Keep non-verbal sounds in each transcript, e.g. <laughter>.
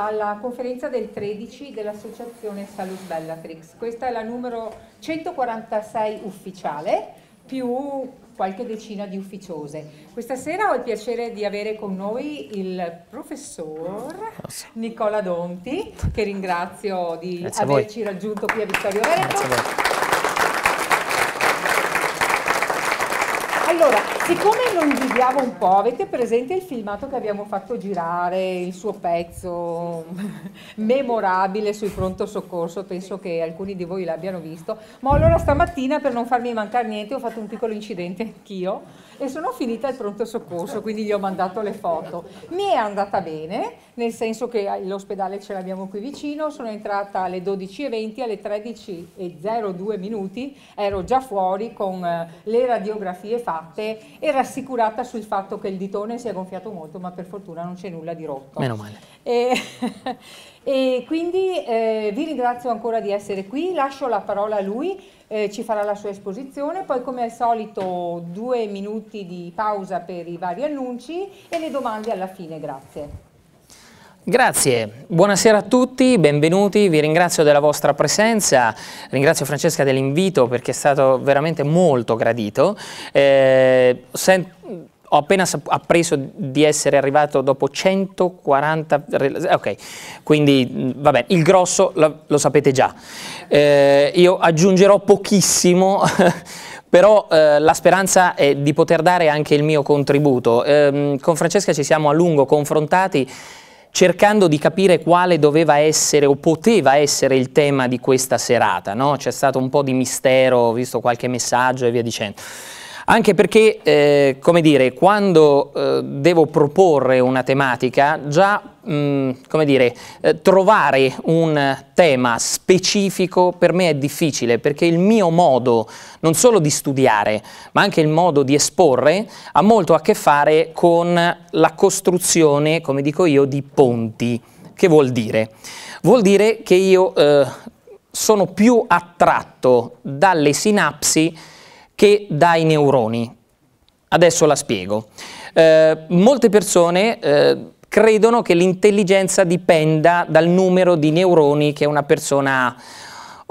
alla conferenza del 13 dell'associazione Salus Bellatrix. Questa è la numero 146 ufficiale più qualche decina di ufficiose. Questa sera ho il piacere di avere con noi il professor Nicola Donti, che ringrazio di Grazie averci raggiunto qui a Vittorio Veneto. Allora, Siccome lo invidiavo un po', avete presente il filmato che abbiamo fatto girare, il suo pezzo <laughs> memorabile sui pronto soccorso, penso che alcuni di voi l'abbiano visto, ma allora stamattina per non farmi mancare niente ho fatto un piccolo incidente anch'io e sono finita al pronto soccorso, quindi gli ho mandato le foto. Mi è andata bene, nel senso che l'ospedale ce l'abbiamo qui vicino, sono entrata alle 12.20, alle 13.02 minuti ero già fuori con eh, le radiografie fatte e rassicurata sul fatto che il ditone si è gonfiato molto, ma per fortuna non c'è nulla di rotto. Meno male. E <laughs> E quindi eh, vi ringrazio ancora di essere qui, lascio la parola a lui, eh, ci farà la sua esposizione, poi come al solito due minuti di pausa per i vari annunci e le domande alla fine, grazie. Grazie, buonasera a tutti, benvenuti, vi ringrazio della vostra presenza, ringrazio Francesca dell'invito perché è stato veramente molto gradito. Eh, ho appena appreso di essere arrivato dopo 140... Ok, quindi vabbè, il grosso lo, lo sapete già. Eh, io aggiungerò pochissimo, <laughs> però eh, la speranza è di poter dare anche il mio contributo. Eh, con Francesca ci siamo a lungo confrontati cercando di capire quale doveva essere o poteva essere il tema di questa serata. No? C'è stato un po' di mistero, ho visto qualche messaggio e via dicendo anche perché, eh, come dire, quando eh, devo proporre una tematica, già, mh, mm, come dire, eh, trovare un tema specifico per me è difficile, perché il mio modo non solo di studiare, ma anche il modo di esporre, ha molto a che fare con la costruzione, come dico io, di ponti. Che vuol dire? Vuol dire che io eh, sono più attratto dalle sinapsi che dai neuroni. Adesso la spiego. Eh, molte persone eh, credono che l'intelligenza dipenda dal numero di neuroni che una persona ha.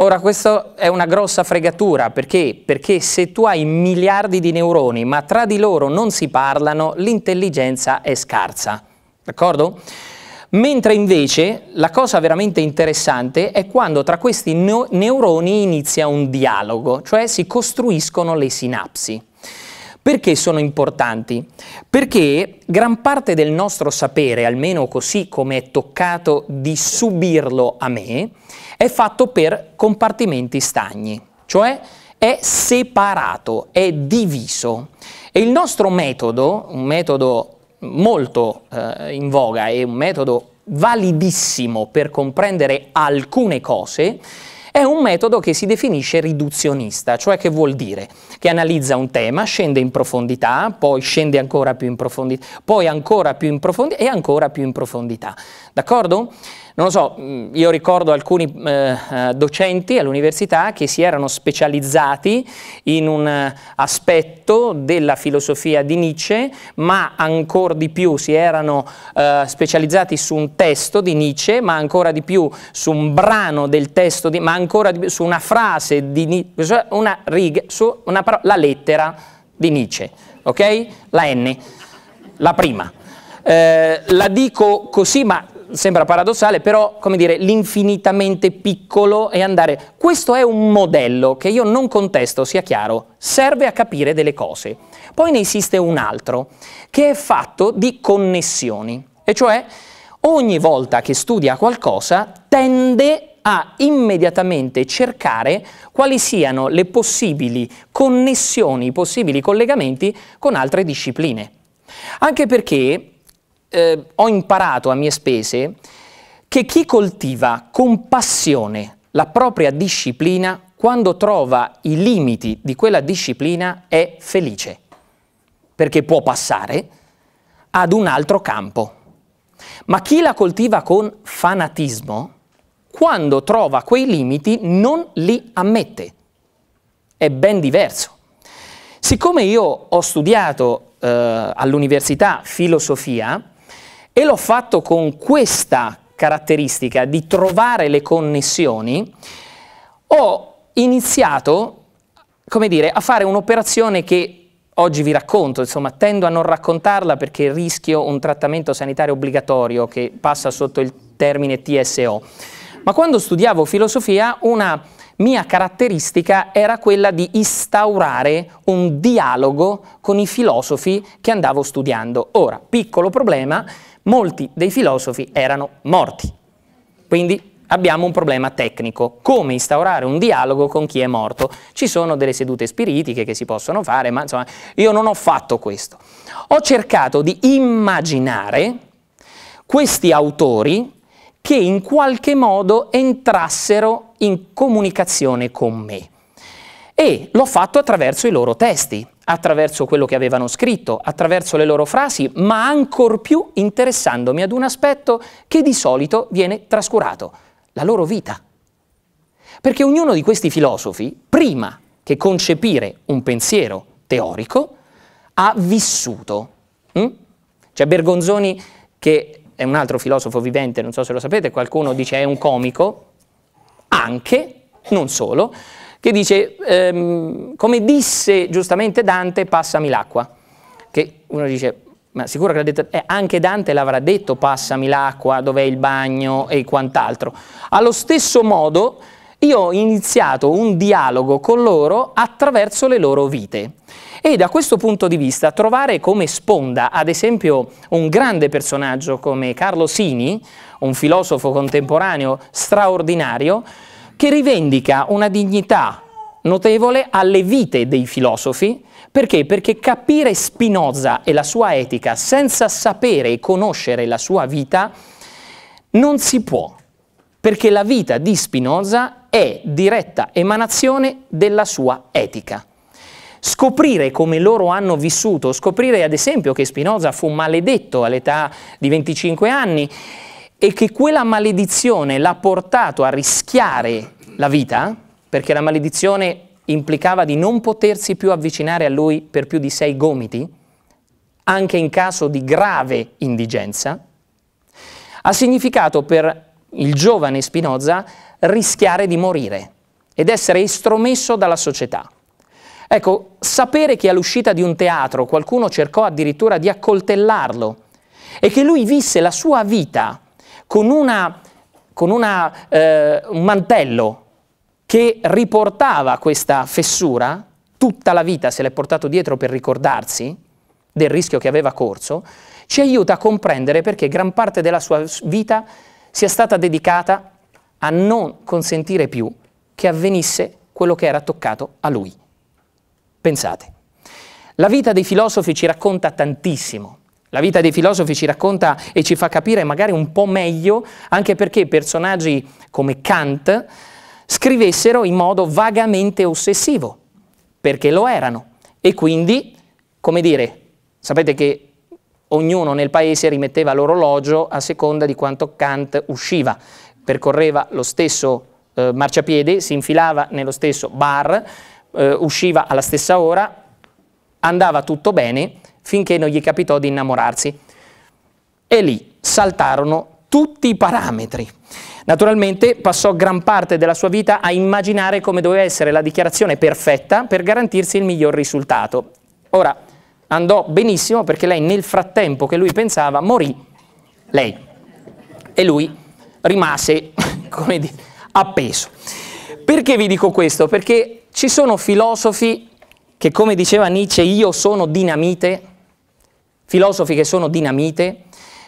Ora, questa è una grossa fregatura, perché? Perché se tu hai miliardi di neuroni, ma tra di loro non si parlano, l'intelligenza è scarsa. D'accordo? Mentre invece la cosa veramente interessante è quando tra questi no neuroni inizia un dialogo, cioè si costruiscono le sinapsi. Perché sono importanti? Perché gran parte del nostro sapere, almeno così come è toccato di subirlo a me, è fatto per compartimenti stagni, cioè è separato, è diviso. E il nostro metodo, un metodo molto eh, in voga e un metodo validissimo per comprendere alcune cose, è un metodo che si definisce riduzionista, cioè che vuol dire che analizza un tema, scende in profondità, poi scende ancora più in profondità, poi ancora più in profondità e ancora più in profondità. D'accordo? non lo so, mm, io ricordo alcuni eh, eh, docenti all'università che si erano specializzati in un eh, aspetto della filosofia di Nietzsche, ma ancora di più si erano eh, specializzati su un testo di Nietzsche, ma ancora di più su un brano del testo, di, ma ancora di più su una frase di Nietzsche, una riga, su una parola, la lettera di Nietzsche, ok? La N, la prima. Eh, la dico così, ma sembra paradossale, però come dire l'infinitamente piccolo e andare... Questo è un modello che io non contesto, sia chiaro, serve a capire delle cose. Poi ne esiste un altro, che è fatto di connessioni, e cioè ogni volta che studia qualcosa tende a immediatamente cercare quali siano le possibili connessioni, i possibili collegamenti con altre discipline. Anche perché eh, ho imparato a mie spese che chi coltiva con passione la propria disciplina, quando trova i limiti di quella disciplina, è felice, perché può passare ad un altro campo. Ma chi la coltiva con fanatismo, quando trova quei limiti, non li ammette. È ben diverso. Siccome io ho studiato eh, all'università filosofia, e l'ho fatto con questa caratteristica di trovare le connessioni, ho iniziato, come dire, a fare un'operazione che oggi vi racconto, insomma, tendo a non raccontarla perché rischio un trattamento sanitario obbligatorio che passa sotto il termine TSO. Ma quando studiavo filosofia, una mia caratteristica era quella di instaurare un dialogo con i filosofi che andavo studiando. Ora, piccolo problema, molti dei filosofi erano morti. Quindi abbiamo un problema tecnico, come instaurare un dialogo con chi è morto. Ci sono delle sedute spiritiche che si possono fare, ma insomma io non ho fatto questo. Ho cercato di immaginare questi autori che in qualche modo entrassero in comunicazione con me. E l'ho fatto attraverso i loro testi, attraverso quello che avevano scritto, attraverso le loro frasi, ma ancor più interessandomi ad un aspetto che di solito viene trascurato, la loro vita. Perché ognuno di questi filosofi, prima che concepire un pensiero teorico, ha vissuto. Mm? C'è Bergonzoni che è un altro filosofo vivente, non so se lo sapete, qualcuno dice è un comico, anche, non solo, che dice, ehm, come disse giustamente Dante, passami l'acqua. Che uno dice, ma sicuro che l'ha detto, eh, anche Dante l'avrà detto, passami l'acqua, dov'è il bagno e quant'altro. Allo stesso modo io ho iniziato un dialogo con loro attraverso le loro vite. E da questo punto di vista trovare come sponda, ad esempio, un grande personaggio come Carlo Sini, un filosofo contemporaneo straordinario, che rivendica una dignità notevole alle vite dei filosofi, perché? Perché capire Spinoza e la sua etica senza sapere e conoscere la sua vita non si può, perché la vita di Spinoza è diretta emanazione della sua etica. Scoprire come loro hanno vissuto, scoprire ad esempio che Spinoza fu maledetto all'età di 25 anni, e che quella maledizione l'ha portato a rischiare la vita, perché la maledizione implicava di non potersi più avvicinare a lui per più di sei gomiti, anche in caso di grave indigenza, ha significato per il giovane Spinoza rischiare di morire ed essere estromesso dalla società. Ecco, sapere che all'uscita di un teatro qualcuno cercò addirittura di accoltellarlo e che lui visse la sua vita con, una, con una, eh, un mantello che riportava questa fessura, tutta la vita se l'è portato dietro per ricordarsi del rischio che aveva corso, ci aiuta a comprendere perché gran parte della sua vita sia stata dedicata a non consentire più che avvenisse quello che era toccato a lui. Pensate, la vita dei filosofi ci racconta tantissimo, la vita dei filosofi ci racconta e ci fa capire magari un po' meglio, anche perché personaggi come Kant scrivessero in modo vagamente ossessivo, perché lo erano. E quindi, come dire, sapete che ognuno nel paese rimetteva l'orologio a seconda di quanto Kant usciva, percorreva lo stesso eh, marciapiede, si infilava nello stesso bar, eh, usciva alla stessa ora, andava tutto bene finché non gli capitò di innamorarsi. E lì saltarono tutti i parametri. Naturalmente passò gran parte della sua vita a immaginare come doveva essere la dichiarazione perfetta per garantirsi il miglior risultato. Ora, andò benissimo perché lei nel frattempo che lui pensava morì, lei, e lui rimase, <laughs> come dire, appeso. Perché vi dico questo? Perché ci sono filosofi che come diceva Nietzsche io sono dinamite, filosofi che sono dinamite,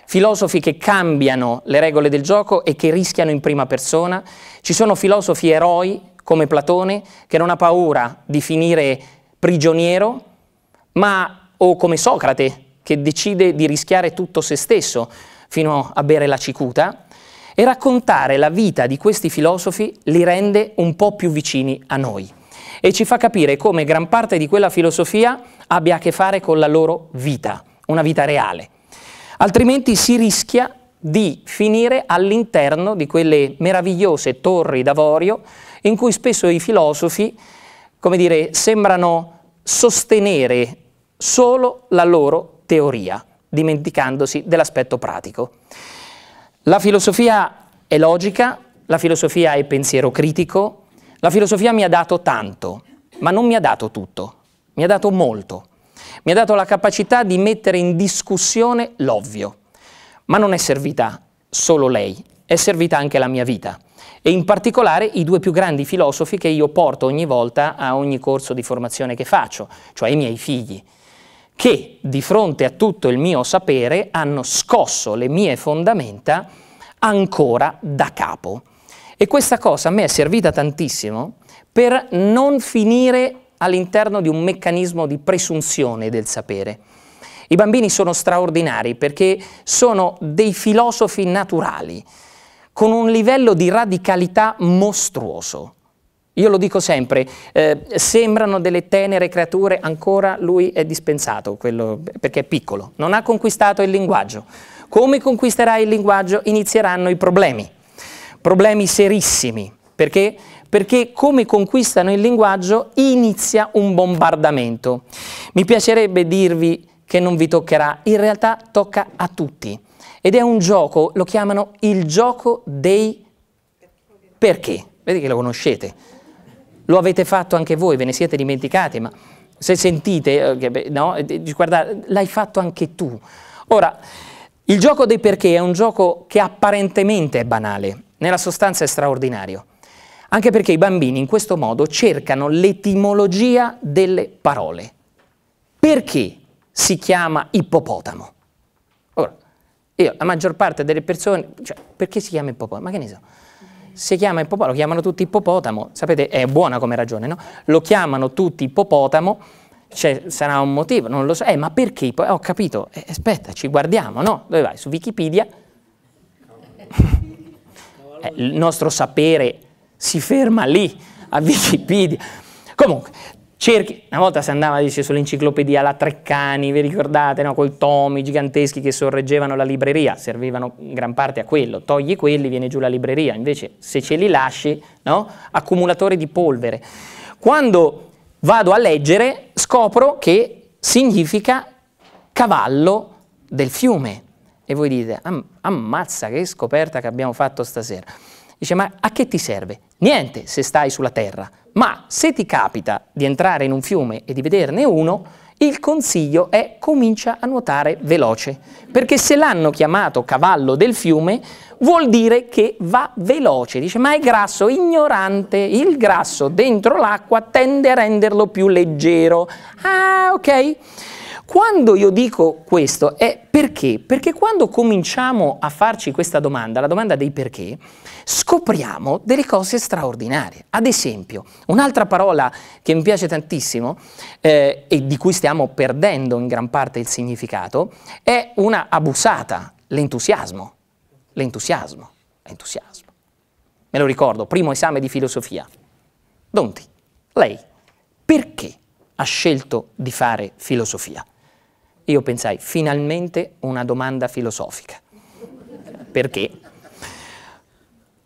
filosofi che cambiano le regole del gioco e che rischiano in prima persona, ci sono filosofi eroi come Platone che non ha paura di finire prigioniero, ma o come Socrate che decide di rischiare tutto se stesso fino a bere la cicuta e raccontare la vita di questi filosofi li rende un po' più vicini a noi e ci fa capire come gran parte di quella filosofia abbia a che fare con la loro vita, una vita reale. Altrimenti si rischia di finire all'interno di quelle meravigliose torri d'avorio in cui spesso i filosofi, come dire, sembrano sostenere solo la loro teoria, dimenticandosi dell'aspetto pratico. La filosofia è logica, la filosofia è pensiero critico, la filosofia mi ha dato tanto, ma non mi ha dato tutto, mi ha dato molto. Mi ha dato la capacità di mettere in discussione l'ovvio, ma non è servita solo lei, è servita anche la mia vita e in particolare i due più grandi filosofi che io porto ogni volta a ogni corso di formazione che faccio, cioè i miei figli, che di fronte a tutto il mio sapere hanno scosso le mie fondamenta ancora da capo. E questa cosa a me è servita tantissimo per non finire all'interno di un meccanismo di presunzione del sapere. I bambini sono straordinari perché sono dei filosofi naturali, con un livello di radicalità mostruoso. Io lo dico sempre, eh, sembrano delle tenere creature, ancora lui è dispensato, quello, perché è piccolo, non ha conquistato il linguaggio. Come conquisterà il linguaggio inizieranno i problemi problemi serissimi. Perché? Perché come conquistano il linguaggio inizia un bombardamento. Mi piacerebbe dirvi che non vi toccherà, in realtà tocca a tutti. Ed è un gioco, lo chiamano il gioco dei perché. Vedete che lo conoscete. Lo avete fatto anche voi, ve ne siete dimenticati, ma se sentite, eh, no, eh, guardate, l'hai fatto anche tu. Ora, il gioco dei perché è un gioco che apparentemente è banale, nella sostanza è straordinario, anche perché i bambini in questo modo cercano l'etimologia delle parole. Perché si chiama ippopotamo? Ora, io, la maggior parte delle persone, cioè, perché si chiama ippopotamo? Ma che ne so? Si chiama ippopotamo, lo chiamano tutti ippopotamo, sapete, è buona come ragione, no? Lo chiamano tutti ippopotamo, cioè, sarà un motivo, non lo so, eh, ma perché ippopotamo? Eh, ho capito, eh, aspetta, ci guardiamo, no? Dove vai? Su Wikipedia? <laughs> eh, il nostro sapere si ferma lì, a Wikipedia. Comunque, cerchi, una volta si andava dice, sull'enciclopedia la Treccani, vi ricordate, no? quei tomi giganteschi che sorreggevano la libreria, servivano in gran parte a quello, togli quelli, viene giù la libreria, invece se ce li lasci, no? accumulatori di polvere. Quando vado a leggere scopro che significa cavallo del fiume e voi dite, Am ammazza che scoperta che abbiamo fatto stasera. Dice, ma a che ti serve? Niente se stai sulla terra, ma se ti capita di entrare in un fiume e di vederne uno, il consiglio è comincia a nuotare veloce, perché se l'hanno chiamato cavallo del fiume, vuol dire che va veloce. Dice, ma è grasso, ignorante, il grasso dentro l'acqua tende a renderlo più leggero. Ah, ok. Quando io dico questo è perché? Perché quando cominciamo a farci questa domanda, la domanda dei perché, scopriamo delle cose straordinarie. Ad esempio, un'altra parola che mi piace tantissimo eh, e di cui stiamo perdendo in gran parte il significato è una abusata, l'entusiasmo. L'entusiasmo, l'entusiasmo. Me lo ricordo, primo esame di filosofia. Donti, lei perché ha scelto di fare filosofia? Io pensai, finalmente una domanda filosofica. Perché?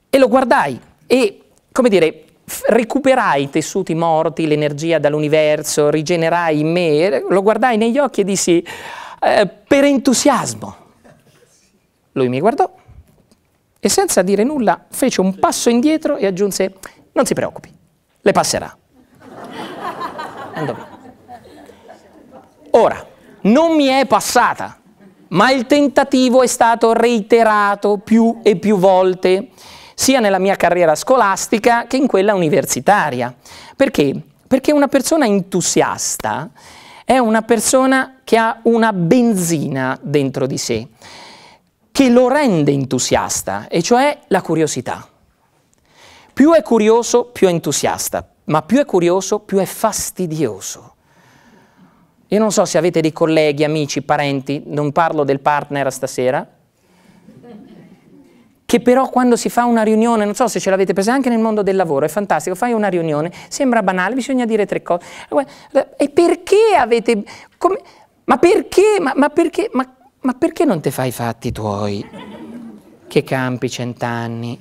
E lo guardai e, come dire, recuperai i tessuti morti, l'energia dall'universo, rigenerai in me, lo guardai negli occhi e dissi, eh, per entusiasmo. Lui mi guardò e senza dire nulla fece un passo indietro e aggiunse, non si preoccupi, le passerà. Andò Ora, non mi è passata, ma il tentativo è stato reiterato più e più volte, sia nella mia carriera scolastica che in quella universitaria. Perché? Perché una persona entusiasta è una persona che ha una benzina dentro di sé, che lo rende entusiasta, e cioè la curiosità. Più è curioso, più è entusiasta, ma più è curioso, più è fastidioso. Io non so se avete dei colleghi, amici, parenti, non parlo del partner stasera, che però quando si fa una riunione, non so se ce l'avete presa anche nel mondo del lavoro, è fantastico, fai una riunione, sembra banale, bisogna dire tre cose. E perché avete... Come, ma perché? Ma, ma perché? Ma, ma perché non te fai i fatti tuoi? Che campi cent'anni?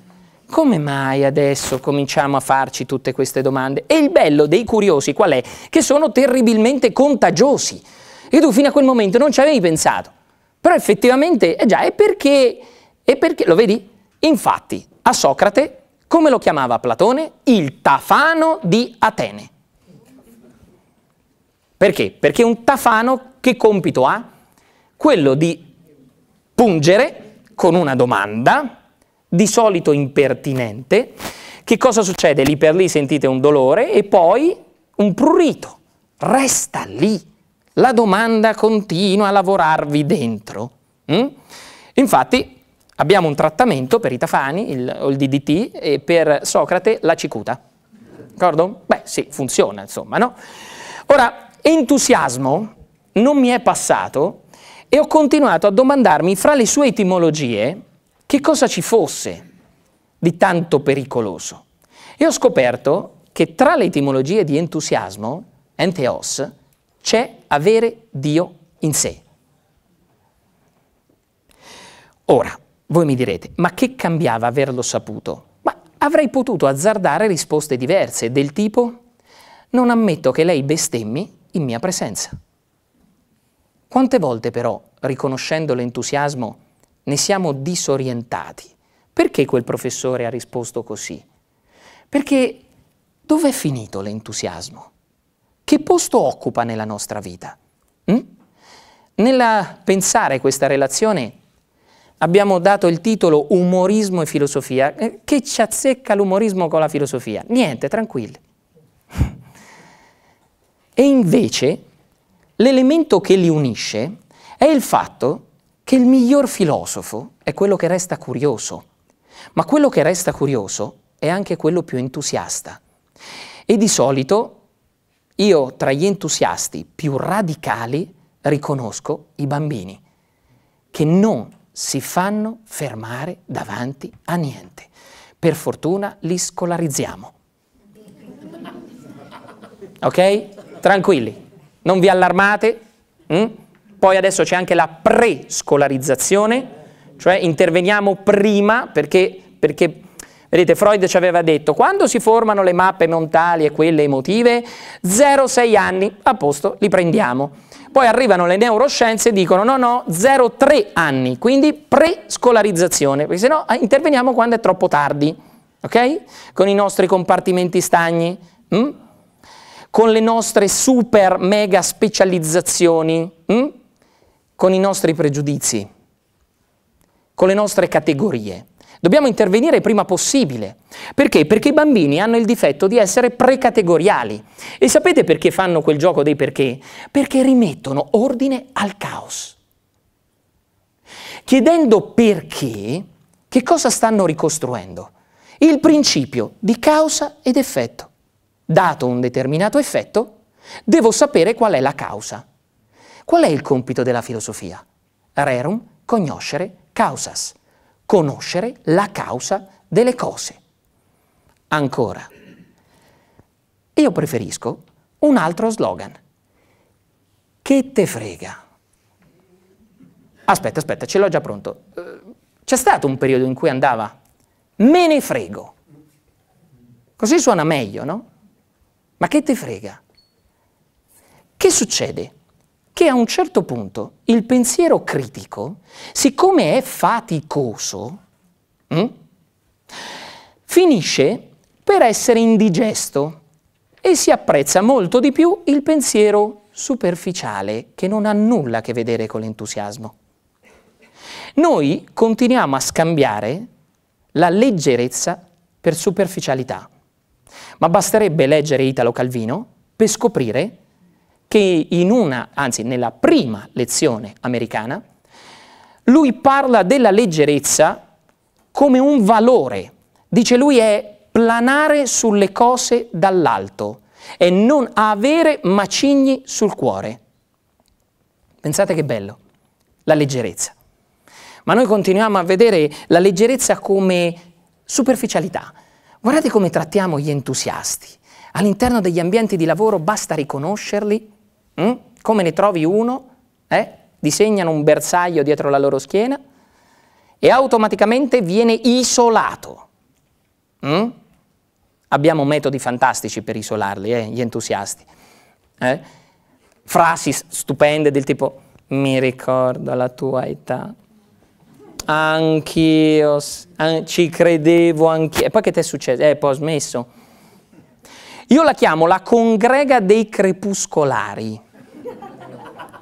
come mai adesso cominciamo a farci tutte queste domande? E il bello dei curiosi qual è? Che sono terribilmente contagiosi. E tu fino a quel momento non ci avevi pensato. Però effettivamente, eh già, è perché, è perché, lo vedi? Infatti, a Socrate, come lo chiamava Platone? Il tafano di Atene. Perché? Perché un tafano che compito ha? Quello di pungere con una domanda di solito impertinente, che cosa succede? Lì per lì sentite un dolore e poi un prurito. Resta lì. La domanda continua a lavorarvi dentro. Mm? Infatti abbiamo un trattamento per i tafani, il, il DDT, e per Socrate la cicuta. D'accordo? Beh sì, funziona insomma, no? Ora, entusiasmo non mi è passato e ho continuato a domandarmi fra le sue etimologie che cosa ci fosse di tanto pericoloso. E ho scoperto che tra le etimologie di entusiasmo, enteos, c'è avere Dio in sé. Ora, voi mi direte, ma che cambiava averlo saputo? Ma avrei potuto azzardare risposte diverse, del tipo, non ammetto che lei bestemmi in mia presenza. Quante volte però, riconoscendo l'entusiasmo, ne siamo disorientati. Perché quel professore ha risposto così? Perché dov'è finito l'entusiasmo? Che posto occupa nella nostra vita? Mm? Hm? Nella pensare questa relazione abbiamo dato il titolo Umorismo e filosofia. Eh, che ci azzecca l'umorismo con la filosofia? Niente, tranquilli. E invece l'elemento che li unisce è il fatto che il miglior filosofo è quello che resta curioso, ma quello che resta curioso è anche quello più entusiasta. E di solito io tra gli entusiasti più radicali riconosco i bambini, che non si fanno fermare davanti a niente. Per fortuna li scolarizziamo. Ok? Tranquilli, non vi allarmate. Mm? Poi adesso c'è anche la pre-scolarizzazione, cioè interveniamo prima perché, perché Vedete, Freud ci aveva detto, quando si formano le mappe mentali e quelle emotive, 0-6 anni, a posto, li prendiamo. Poi arrivano le neuroscienze e dicono, no, no, 0-3 anni, quindi pre-scolarizzazione, perché sennò ah, interveniamo quando è troppo tardi, ok? Con i nostri compartimenti stagni, mh? Hm? con le nostre super mega specializzazioni, mh? Hm? con i nostri pregiudizi, con le nostre categorie. Dobbiamo intervenire prima possibile. Perché? Perché i bambini hanno il difetto di essere precategoriali. E sapete perché fanno quel gioco dei perché? Perché rimettono ordine al caos. Chiedendo perché, che cosa stanno ricostruendo? Il principio di causa ed effetto. Dato un determinato effetto, devo sapere qual è la causa. Qual è il compito della filosofia? Rerum cognoscere causas, conoscere la causa delle cose. Ancora, io preferisco un altro slogan. Che te frega? Aspetta, aspetta, ce l'ho già pronto. Eh, c'è stato un periodo in cui andava me ne frego. Così suona meglio, no? Ma che te frega? Che succede? che a un certo punto il pensiero critico, siccome è faticoso, mh, hm, finisce per essere indigesto e si apprezza molto di più il pensiero superficiale che non ha nulla a che vedere con l'entusiasmo. Noi continuiamo a scambiare la leggerezza per superficialità, ma basterebbe leggere Italo Calvino per scoprire che in una, anzi nella prima lezione americana, lui parla della leggerezza come un valore. Dice lui è planare sulle cose dall'alto e non avere macigni sul cuore. Pensate che bello, la leggerezza. Ma noi continuiamo a vedere la leggerezza come superficialità. Guardate come trattiamo gli entusiasti. All'interno degli ambienti di lavoro basta riconoscerli Mm? Come ne trovi uno, eh? disegnano un bersaglio dietro la loro schiena e automaticamente viene isolato. Mm? Abbiamo metodi fantastici per isolarli, eh? gli entusiasti. Eh? Frasi stupende del tipo mi ricordo la tua età, anch'io, an ci credevo anch'io. E poi che ti è successo? Eh, poi ho smesso. Io la chiamo la congrega dei crepuscolari.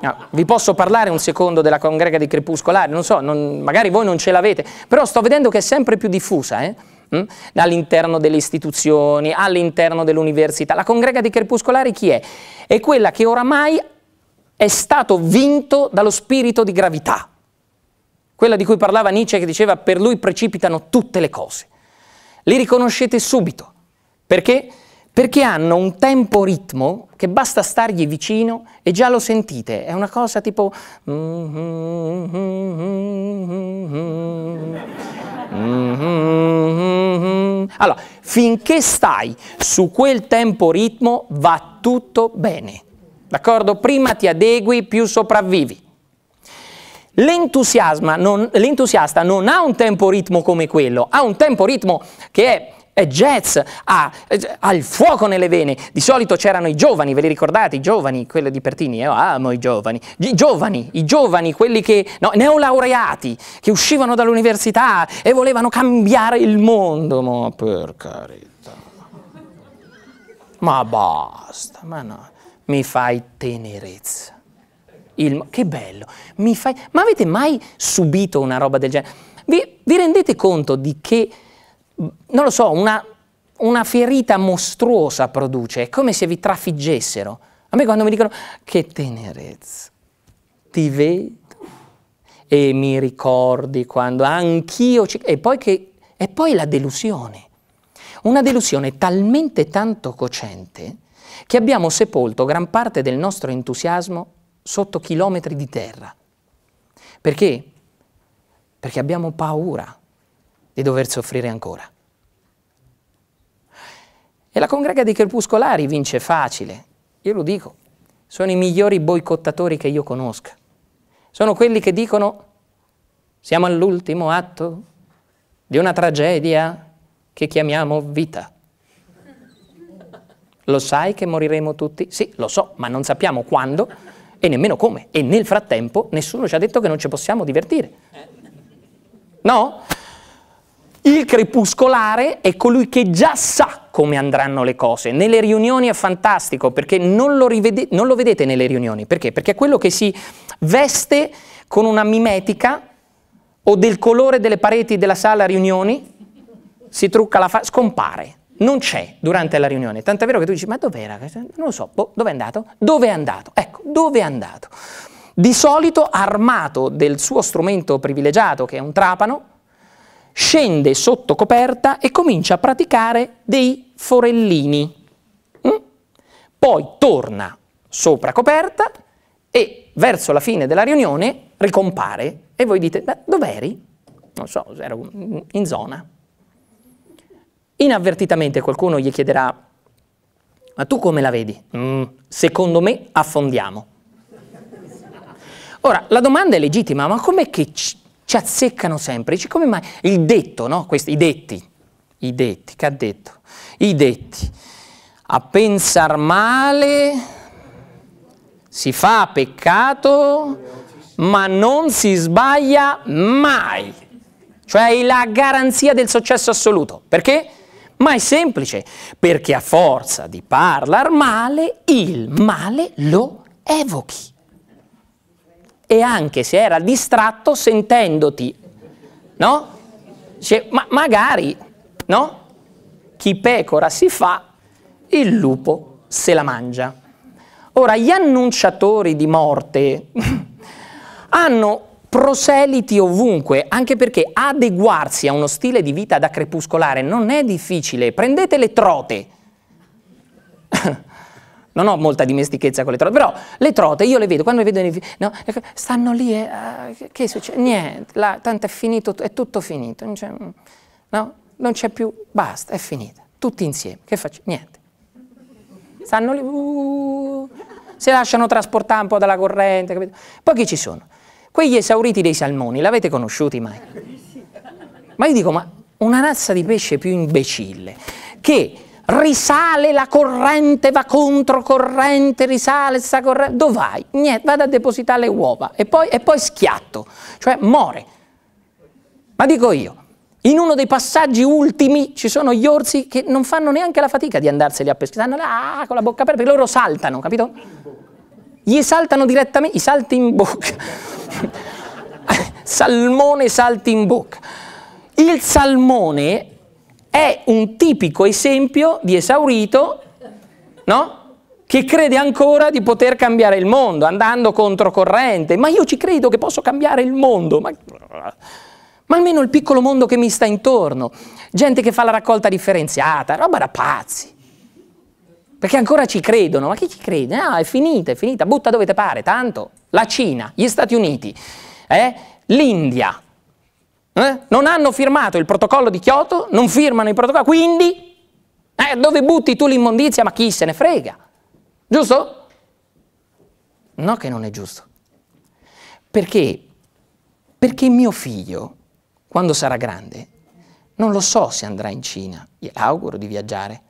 No, ah, vi posso parlare un secondo della congrega di crepuscolari, non so, non, magari voi non ce l'avete, però sto vedendo che è sempre più diffusa, eh? mm? all'interno delle istituzioni, all'interno dell'università. La congrega di crepuscolari chi è? È quella che oramai è stato vinto dallo spirito di gravità, quella di cui parlava Nietzsche che diceva per lui precipitano tutte le cose. Li riconoscete subito, perché? perché hanno un tempo ritmo che basta stargli vicino e già lo sentite, è una cosa tipo... Allora, finché stai su quel tempo ritmo va tutto bene, d'accordo? Prima ti adegui, più sopravvivi. L'entusiasta non, non ha un tempo ritmo come quello, ha un tempo ritmo che è jazz, ha, ah, eh, ha, il fuoco nelle vene. Di solito c'erano i giovani, ve li ricordate? I giovani, quello di Pertini, io eh? amo ah, i giovani. I giovani, i giovani, quelli che, no, neolaureati, che uscivano dall'università e volevano cambiare il mondo. Ma per carità. Ma basta, ma no. Mi fai tenerezza. Il, che bello. Mi fai, ma avete mai subito una roba del genere? vi, vi rendete conto di che non lo so, una, una ferita mostruosa produce, è come se vi trafiggessero. A me quando mi dicono che tenerezza, ti vedo e mi ricordi quando anch'io ci... E poi, che, e poi la delusione. Una delusione talmente tanto cocente che abbiamo sepolto gran parte del nostro entusiasmo sotto chilometri di terra. Perché? Perché abbiamo paura di dover soffrire ancora. E la congrega dei crepuscolari vince facile, io lo dico, sono i migliori boicottatori che io conosca. Sono quelli che dicono siamo all'ultimo atto di una tragedia che chiamiamo vita. Lo sai che moriremo tutti? Sì, lo so, ma non sappiamo quando e nemmeno come. E nel frattempo nessuno ci ha detto che non ci possiamo divertire. No? Il crepuscolare è colui che già sa come andranno le cose. Nelle riunioni è fantastico perché non lo, rivede, non lo vedete nelle riunioni. Perché? Perché è quello che si veste con una mimetica o del colore delle pareti della sala riunioni, si trucca la faccia, scompare. Non c'è durante la riunione. Tant'è vero che tu dici, ma dov'era? Non lo so, boh, dove è andato? Dove è andato? Ecco, dove è andato? Di solito armato del suo strumento privilegiato, che è un trapano, scende sotto coperta e comincia a praticare dei forellini. Mm? Poi torna sopra coperta e verso la fine della riunione ricompare e voi dite, dove eri? Non so, ero in zona. Inavvertitamente qualcuno gli chiederà, ma tu come la vedi? Mm, secondo me affondiamo. Ora, la domanda è legittima, ma com'è che ci azzeccano sempre. Dice, come mai? Il detto, no? Questi, I detti, i detti, che ha detto? I detti. A pensar male si fa peccato, ma non si sbaglia mai. Cioè è la garanzia del successo assoluto. Perché? Ma è semplice, perché a forza di parlare male, il male lo evochi e anche se era distratto sentendoti, no? Cioè, ma magari, no? Chi pecora si fa, il lupo se la mangia. Ora, gli annunciatori di morte <laughs> hanno proseliti ovunque, anche perché adeguarsi a uno stile di vita da crepuscolare non è difficile. Prendete le trote. <laughs> Non ho molta dimestichezza con le trote, però le trote io le vedo, quando le vedo nei, no, ecco, stanno lì e uh, che succede? Niente, là, tanto è finito, è tutto finito, non c'è, no? non c'è più, basta, è finita, tutti insieme, che faccio? Niente. Stanno lì, uh, si lasciano trasportare un po' dalla corrente, capito? Poi chi ci sono? Quegli esauriti dei salmoni, l'avete conosciuti mai? Ma io dico, ma una razza di pesce più imbecille, che risale la corrente, va contro corrente, risale sta corrente, dove vai? Niente, vado a depositare le uova e poi, e poi schiatto, cioè muore. Ma dico io, in uno dei passaggi ultimi ci sono gli orsi che non fanno neanche la fatica di andarseli a pescare, stanno là ah, con la bocca aperta, perché loro saltano, capito? Gli saltano direttamente, i salti in bocca. <laughs> Salmone salti in bocca. Il salmone è un tipico esempio di esaurito, no? che crede ancora di poter cambiare il mondo, andando controcorrente, ma io ci credo che posso cambiare il mondo, ma, ma almeno il piccolo mondo che mi sta intorno, gente che fa la raccolta differenziata, roba da pazzi, perché ancora ci credono, ma chi ci crede? Ah, è finita, è finita, butta dove te pare, tanto, la Cina, gli Stati Uniti, eh? l'India, eh? non hanno firmato il protocollo di Kyoto, non firmano il protocollo, quindi eh, dove butti tu l'immondizia? Ma chi se ne frega? Giusto? No che non è giusto. Perché? Perché mio figlio, quando sarà grande, non lo so se andrà in Cina, gli auguro di viaggiare,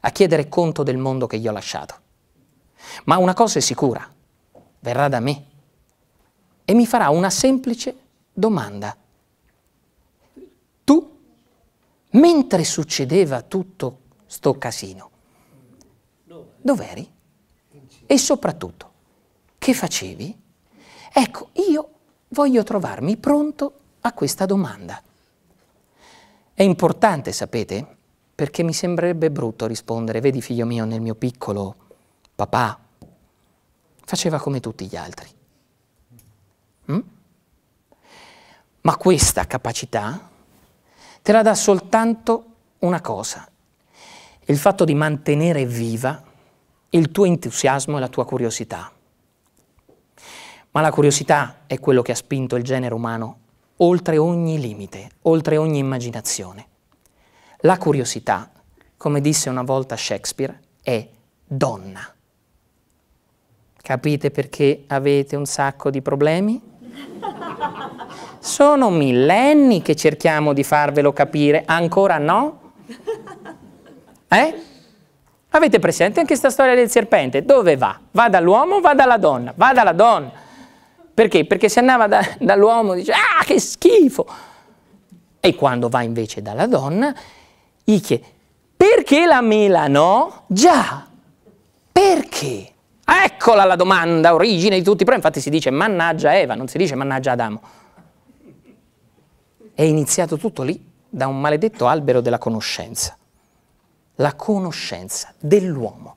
a chiedere conto del mondo che gli ho lasciato. Ma una cosa è sicura, verrà da me e mi farà una semplice domanda mentre succedeva tutto sto casino, dov'eri? E soprattutto, che facevi? Ecco, io voglio trovarmi pronto a questa domanda. È importante, sapete, perché mi sembrerebbe brutto rispondere, vedi figlio mio, nel mio piccolo papà faceva come tutti gli altri. Mm? Ma questa capacità te la dà soltanto una cosa, il fatto di mantenere viva il tuo entusiasmo e la tua curiosità. Ma la curiosità è quello che ha spinto il genere umano oltre ogni limite, oltre ogni immaginazione. La curiosità, come disse una volta Shakespeare, è donna. Capite perché avete un sacco di problemi? Sono millenni che cerchiamo di farvelo capire, ancora no? Eh? Avete presente anche questa storia del serpente? Dove va? Va dall'uomo o va dalla donna? Va dalla donna. Perché? Perché se andava da, dall'uomo dice, ah che schifo! E quando va invece dalla donna, gli chiede, perché la mela no? Già, perché? Eccola la domanda, origine di tutti i problemi. Infatti si dice mannaggia Eva, non si dice mannaggia Adamo. È iniziato tutto lì da un maledetto albero della conoscenza. La conoscenza dell'uomo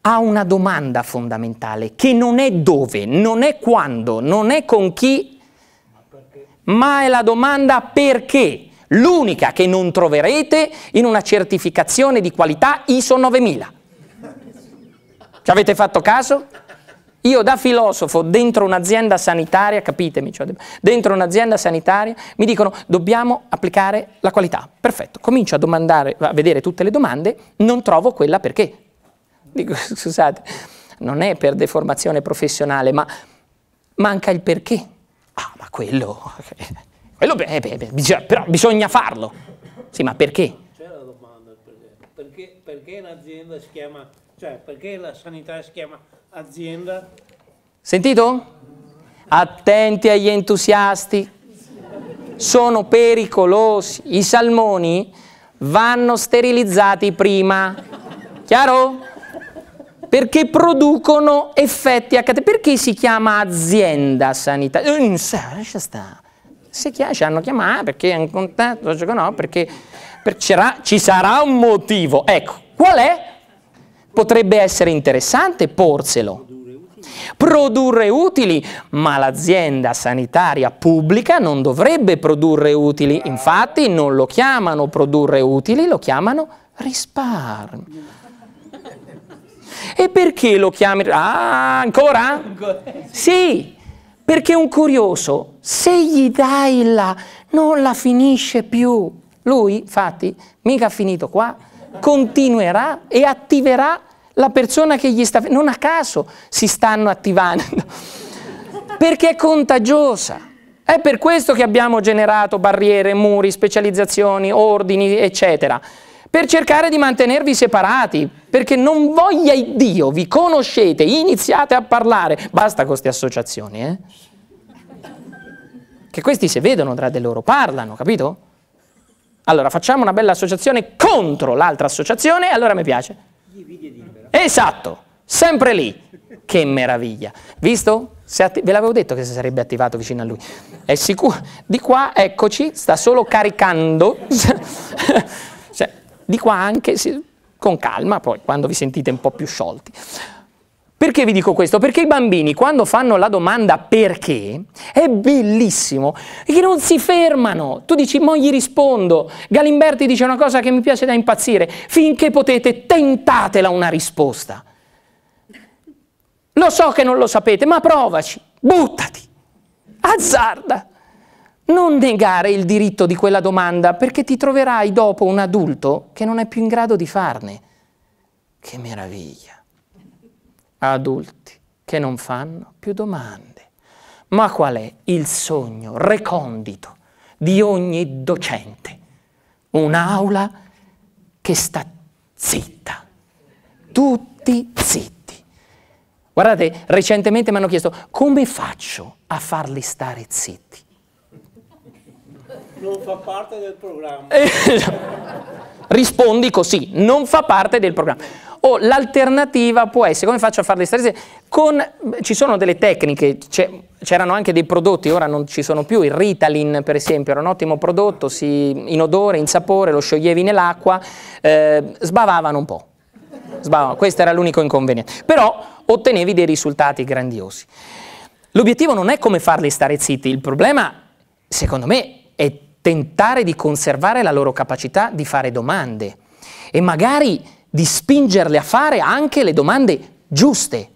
ha una domanda fondamentale che non è dove, non è quando, non è con chi, ma, ma è la domanda perché, l'unica che non troverete in una certificazione di qualità ISO 9000. Ci avete fatto caso? Io da filosofo dentro un'azienda sanitaria, capitemi, cioè, dentro un'azienda sanitaria mi dicono dobbiamo applicare la qualità. Perfetto, comincio a domandare, a vedere tutte le domande, non trovo quella perché. Dico, <laughs> scusate, non è per deformazione professionale, ma manca il perché. Ah, ma quello, <laughs> quello beh, beh, bisogna, però bisogna farlo. Sì, ma perché? C'è la domanda, perché, perché, perché un'azienda si chiama cioè, perché la sanità si chiama azienda? Sentito? Attenti agli entusiasti, sono pericolosi. I salmoni vanno sterilizzati prima, chiaro? Perché producono effetti a catena. Perché si chiama azienda sanitaria? Eh, non so, lascia stare. Se chiama, ci hanno chiamato ah, perché è in contatto, no, perché, perché ci sarà un motivo. Ecco, qual è? Potrebbe essere interessante porselo. Produrre utili, ma l'azienda sanitaria pubblica non dovrebbe produrre utili, infatti non lo chiamano produrre utili, lo chiamano risparmio. E perché lo chiami? Ah, ancora? Sì, perché un curioso, se gli dai la, non la finisce più. Lui, infatti, mica ha finito qua continuerà e attiverà la persona che gli sta... Non a caso si stanno attivando, perché è contagiosa. È per questo che abbiamo generato barriere, muri, specializzazioni, ordini, eccetera, per cercare di mantenervi separati, perché non voglia Dio, vi conoscete, iniziate a parlare, basta con queste associazioni, eh? Che questi se vedono tra di loro, parlano, capito? Allora facciamo una bella associazione contro l'altra associazione e allora mi piace. Esatto, sempre lì. Che meraviglia. Visto? ve l'avevo detto che si sarebbe attivato vicino a lui. È sicuro. Di qua, eccoci, sta solo caricando. <laughs> cioè, di qua anche, con calma, poi quando vi sentite un po' più sciolti. Perché vi dico questo? Perché i bambini quando fanno la domanda perché è bellissimo che non si fermano. Tu dici mo gli rispondo. Galimberti dice una cosa che mi piace da impazzire. Finché potete tentatela una risposta. Lo so che non lo sapete, ma provaci, buttati, azzarda. Non negare il diritto di quella domanda perché ti troverai dopo un adulto che non è più in grado di farne. Che meraviglia adulti che non fanno più domande. Ma qual è il sogno recondito di ogni docente? Un'aula che sta zitta, tutti zitti. Guardate, recentemente mi hanno chiesto come faccio a farli stare zitti. Non fa parte del programma. <laughs> <laughs> rispondi così, non fa parte del programma. O l'alternativa può essere, come faccio a fare le strategie? Con, ci sono delle tecniche, c'erano anche dei prodotti, ora non ci sono più, il Ritalin per esempio era un ottimo prodotto, si, in odore, in sapore, lo scioglievi nell'acqua, eh, sbavavano un po', sbavavano, questo era l'unico inconveniente, però ottenevi dei risultati grandiosi. L'obiettivo non è come farli stare zitti, il problema secondo me è tentare di conservare la loro capacità di fare domande e magari di spingerle a fare anche le domande giuste.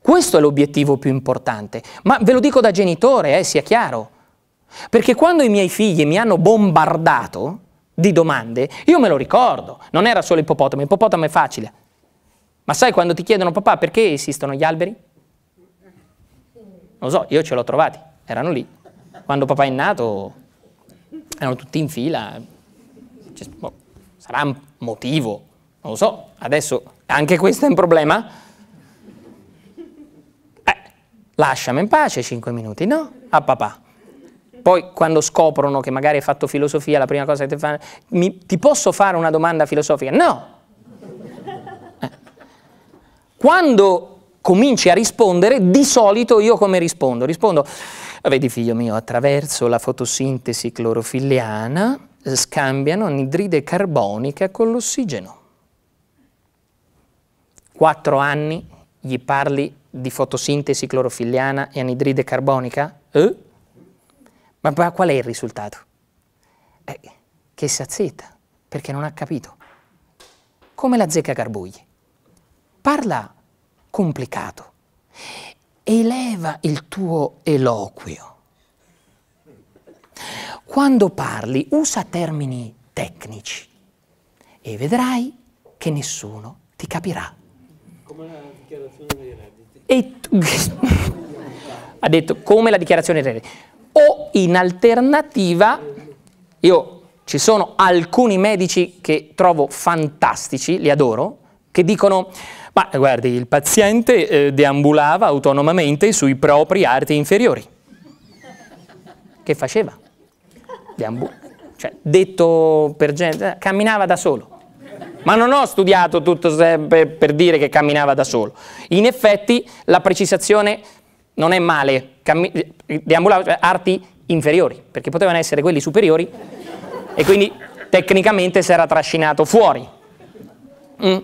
Questo è l'obiettivo più importante, ma ve lo dico da genitore, eh, sia chiaro, perché quando i miei figli mi hanno bombardato di domande, io me lo ricordo, non era solo ippopotamo, ippopotamo è facile, ma sai quando ti chiedono papà perché esistono gli alberi? Non lo so, io ce l'ho trovati, erano lì, quando papà è nato erano tutti in fila, cioè, boh, sarà un motivo, non lo so, adesso anche questo è un problema? Eh, lasciami in pace 5 minuti, no? A ah, papà. Poi quando scoprono che magari hai fatto filosofia, la prima cosa che ti fanno, mi, ti posso fare una domanda filosofica? No! Eh. Quando cominci a rispondere, di solito io come rispondo? Rispondo Vedi figlio mio, attraverso la fotosintesi clorofilliana eh, scambiano anidride carbonica con l'ossigeno. Quattro anni gli parli di fotosintesi clorofilliana e anidride carbonica? Eh? Ma, ma qual è il risultato? Eh, che si azzetta, perché non ha capito. Come la zecca Garbugli. Parla complicato eleva il tuo eloquio. Quando parli usa termini tecnici e vedrai che nessuno ti capirà. Come la dichiarazione dei redditi. E <laughs> ha detto come la dichiarazione dei redditi. O in alternativa, io ci sono alcuni medici che trovo fantastici, li adoro, che dicono ma guardi, il paziente eh, deambulava autonomamente sui propri arti inferiori. Che faceva? Deambu cioè, detto per gente, eh, camminava da solo. Ma non ho studiato tutto per, per dire che camminava da solo. In effetti la precisazione non è male, eh, deambulava cioè, arti inferiori, perché potevano essere quelli superiori e quindi tecnicamente si era trascinato fuori. Mm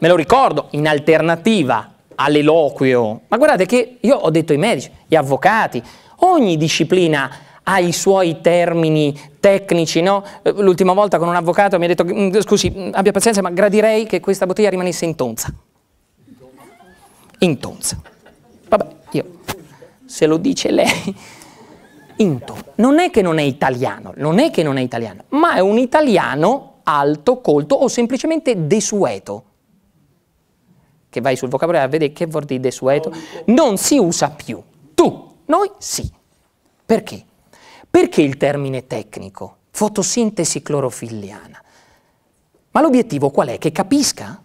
me lo ricordo, in alternativa all'eloquio, ma guardate che io ho detto i medici, gli avvocati, ogni disciplina ha i suoi termini tecnici, no? Eh, l'ultima volta con un avvocato mi ha detto, mm, scusi, mm, abbia pazienza, ma gradirei che questa bottiglia rimanesse in tonza. In tonza. Vabbè, io, se lo dice lei, <laughs> in tonza. Non è che non è italiano, non è che non è italiano, ma è un italiano alto, colto o semplicemente desueto che vai sul vocabolario a vedere che vuol dire desueto, non si usa più. Tu, noi sì. Perché? Perché il termine tecnico? Fotosintesi clorofilliana. Ma l'obiettivo qual è? Che capisca?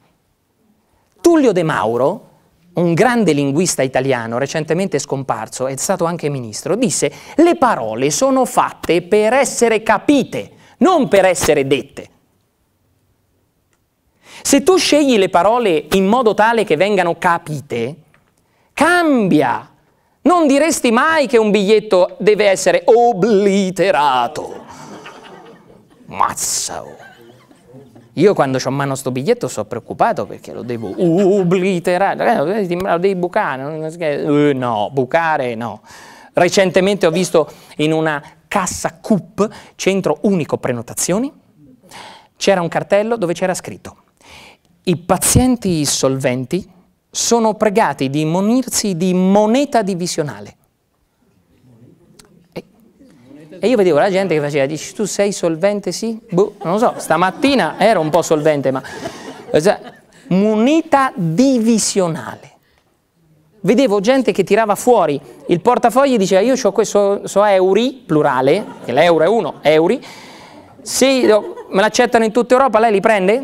Tullio De Mauro, un grande linguista italiano recentemente scomparso, è stato anche ministro, disse le parole sono fatte per essere capite, non per essere dette. Se tu scegli le parole in modo tale che vengano capite, cambia. Non diresti mai che un biglietto deve essere obliterato. Mazza. Oh. Io quando ho in mano sto biglietto sono preoccupato perché lo devo obliterare. Eh, lo devi bucare. Eh, no, bucare no. Recentemente ho visto in una cassa CUP, centro unico prenotazioni, c'era un cartello dove c'era scritto i pazienti solventi sono pregati di munirsi di moneta divisionale. E, io vedevo la gente che faceva, dici tu sei solvente sì? Boh, non lo so, stamattina ero un po' solvente, ma... Cioè, eh, moneta divisionale. Vedevo gente che tirava fuori il portafoglio e diceva io ho questo so euri, plurale, che l'euro è uno, euri, se me l'accettano in tutta Europa lei li prende?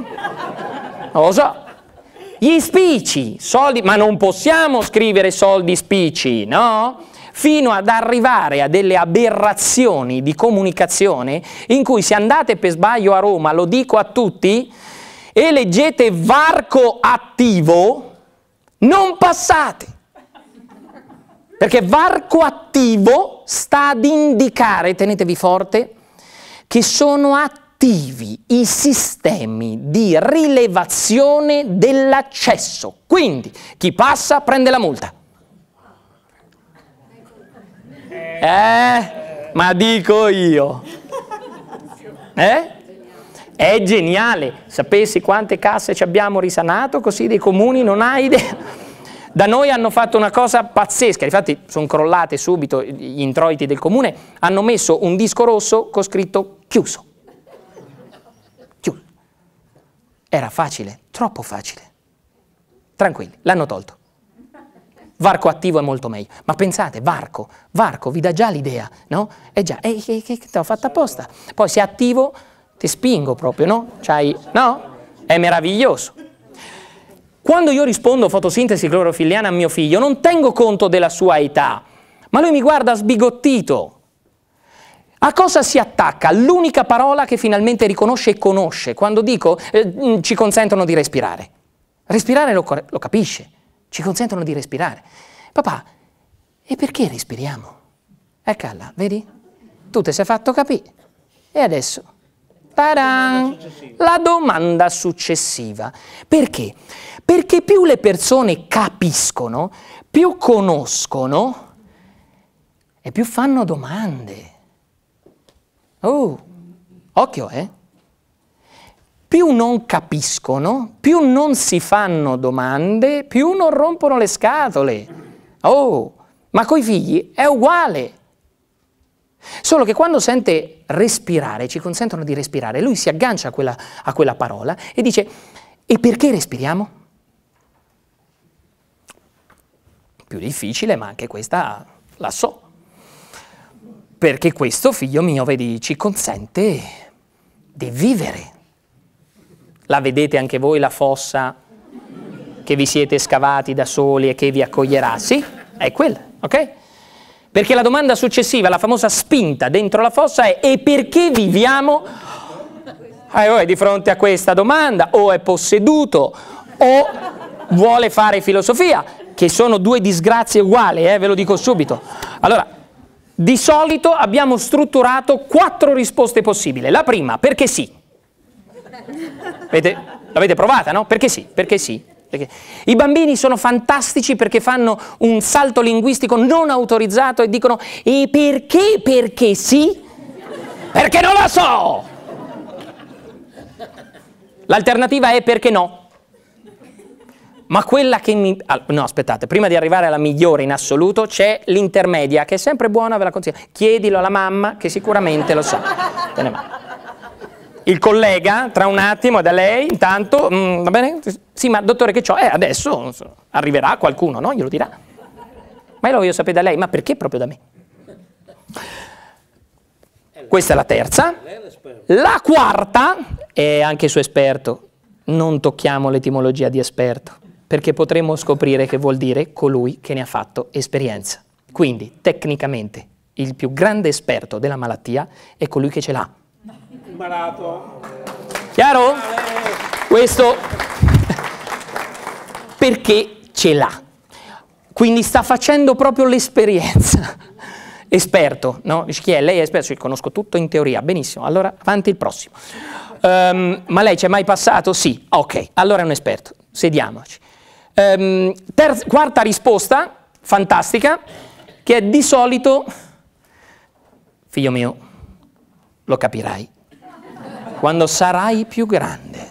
Non lo so. Gli spicci, soldi, ma non possiamo scrivere soldi spicci, no? fino ad arrivare a delle aberrazioni di comunicazione in cui se andate per sbaglio a Roma, lo dico a tutti, e leggete varco attivo, non passate. Perché varco attivo sta ad indicare, tenetevi forte, che sono attivi attivi i sistemi di rilevazione dell'accesso. Quindi chi passa prende la multa. Eh? Ma dico io. Eh? È geniale. Sapessi quante casse ci abbiamo risanato così dei comuni, non hai idea. Da noi hanno fatto una cosa pazzesca, infatti sono crollate subito gli introiti del comune, hanno messo un disco rosso con scritto chiuso. Era facile, troppo facile. Tranquilli, l'hanno tolto. Varco attivo è molto meglio. Ma pensate, varco, varco vi dà già l'idea, no? È già, eh, che, che, che te l'ho fatta apposta. Poi se è attivo ti spingo proprio, no? C'hai, no? È meraviglioso. Quando io rispondo fotosintesi clorofilliana a mio figlio, non tengo conto della sua età, ma lui mi guarda sbigottito. A cosa si attacca l'unica parola che finalmente riconosce e conosce? Quando dico eh, mm, ci consentono di respirare. Respirare lo, lo capisce, ci consentono di respirare. Papà, e perché respiriamo? Eccala, vedi? Tu ti sei fatto capire. E adesso? Taran! La domanda successiva. Perché? Perché più le persone capiscono, più conoscono e più fanno domande. Oh, occhio, eh? Più non capiscono, più non si fanno domande, più non rompono le scatole. Oh, ma coi figli è uguale. Solo che quando sente respirare, ci consentono di respirare, lui si aggancia a quella, a quella parola e dice, e perché respiriamo? Più difficile, ma anche questa la so perché questo, figlio mio, vedi, ci consente di vivere. La vedete anche voi la fossa che vi siete scavati da soli e che vi accoglierà? Sì, è quella, ok? Perché la domanda successiva, la famosa spinta dentro la fossa è e perché viviamo? Eh, o oh, di fronte a questa domanda, o è posseduto, o vuole fare filosofia, che sono due disgrazie uguali, eh, ve lo dico subito. Allora, di solito abbiamo strutturato quattro risposte possibili. La prima, perché sì. l'avete provata, no? Perché sì, perché sì. Perché... I bambini sono fantastici perché fanno un salto linguistico non autorizzato e dicono e perché, perché sì? Perché non lo so! L'alternativa è perché no ma quella che mi... no, aspettate, prima di arrivare alla migliore in assoluto c'è l'intermedia, che è sempre buona, ve la consiglio. Chiedilo alla mamma, che sicuramente lo sa. Il collega, tra un attimo, è da lei, intanto, mm, va bene? Sì, ma dottore che c'ho? Eh, adesso so, arriverà qualcuno, no? Glielo dirà. Ma io lo voglio sapere da lei, ma perché proprio da me? Questa è la terza. La quarta, è anche su esperto, non tocchiamo l'etimologia di esperto perché potremmo scoprire che vuol dire colui che ne ha fatto esperienza. Quindi, tecnicamente, il più grande esperto della malattia è colui che ce l'ha. Il malato. Chiaro? Questo perché ce l'ha. Quindi sta facendo proprio l'esperienza. Esperto, no? Dici chi è? Lei è esperto, cioè, conosco tutto in teoria. Benissimo, allora avanti il prossimo. Um, ma lei ci è mai passato? Sì, ok, allora è un esperto. Sediamoci. Ehm, quarta risposta, fantastica, che è di solito, figlio mio, lo capirai, quando sarai più grande,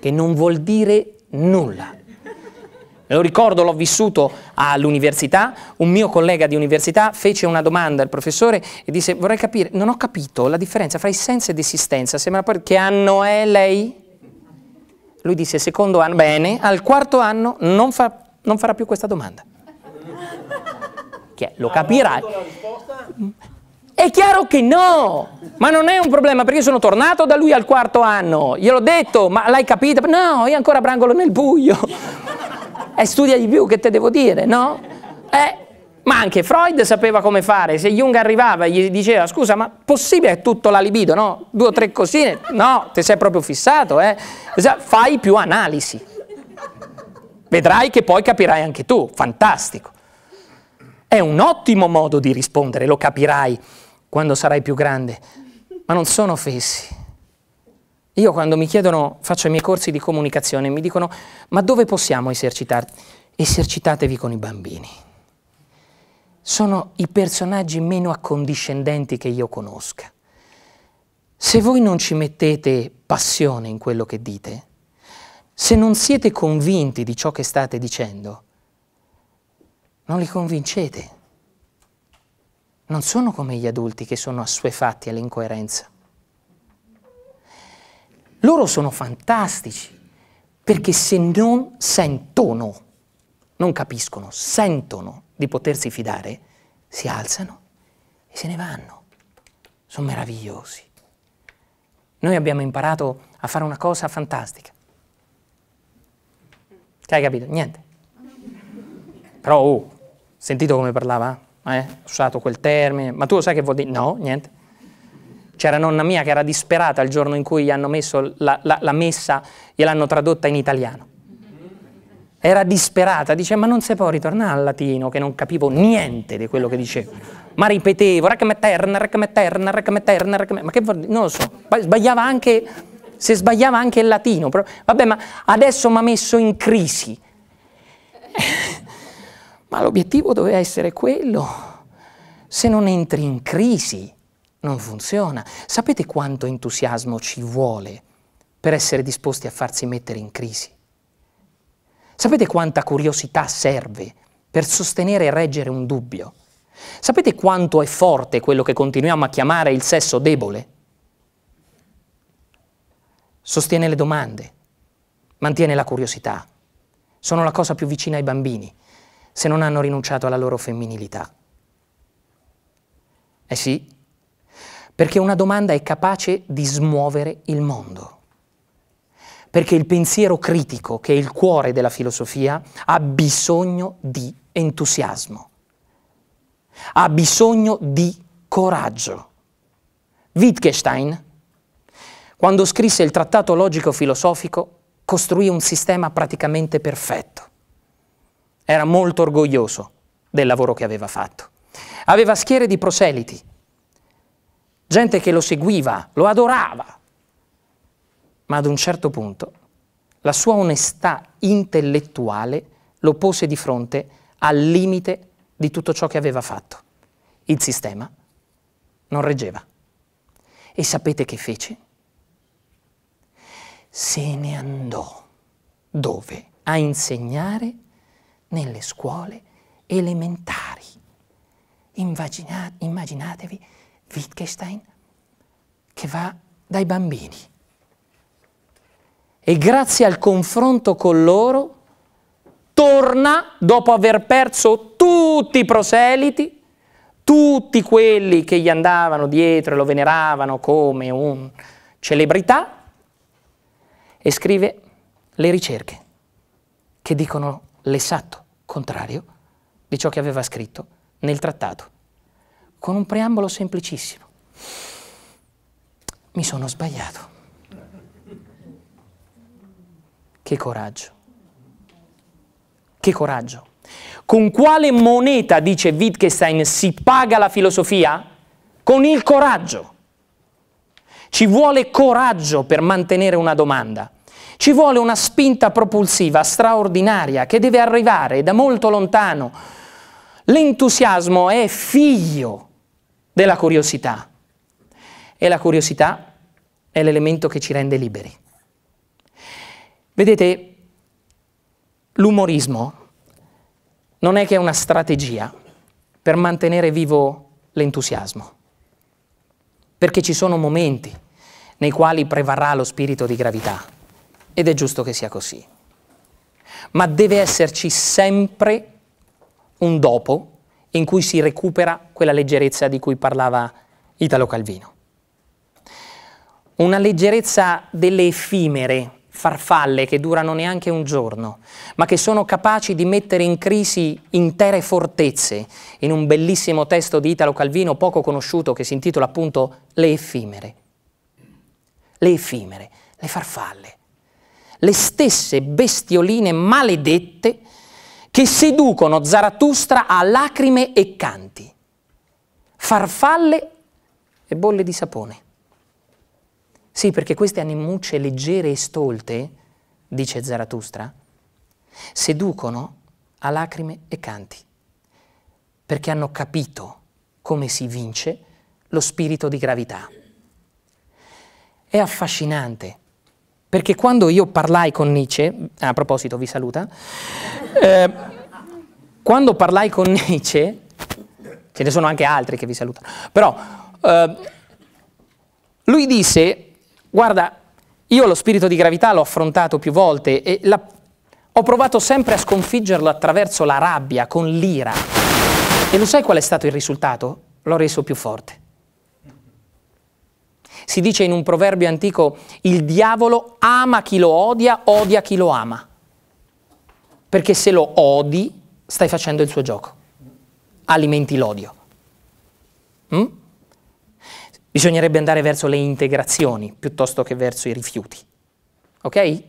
che non vuol dire nulla. lo ricordo, l'ho vissuto all'università, un mio collega di università fece una domanda al professore e disse vorrei capire, non ho capito la differenza fra essenza ed esistenza, sembra che anno è lei? lui disse secondo anno, bene, al quarto anno non, fa, non farà più questa domanda. Che lo ah, capirai. Mm. È chiaro che no, ma non è un problema perché io sono tornato da lui al quarto anno, gliel'ho detto, ma l'hai capito? No, io ancora brangolo nel buio. <laughs> E studia di più, che te devo dire, no? Eh, ma anche Freud sapeva come fare, se Jung arrivava e gli diceva scusa ma possibile è tutto la libido, no? Due o tre cosine, no, ti sei proprio fissato, eh? Fai più analisi, vedrai che poi capirai anche tu, fantastico. È un ottimo modo di rispondere, lo capirai quando sarai più grande, ma non sono fessi. Io quando mi chiedono, faccio i miei corsi di comunicazione, mi dicono ma dove possiamo esercitarti? Esercitatevi con i bambini sono i personaggi meno accondiscendenti che io conosca. Se voi non ci mettete passione in quello che dite, se non siete convinti di ciò che state dicendo, non li convincete. Non sono come gli adulti che sono assuefatti all'incoerenza. Loro sono fantastici, perché se non sentono, non capiscono, sentono di potersi fidare, si alzano e se ne vanno. Sono meravigliosi. Noi abbiamo imparato a fare una cosa fantastica. Che cioè, hai capito? Niente. Però, oh, sentito come parlava? Eh? Usato quel termine. Ma tu lo sai che vuol dire? No, niente. C'era nonna mia che era disperata il giorno in cui gli hanno messo la, la, la messa, gliel'hanno tradotta in italiano era disperata, dice ma non si può ritornare al latino che non capivo niente di quello che dicevo, ma ripetevo, racmeterna, racmeterna, racmeterna, racmeterna, ma che vuol dire, non lo so, sbagliava anche, se sbagliava anche il latino, però, vabbè ma adesso mi ha messo in crisi, <laughs> ma l'obiettivo doveva essere quello, se non entri in crisi non funziona, sapete quanto entusiasmo ci vuole per essere disposti a farsi mettere in crisi? Sapete quanta curiosità serve per sostenere e reggere un dubbio? Sapete quanto è forte quello che continuiamo a chiamare il sesso debole? Sostiene le domande, mantiene la curiosità. Sono la cosa più vicina ai bambini, se non hanno rinunciato alla loro femminilità. Eh sì, perché una domanda è capace di smuovere il mondo perché il pensiero critico, che è il cuore della filosofia, ha bisogno di entusiasmo, ha bisogno di coraggio. Wittgenstein, quando scrisse il trattato logico-filosofico, costruì un sistema praticamente perfetto. Era molto orgoglioso del lavoro che aveva fatto. Aveva schiere di proseliti, gente che lo seguiva, lo adorava, ma ad un certo punto la sua onestà intellettuale lo pose di fronte al limite di tutto ciò che aveva fatto. Il sistema non reggeva. E sapete che fece? Se ne andò. Dove? A insegnare nelle scuole elementari. Immagina, immaginatevi Wittgenstein che va dai bambini e grazie al confronto con loro torna, dopo aver perso tutti i proseliti, tutti quelli che gli andavano dietro e lo veneravano come un celebrità, e scrive le ricerche che dicono l'esatto contrario di ciò che aveva scritto nel trattato, con un preambolo semplicissimo. Mi sono sbagliato. Che coraggio. Che coraggio. Con quale moneta, dice Wittgenstein, si paga la filosofia? Con il coraggio. Ci vuole coraggio per mantenere una domanda. Ci vuole una spinta propulsiva straordinaria che deve arrivare da molto lontano. L'entusiasmo è figlio della curiosità e la curiosità è l'elemento che ci rende liberi. Vedete, l'umorismo non è che una strategia per mantenere vivo l'entusiasmo, perché ci sono momenti nei quali prevarrà lo spirito di gravità ed è giusto che sia così. Ma deve esserci sempre un dopo in cui si recupera quella leggerezza di cui parlava Italo Calvino. Una leggerezza delle effimere farfalle che durano neanche un giorno, ma che sono capaci di mettere in crisi intere fortezze, in un bellissimo testo di Italo Calvino poco conosciuto che si intitola appunto Le effimere. Le effimere, le farfalle, le stesse bestioline maledette che seducono Zarathustra a lacrime e canti, farfalle e bolle di sapone. Sì, perché queste animucce leggere e stolte, dice Zarathustra, seducono a lacrime e canti, perché hanno capito come si vince lo spirito di gravità. È affascinante, perché quando io parlai con Nietzsche, a proposito vi saluta, eh, quando parlai con Nietzsche, ce ne sono anche altri che vi salutano, però eh, lui disse Guarda, io lo spirito di gravità l'ho affrontato più volte e la... ho provato sempre a sconfiggerlo attraverso la rabbia, con l'ira. E lo sai qual è stato il risultato? L'ho reso più forte. Si dice in un proverbio antico, il diavolo ama chi lo odia, odia chi lo ama. Perché se lo odi, stai facendo il suo gioco. Alimenti l'odio. Mm? Bisognerebbe andare verso le integrazioni piuttosto che verso i rifiuti. Ok?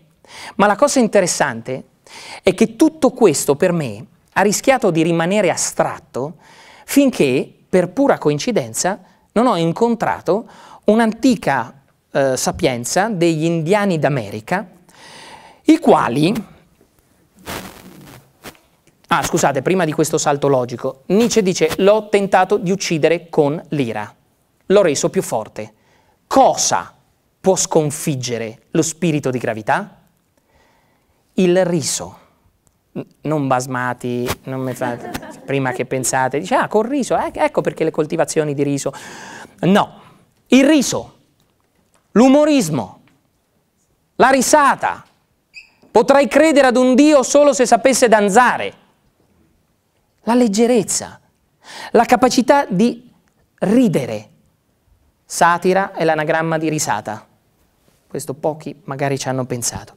Ma la cosa interessante è che tutto questo per me ha rischiato di rimanere astratto finché, per pura coincidenza, non ho incontrato un'antica eh, sapienza degli indiani d'America, i quali... Ah, scusate, prima di questo salto logico, Nietzsche dice l'ho tentato di uccidere con l'ira l'ho reso più forte. Cosa può sconfiggere lo spirito di gravità? Il riso. Non basmati, non mi fate, prima che pensate, dice, ah, col riso, eh, ecco perché le coltivazioni di riso. No, il riso, l'umorismo, la risata. Potrei credere ad un Dio solo se sapesse danzare. La leggerezza, la capacità di ridere, Satira è l'anagramma di risata. Questo pochi magari ci hanno pensato.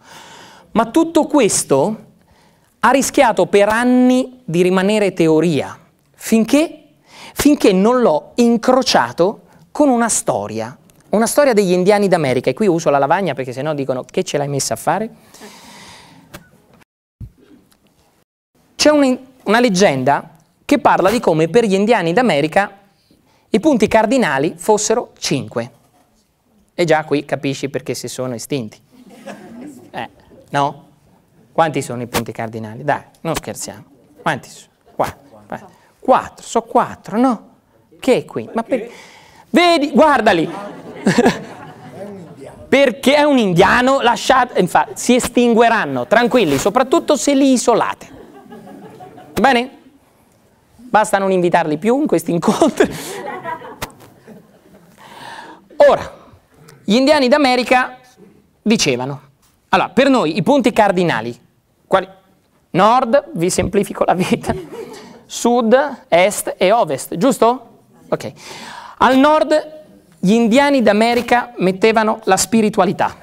Ma tutto questo ha rischiato per anni di rimanere teoria, finché, finché non l'ho incrociato con una storia, una storia degli indiani d'America, e qui uso la lavagna perché sennò dicono che ce l'hai messa a fare. C'è un, una leggenda che parla di come per gli indiani d'America i punti cardinali fossero 5. E già qui capisci perché si sono estinti. Eh, no? Quanti sono i punti cardinali? Dai, non scherziamo. Quanti sono? Quattro. Quattro, so quattro, no? Che è qui? Ma per... Vedi, guardali! <laughs> perché è un indiano, lasciate, infatti, si estingueranno, tranquilli, soprattutto se li isolate. Bene? Basta non invitarli più in questi incontri. Ora, gli indiani d'America dicevano, allora, per noi i punti cardinali, quali? Nord, vi semplifico la vita, sud, est e ovest, giusto? Ok. Al nord gli indiani d'America mettevano la spiritualità,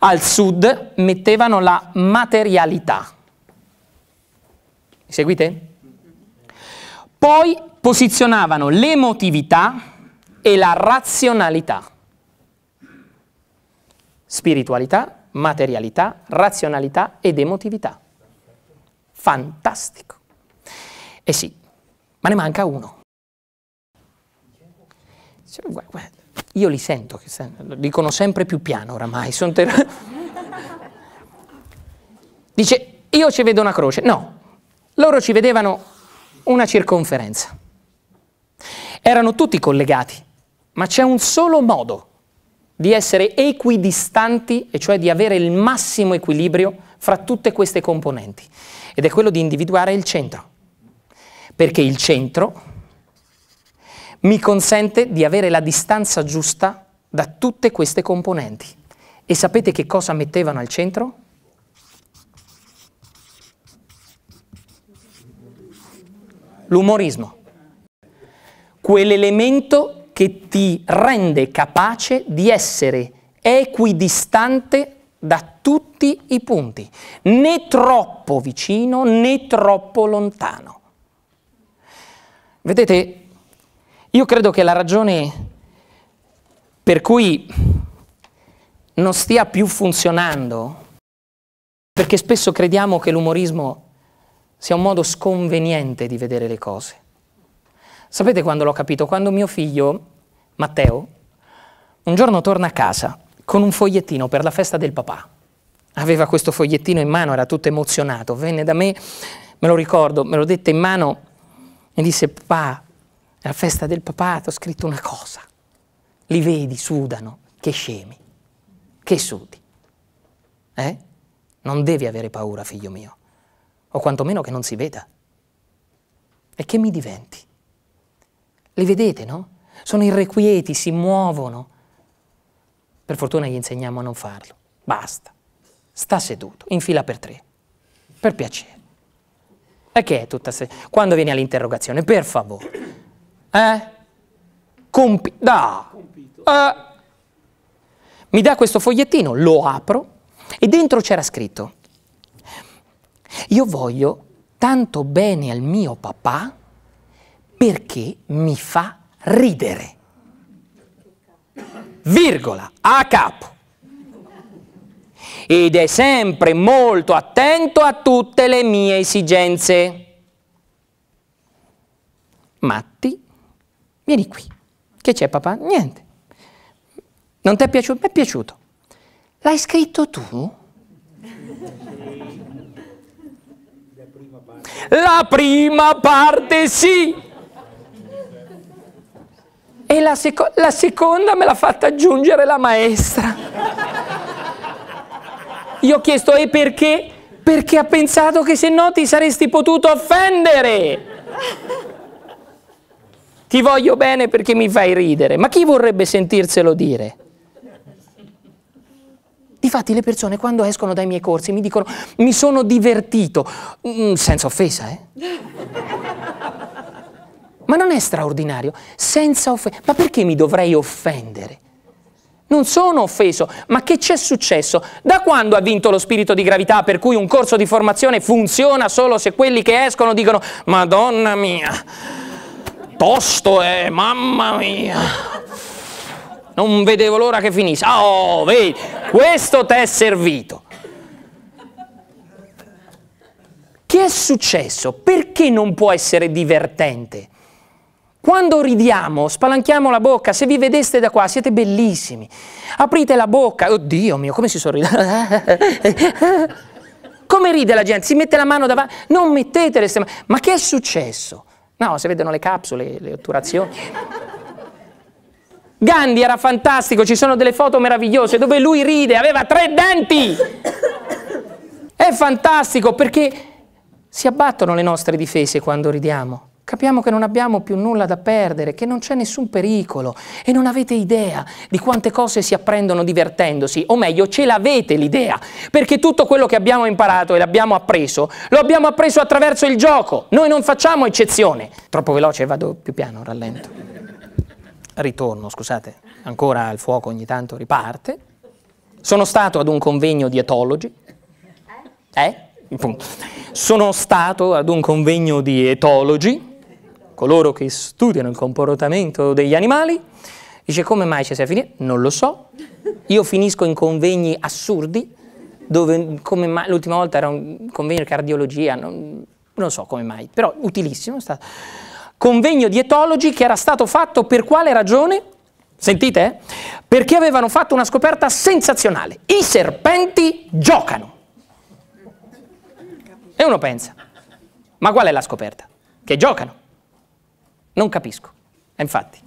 al sud mettevano la materialità. Mi seguite? Poi posizionavano l'emotività e la razionalità. Spiritualità, materialità, razionalità ed emotività. Fantastico. Eh sì, ma ne manca uno. Io li sento, dicono sempre più piano oramai. Dice, io ci vedo una croce. No, loro ci vedevano una circonferenza. Erano tutti collegati ma c'è un solo modo di essere equidistanti, e cioè di avere il massimo equilibrio fra tutte queste componenti, ed è quello di individuare il centro, perché il centro mi consente di avere la distanza giusta da tutte queste componenti. E sapete che cosa mettevano al centro? L'umorismo, quell'elemento che ti rende capace di essere equidistante da tutti i punti, né troppo vicino né troppo lontano. Vedete, io credo che la ragione per cui non stia più funzionando, perché spesso crediamo che l'umorismo sia un modo sconveniente di vedere le cose. Sapete quando l'ho capito? Quando mio figlio, Matteo, un giorno torna a casa con un fogliettino per la festa del papà. Aveva questo fogliettino in mano, era tutto emozionato, venne da me, me lo ricordo, me lo dette in mano e disse, papà, è la festa del papà ti ho scritto una cosa. Li vedi, sudano, che scemi, che sudi. Eh? Non devi avere paura, figlio mio, o quantomeno che non si veda. E che mi diventi? Li vedete, no? Sono irrequieti, si muovono. Per fortuna gli insegniamo a non farlo. Basta. Sta seduto, in fila per tre. Per piacere. E che è tutta se... Quando vieni all'interrogazione, per favore. Eh? Compi... Da! Eh. Mi dà questo fogliettino, lo apro e dentro c'era scritto io voglio tanto bene al mio papà perché mi fa ridere. Virgola, a capo. Ed è sempre molto attento a tutte le mie esigenze. Matti, vieni qui. Che c'è papà? Niente. Non ti è piaciuto? Mi è piaciuto. L'hai scritto tu? La prima parte sì. E la, seco- la seconda me l'ha fatta aggiungere la maestra. Io ho chiesto e perché? Perché ha pensato che se no ti saresti potuto offendere. Ti voglio bene perché mi fai ridere, ma chi vorrebbe sentirselo dire? Difatti le persone quando escono dai miei corsi mi dicono mi sono divertito, mm, senza offesa, eh? ma non è straordinario, senza offesa. Ma perché mi dovrei offendere? Non sono offeso, ma che c'è successo? Da quando ha vinto lo spirito di gravità per cui un corso di formazione funziona solo se quelli che escono dicono Madonna mia, tosto è, mamma mia, non vedevo l'ora che finisse. Ah, oh, vedi, questo ti è servito. Che è successo? Perché non può essere divertente? Quando ridiamo, spalanchiamo la bocca, se vi vedeste da qua siete bellissimi. Aprite la bocca, oddio mio, come si sorride? <laughs> come ride la gente? Si mette la mano davanti, non mettete le mani. Ma che è successo? No, si vedono le capsule, le otturazioni. Gandhi era fantastico, ci sono delle foto meravigliose dove lui ride, aveva tre denti. È fantastico perché si abbattono le nostre difese quando ridiamo. Capiamo che non abbiamo più nulla da perdere, che non c'è nessun pericolo e non avete idea di quante cose si apprendono divertendosi, o meglio, ce l'avete l'idea, perché tutto quello che abbiamo imparato e l'abbiamo appreso, lo abbiamo appreso attraverso il gioco. Noi non facciamo eccezione. Troppo veloce, vado più piano, rallento. Ritorno, scusate, ancora il fuoco ogni tanto riparte. Sono stato ad un convegno di etologi. Eh? eh? Sono stato ad un convegno di etologi coloro che studiano il comportamento degli animali, dice come mai ci sei finito? Non lo so, io finisco in convegni assurdi, dove come mai, l'ultima volta era un convegno di cardiologia, non, non so come mai, però utilissimo è Convegno di etologi che era stato fatto per quale ragione? Sentite? Eh? Perché avevano fatto una scoperta sensazionale. I serpenti giocano. E uno pensa, ma qual è la scoperta? Che giocano. Non capisco. infatti,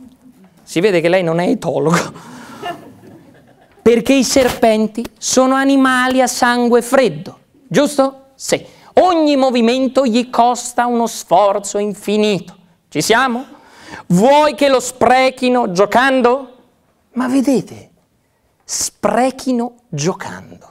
si vede che lei non è etologo. Perché i serpenti sono animali a sangue freddo, giusto? Sì. Ogni movimento gli costa uno sforzo infinito. Ci siamo? Vuoi che lo sprechino giocando? Ma vedete, sprechino giocando.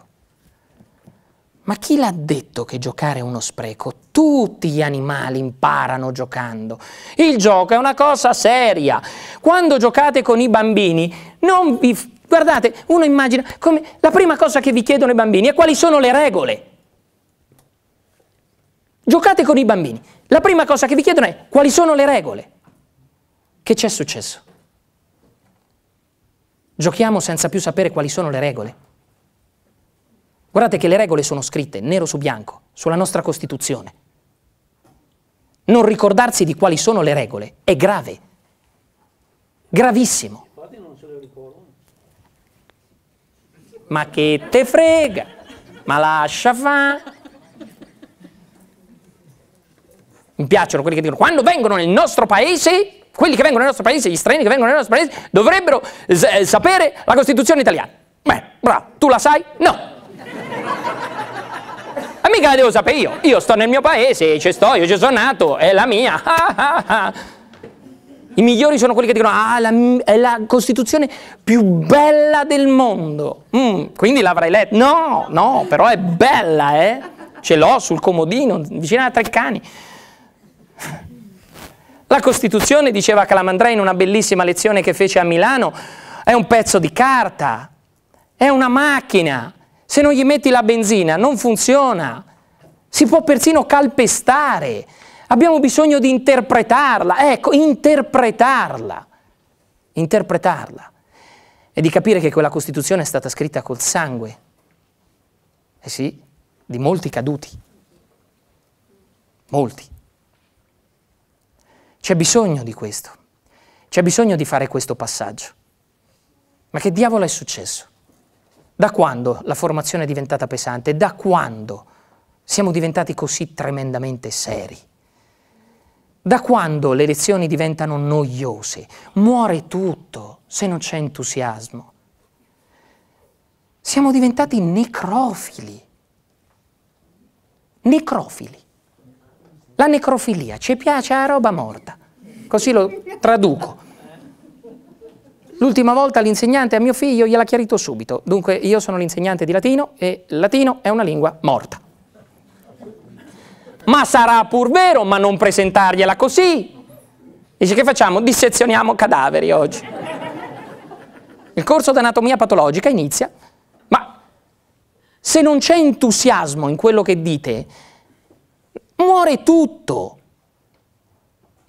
Ma chi l'ha detto che giocare è uno spreco? Tutti gli animali imparano giocando. Il gioco è una cosa seria. Quando giocate con i bambini, non vi... Guardate, uno immagina come... La prima cosa che vi chiedono i bambini è quali sono le regole. Giocate con i bambini. La prima cosa che vi chiedono è quali sono le regole. Che c'è successo? Giochiamo senza più sapere quali sono le regole. Guardate che le regole sono scritte nero su bianco sulla nostra Costituzione. Non ricordarsi di quali sono le regole è grave, gravissimo. Ma che te frega, ma lascia fa. Mi piacciono quelli che dicono quando vengono nel nostro paese, quelli che vengono nel nostro paese, gli stranieri che vengono nel nostro paese, dovrebbero eh, sapere la Costituzione italiana. Beh, bravo, tu la sai? No. Ma <laughs> mica la devo sapere io. Io sto nel mio paese, ci sto, io ci sono nato, è la mia. <laughs> I migliori sono quelli che dicono, ah, la, è la Costituzione più bella del mondo. Mm, quindi l'avrai letta. No, no, però è bella, eh. Ce l'ho sul comodino, vicino a Treccani. La Costituzione, diceva Calamandrei in una bellissima lezione che fece a Milano, è un pezzo di carta, è una macchina, se non gli metti la benzina non funziona. Si può persino calpestare. Abbiamo bisogno di interpretarla. Ecco, interpretarla. Interpretarla. E di capire che quella Costituzione è stata scritta col sangue. Eh sì, di molti caduti. Molti. C'è bisogno di questo. C'è bisogno di fare questo passaggio. Ma che diavolo è successo? Da quando la formazione è diventata pesante? Da quando siamo diventati così tremendamente seri? Da quando le lezioni diventano noiose? Muore tutto se non c'è entusiasmo. Siamo diventati necrofili. Necrofili. La necrofilia, ci piace la roba morta. Così lo traduco. L'ultima volta l'insegnante a mio figlio gliel'ha chiarito subito, dunque io sono l'insegnante di latino e il latino è una lingua morta. Ma sarà pur vero, ma non presentargliela così. Dice che facciamo? Dissezioniamo cadaveri oggi. Il corso d'anatomia patologica inizia, ma se non c'è entusiasmo in quello che dite, muore tutto.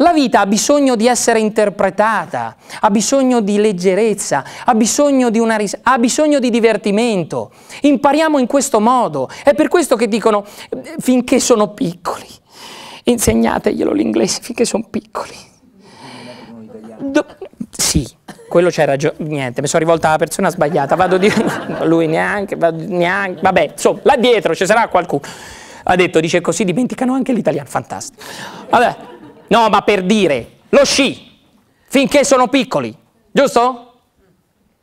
La vita ha bisogno di essere interpretata, ha bisogno di leggerezza, ha bisogno di, una ha bisogno di, divertimento. Impariamo in questo modo. È per questo che dicono eh, finché sono piccoli. Insegnateglielo l'inglese finché sono piccoli. Do sì, quello c'è ragione. Niente, mi sono rivolta alla persona sbagliata. Vado di... <laughs> No, lui neanche, vado neanche. Vabbè, insomma, là dietro ci sarà qualcuno. Ha detto, dice così, dimenticano anche l'italiano. Fantastico. Vabbè. No, ma per dire, lo sci, finché sono piccoli, giusto?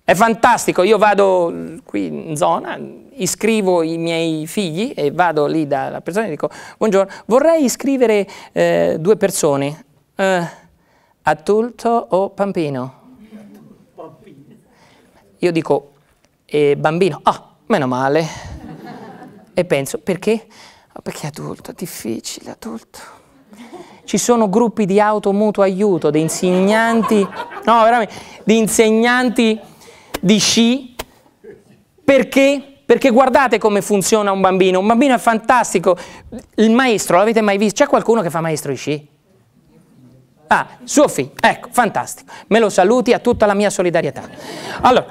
È fantastico, io vado qui in zona, iscrivo i miei figli e vado lì dalla persona e dico, buongiorno, vorrei iscrivere eh, due persone, eh, adulto o bambino? Io dico, eh, bambino, ah, meno male. e penso, perché? Ah, perché adulto, difficile, adulto ci sono gruppi di auto mutuo aiuto, di insegnanti, no veramente, di insegnanti di sci, perché? Perché guardate come funziona un bambino, un bambino è fantastico, il maestro, l'avete mai visto? C'è qualcuno che fa maestro di sci? Ah, suo figlio, ecco, fantastico, me lo saluti a tutta la mia solidarietà. Allora,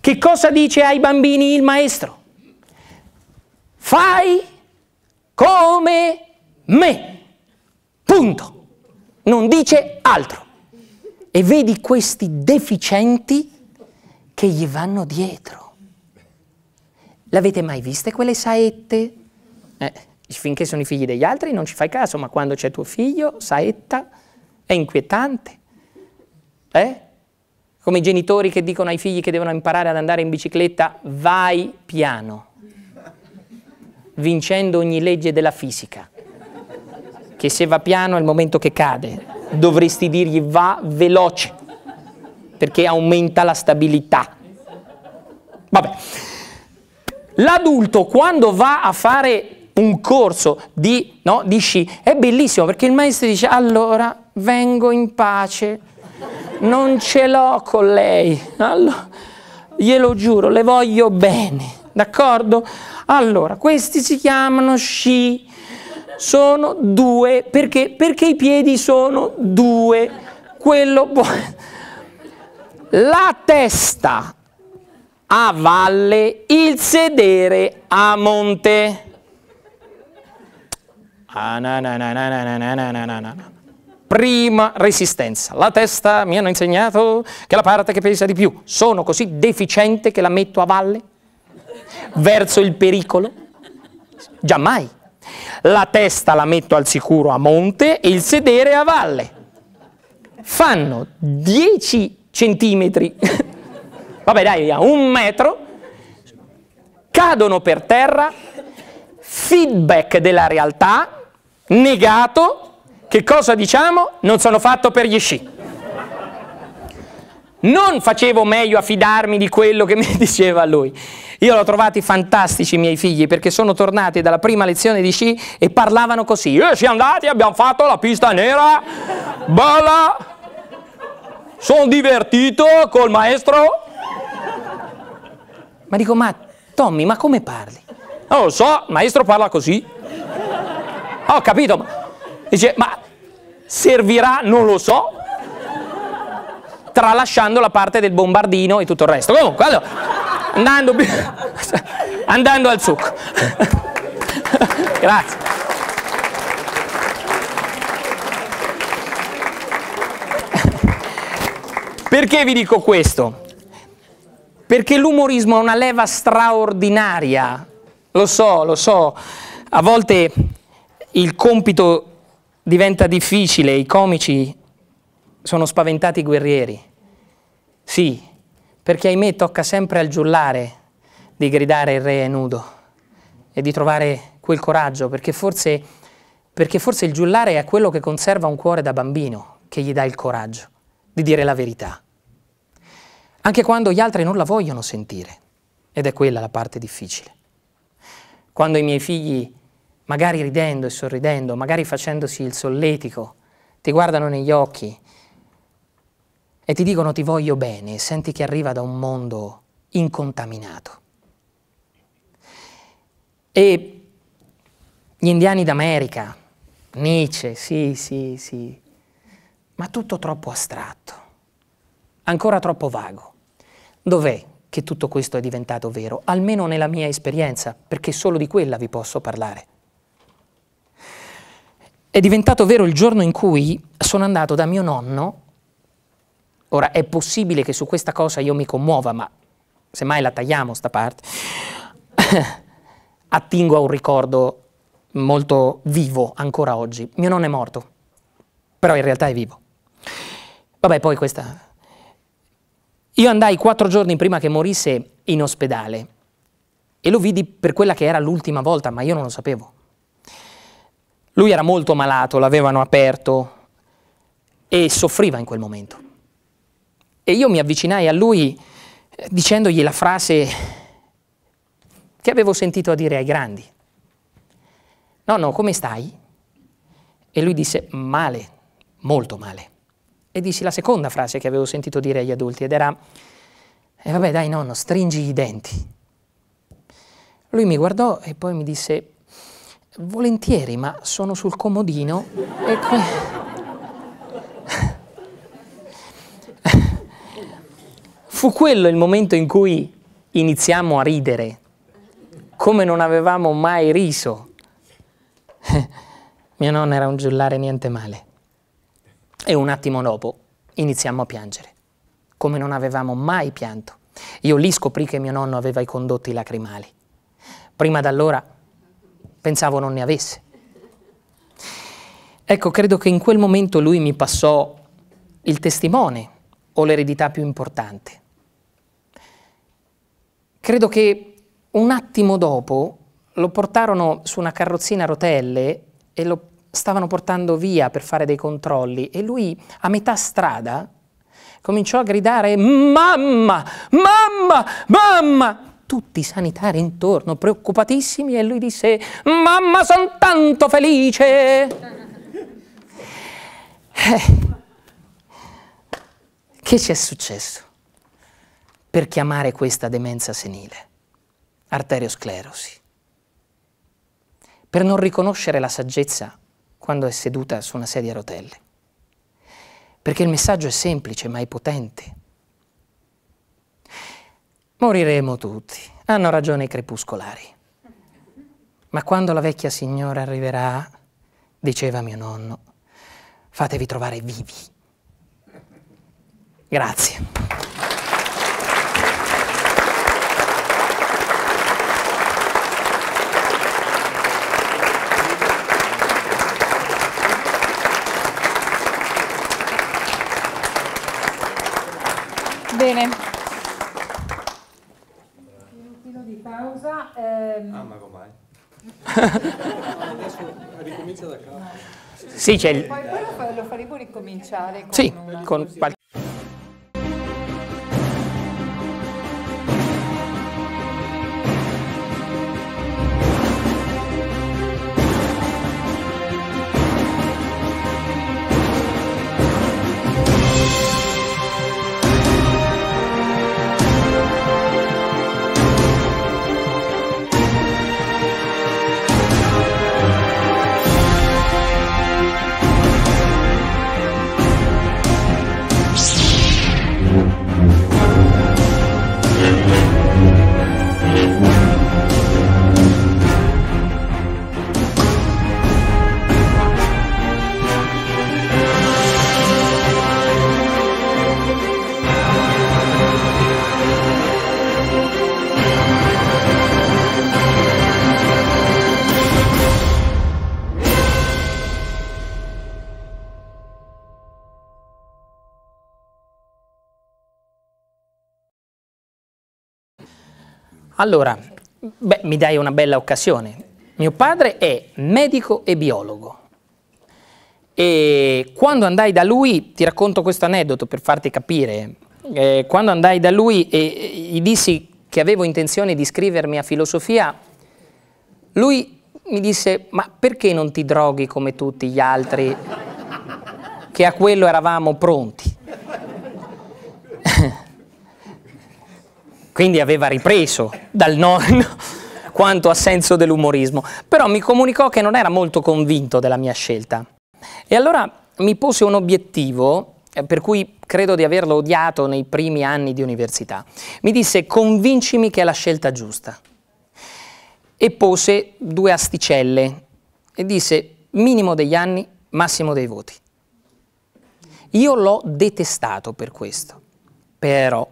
che cosa dice ai bambini il maestro? Fai come me. Punto. Non dice altro. E vedi questi deficienti che gli vanno dietro. L'avete mai viste quelle saette? Eh, finché sono i figli degli altri non ci fai caso, ma quando c'è tuo figlio, saetta, è inquietante. Eh? Come i genitori che dicono ai figli che devono imparare ad andare in bicicletta, vai piano, vincendo ogni legge della fisica che se va piano è il momento che cade, dovresti dirgli va veloce, perché aumenta la stabilità. Vabbè. L'adulto quando va a fare un corso di, no, di sci è bellissimo perché il maestro dice allora vengo in pace, non ce l'ho con lei, allora, glielo giuro, le voglio bene, d'accordo? Allora, questi si chiamano sci sono due, perché? Perché i piedi sono due, quello buono. La testa a valle, il sedere a monte. Prima resistenza. La testa mi hanno insegnato che è la parte che pesa di più. Sono così deficiente che la metto a valle? Verso il pericolo? Giammai. La testa la metto al sicuro a monte e il sedere a valle. Fanno 10 centimetri, <laughs> vabbè dai via, un metro, cadono per terra, feedback della realtà, negato, che cosa diciamo? Non sono fatto per gli sci non facevo meglio a fidarmi di quello che mi <laughs> diceva lui. Io l'ho trovati fantastici i miei figli perché sono tornati dalla prima lezione di sci e parlavano così. Io eh, siamo andati, abbiamo fatto la pista nera, bella, sono divertito col maestro. Ma dico, ma Tommy, ma come parli? Non oh, lo so, il maestro parla così. Ho capito, ma... Dice, ma servirà, non lo so tralasciando la parte del bombardino e tutto il resto. Comunque, allora, andando, <laughs> andando al succo. <laughs> Grazie. Perché vi dico questo? Perché l'umorismo è una leva straordinaria. Lo so, lo so, a volte il compito diventa difficile, i comici sono spaventati i guerrieri. Sì, perché ahimè tocca sempre al giullare di gridare il re è nudo e di trovare quel coraggio, perché forse, perché forse il giullare è quello che conserva un cuore da bambino, che gli dà il coraggio di dire la verità, anche quando gli altri non la vogliono sentire. Ed è quella la parte difficile. Quando i miei figli, magari ridendo e sorridendo, magari facendosi il solletico, ti guardano negli occhi e ti dicono ti voglio bene senti che arriva da un mondo incontaminato. E gli indiani d'America, Nietzsche, sì, sì, sì, ma tutto troppo astratto, ancora troppo vago. Dov'è che tutto questo è diventato vero? Almeno nella mia esperienza, perché solo di quella vi posso parlare. È diventato vero il giorno in cui sono andato da mio nonno Ora è possibile che su questa cosa io mi commuova, ma semmai la tagliamo sta parte, <coughs> attingo a un ricordo molto vivo ancora oggi. Mio nonno è morto, però in realtà è vivo. Vabbè, poi questa... Io andai quattro giorni prima che morisse in ospedale e lo vidi per quella che era l'ultima volta, ma io non lo sapevo. Lui era molto malato, l'avevano aperto e soffriva in quel momento. E io mi avvicinai a lui eh, dicendogli la frase che avevo sentito dire ai grandi. Nonno, come stai? E lui disse male, molto male. E dissi la seconda frase che avevo sentito dire agli adulti ed era e eh, vabbè dai nonno, stringi i denti. Lui mi guardò e poi mi disse volentieri, ma sono sul comodino e qui... Fu quello il momento in cui iniziamo a ridere, come non avevamo mai riso. <laughs> Mio nonno era un giullare niente male. E un attimo dopo iniziamo a piangere, come non avevamo mai pianto. Io lì scoprì che mio nonno aveva i condotti lacrimali. Prima d'allora pensavo non ne avesse. Ecco, credo che in quel momento lui mi passò il testimone o l'eredità più importante. Credo che un attimo dopo lo portarono su una carrozzina a rotelle e lo stavano portando via per fare dei controlli e lui a metà strada cominciò a gridare mamma, mamma, mamma. Tutti i sanitari intorno preoccupatissimi e lui disse mamma sono tanto felice. Eh. Che ci è successo? per chiamare questa demenza senile, arteriosclerosi. Per non riconoscere la saggezza quando è seduta su una sedia a rotelle. Perché il messaggio è semplice ma è potente. Moriremo tutti, hanno ragione i crepuscolari. Ma quando la vecchia signora arriverà, diceva mio nonno, fatevi trovare vivi. Grazie. Bene. Un minutino di pausa. Ehm... Ah, ma com'è? Adesso ricomincia da capo. Sì, c'è il... Poi lo, faremo ricominciare con, sì, una... con qualche Allora, beh, mi dai una bella occasione. Mio padre è medico e biologo. E quando andai da lui, ti racconto questo aneddoto per farti capire, eh, quando andai da lui e, e eh, gli dissi che avevo intenzione di iscrivermi a filosofia, lui mi disse, ma perché non ti droghi come tutti gli altri, che a quello eravamo pronti? <laughs> quindi aveva ripreso dal nonno <laughs> quanto a senso dell'umorismo, però mi comunicò che non era molto convinto della mia scelta. E allora mi pose un obiettivo eh, per cui credo di averlo odiato nei primi anni di università. Mi disse convincimi che è la scelta giusta. E pose due asticelle e disse minimo degli anni, massimo dei voti. Io l'ho detestato per questo, però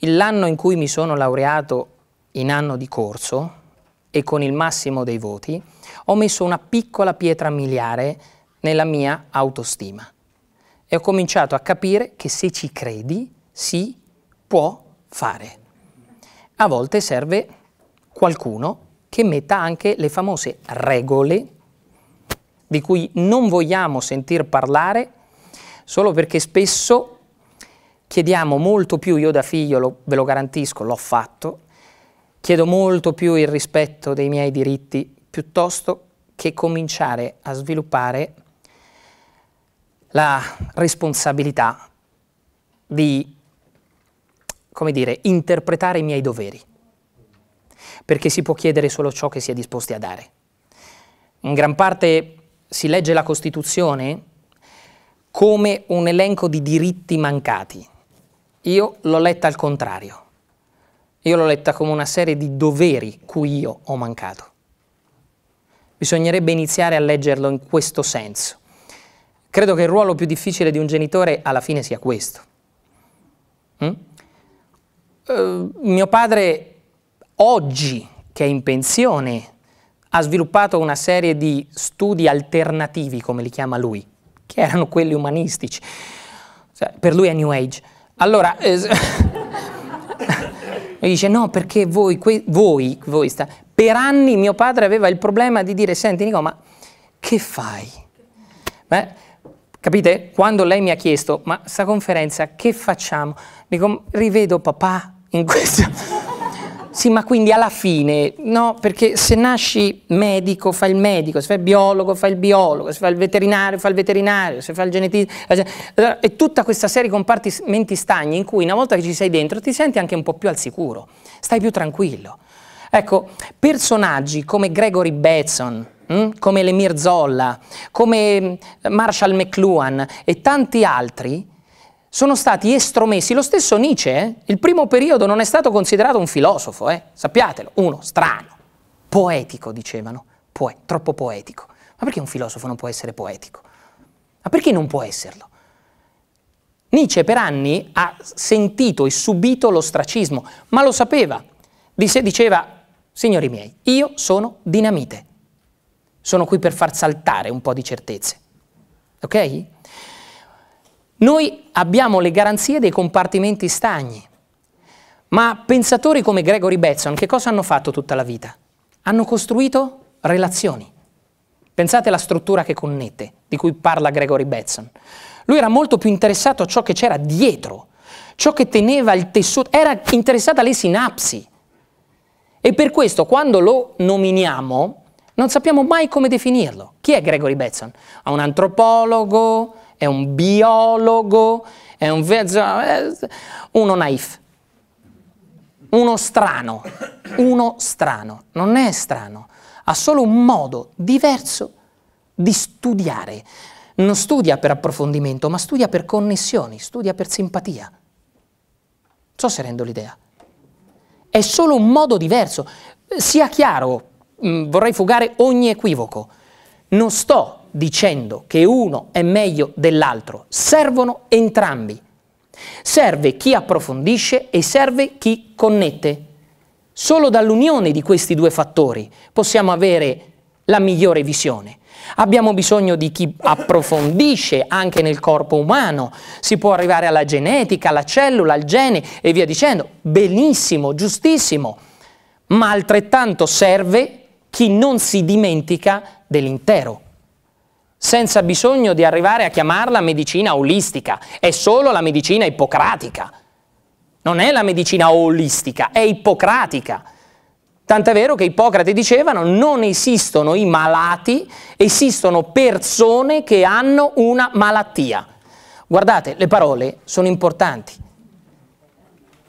L'anno in cui mi sono laureato in anno di corso e con il massimo dei voti, ho messo una piccola pietra miliare nella mia autostima e ho cominciato a capire che se ci credi si può fare. A volte serve qualcuno che metta anche le famose regole di cui non vogliamo sentir parlare solo perché spesso chiediamo molto più, io da figlio lo, ve lo garantisco, l'ho fatto, chiedo molto più il rispetto dei miei diritti piuttosto che cominciare a sviluppare la responsabilità di, come dire, interpretare i miei doveri, perché si può chiedere solo ciò che si è disposti a dare. In gran parte si legge la Costituzione come un elenco di diritti mancati io l'ho letta al contrario. Io l'ho letta come una serie di doveri cui io ho mancato. Bisognerebbe iniziare a leggerlo in questo senso. Credo che il ruolo più difficile di un genitore alla fine sia questo. Mm? Uh, mio padre oggi, che è in pensione, ha sviluppato una serie di studi alternativi, come li chiama lui, che erano quelli umanistici. Cioè, per lui è New Age allora, eh, <laughs> mi dice no perché voi, que, voi, voi sta, per anni mio padre aveva il problema di dire senti Nico ma che fai? Beh, capite? Quando lei mi ha chiesto ma sta conferenza che facciamo? Dico rivedo papà in questo... Sì, ma quindi alla fine, no, perché se nasci medico fai il medico, se fai biologo fai il biologo, se fai il veterinario fai il veterinario, se fai il genetista, cioè, è tutta questa serie di compartimenti stagni in cui una volta che ci sei dentro ti senti anche un po' più al sicuro, stai più tranquillo. Ecco, personaggi come Gregory Batson, hm? come Lemir Zolla, come mm, Marshall McLuhan e tanti altri sono stati estromessi. Lo stesso Nietzsche, eh? il primo periodo non è stato considerato un filosofo, eh? sappiatelo, uno strano, poetico dicevano, Poe troppo poetico. Ma perché un filosofo non può essere poetico? Ma perché non può esserlo? Nietzsche per anni ha sentito e subito l'ostracismo, ma lo sapeva. Dice, diceva, signori miei, io sono dinamite, sono qui per far saltare un po' di certezze. Ok? Noi abbiamo le garanzie dei compartimenti stagni, ma pensatori come Gregory Betson che cosa hanno fatto tutta la vita? Hanno costruito relazioni. Pensate alla struttura che connette, di cui parla Gregory Betson. Lui era molto più interessato a ciò che c'era dietro, ciò che teneva il tessuto, era interessato alle sinapsi. E per questo quando lo nominiamo non sappiamo mai come definirlo. Chi è Gregory Betson? È un antropologo, è un biologo, è un uno naif, uno strano, uno strano, non è strano, ha solo un modo diverso di studiare. Non studia per approfondimento, ma studia per connessioni, studia per simpatia. so se rendo l'idea. È solo un modo diverso. Sia chiaro, mm, vorrei fugare ogni equivoco. Non sto dicendo che uno è meglio dell'altro, servono entrambi. Serve chi approfondisce e serve chi connette. Solo dall'unione di questi due fattori possiamo avere la migliore visione. Abbiamo bisogno di chi approfondisce anche nel corpo umano, si può arrivare alla genetica, alla cellula, al gene e via dicendo. Benissimo, giustissimo, ma altrettanto serve chi non si dimentica dell'intero senza bisogno di arrivare a chiamarla medicina olistica, è solo la medicina ippocratica. Non è la medicina olistica, è ippocratica. Tant'è vero che Ippocrate dicevano non esistono i malati, esistono persone che hanno una malattia. Guardate, le parole sono importanti.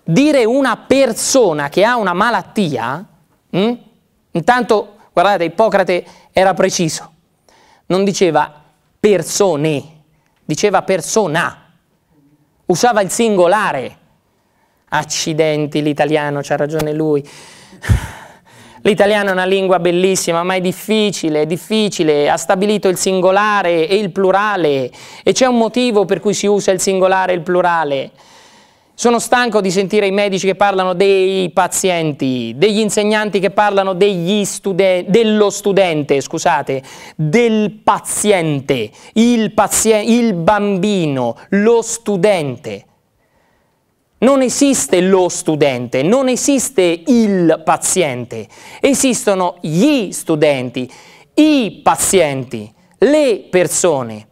Dire una persona che ha una malattia, mh? Hm? intanto, guardate, Ippocrate era preciso, non diceva persone, diceva persona, usava il singolare. Accidenti, l'italiano, c'ha ragione lui. L'italiano è una lingua bellissima, ma è difficile, è difficile, ha stabilito il singolare e il plurale e c'è un motivo per cui si usa il singolare e il plurale. Sono stanco di sentire i medici che parlano dei pazienti, degli insegnanti che parlano studen dello studente, scusate, del paziente, il, pazie il bambino, lo studente. Non esiste lo studente, non esiste il paziente, esistono gli studenti, i pazienti, le persone.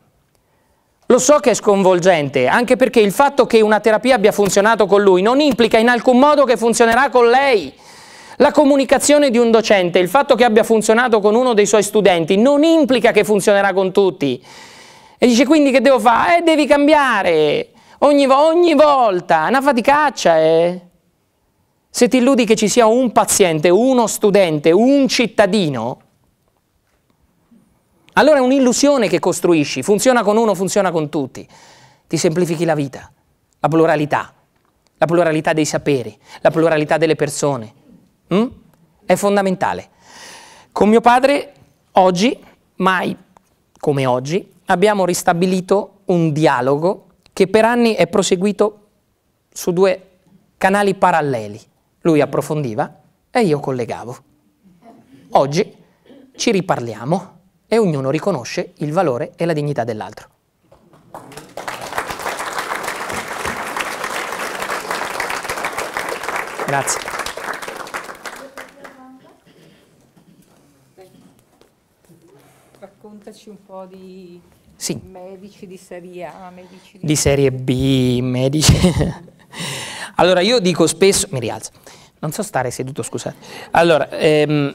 Lo so che è sconvolgente, anche perché il fatto che una terapia abbia funzionato con lui non implica in alcun modo che funzionerà con lei. La comunicazione di un docente, il fatto che abbia funzionato con uno dei suoi studenti, non implica che funzionerà con tutti. E dice quindi che devo fare? Eh, devi cambiare, ogni, ogni volta, una faticaccia, eh. Se ti illudi che ci sia un paziente, uno studente, un cittadino, allora è un'illusione che costruisci, funziona con uno, funziona con tutti. Ti semplifichi la vita, la pluralità, la pluralità dei saperi, la pluralità delle persone. Mm? È fondamentale. Con mio padre oggi, mai come oggi, abbiamo ristabilito un dialogo che per anni è proseguito su due canali paralleli. Lui approfondiva e io collegavo. Oggi ci riparliamo e ognuno riconosce il valore e la dignità dell'altro. Grazie. Raccontaci un po' di sì. medici di serie A, medici di, di serie B, medici... <laughs> allora io dico spesso... mi rialzo. Non so stare seduto, scusate. Allora, ehm,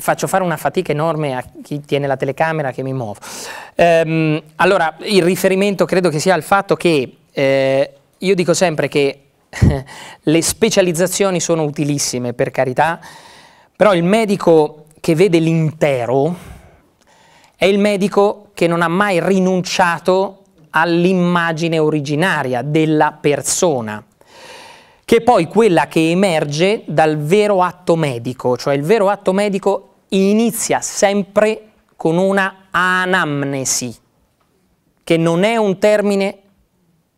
faccio fare una fatica enorme a chi tiene la telecamera che mi muovo. Ehm, allora, il riferimento credo che sia al fatto che eh, io dico sempre che <laughs> le specializzazioni sono utilissime, per carità, però il medico che vede l'intero è il medico che non ha mai rinunciato all'immagine originaria della persona che è poi quella che emerge dal vero atto medico, cioè il vero atto medico inizia sempre con una anamnesi, che non è un termine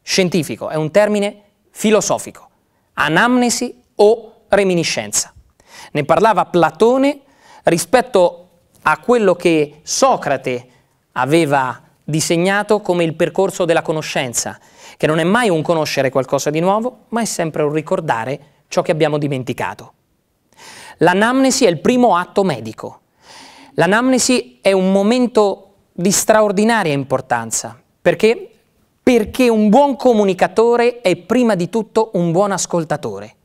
scientifico, è un termine filosofico, anamnesi o reminiscenza. Ne parlava Platone rispetto a quello che Socrate aveva disegnato come il percorso della conoscenza, che non è mai un conoscere qualcosa di nuovo, ma è sempre un ricordare ciò che abbiamo dimenticato. L'anamnesi è il primo atto medico. L'anamnesi è un momento di straordinaria importanza, perché? Perché un buon comunicatore è prima di tutto un buon ascoltatore.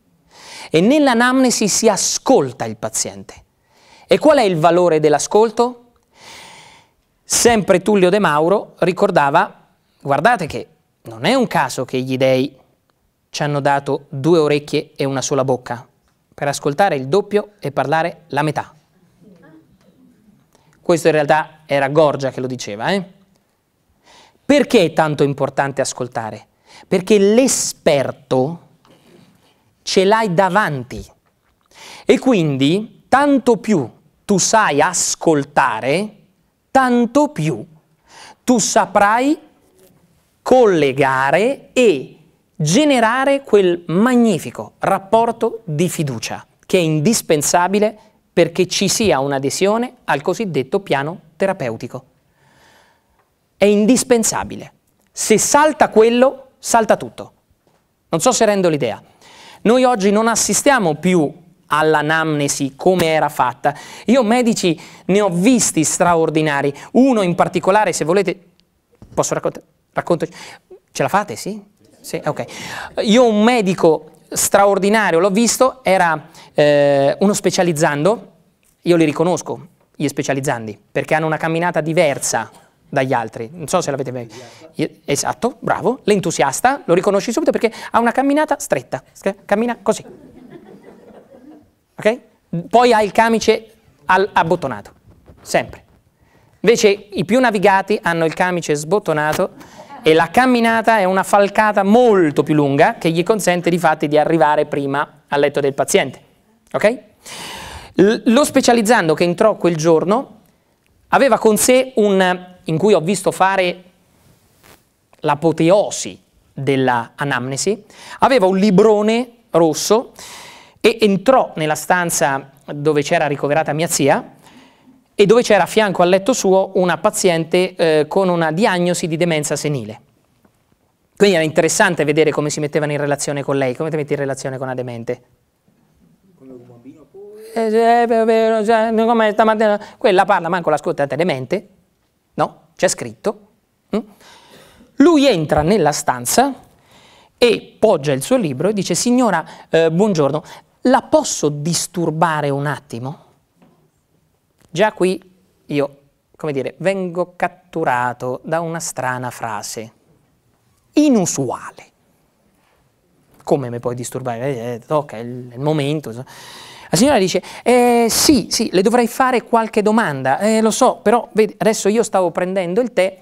E nell'anamnesi si ascolta il paziente. E qual è il valore dell'ascolto? Sempre Tullio De Mauro ricordava, guardate che non è un caso che gli dèi ci hanno dato due orecchie e una sola bocca per ascoltare il doppio e parlare la metà. Questo in realtà era Gorgia che lo diceva. Eh? Perché è tanto importante ascoltare? Perché l'esperto ce l'hai davanti e quindi tanto più tu sai ascoltare, tanto più tu saprai collegare e generare quel magnifico rapporto di fiducia che è indispensabile perché ci sia un'adesione al cosiddetto piano terapeutico. È indispensabile. Se salta quello, salta tutto. Non so se rendo l'idea. Noi oggi non assistiamo più all'anamnesi come era fatta. Io medici ne ho visti straordinari, uno in particolare, se volete, posso raccontare? Raccontaci. Ce la fate, sì? Sì, ok. Io un medico straordinario, l'ho visto, era eh, uno specializzando, io li riconosco, gli specializzandi, perché hanno una camminata diversa dagli altri. Non so se l'avete mai. Esatto, bravo. L'entusiasta lo riconosci subito perché ha una camminata stretta, cammina così. Ok? Poi ha il camice al, abbottonato, sempre. Invece i più navigati hanno il camice sbottonato e la camminata è una falcata molto più lunga che gli consente di fatti di arrivare prima al letto del paziente. Okay? Lo specializzando che entrò quel giorno aveva con sé un, in cui ho visto fare l'apoteosi dell'anamnesi, aveva un librone rosso e entrò nella stanza dove c'era ricoverata mia zia e dove c'era a fianco al letto suo una paziente eh, con una diagnosi di demenza senile. Quindi era interessante vedere come si mettevano in relazione con lei, come ti metti in relazione con la demente? Come un bambino pure? Eh, eh, stamattina, quella parla, manco l'ascolta, demente? No, c'è scritto. Hm? Lui entra nella stanza e poggia il suo libro e dice, signora, eh, buongiorno, la posso disturbare un attimo? Già qui io, come dire, vengo catturato da una strana frase, inusuale. Come mi puoi disturbare? tocca, eh, eh, è il, il momento. La signora dice, eh, sì, sì, le dovrei fare qualche domanda, eh, lo so, però vedi, adesso io stavo prendendo il tè,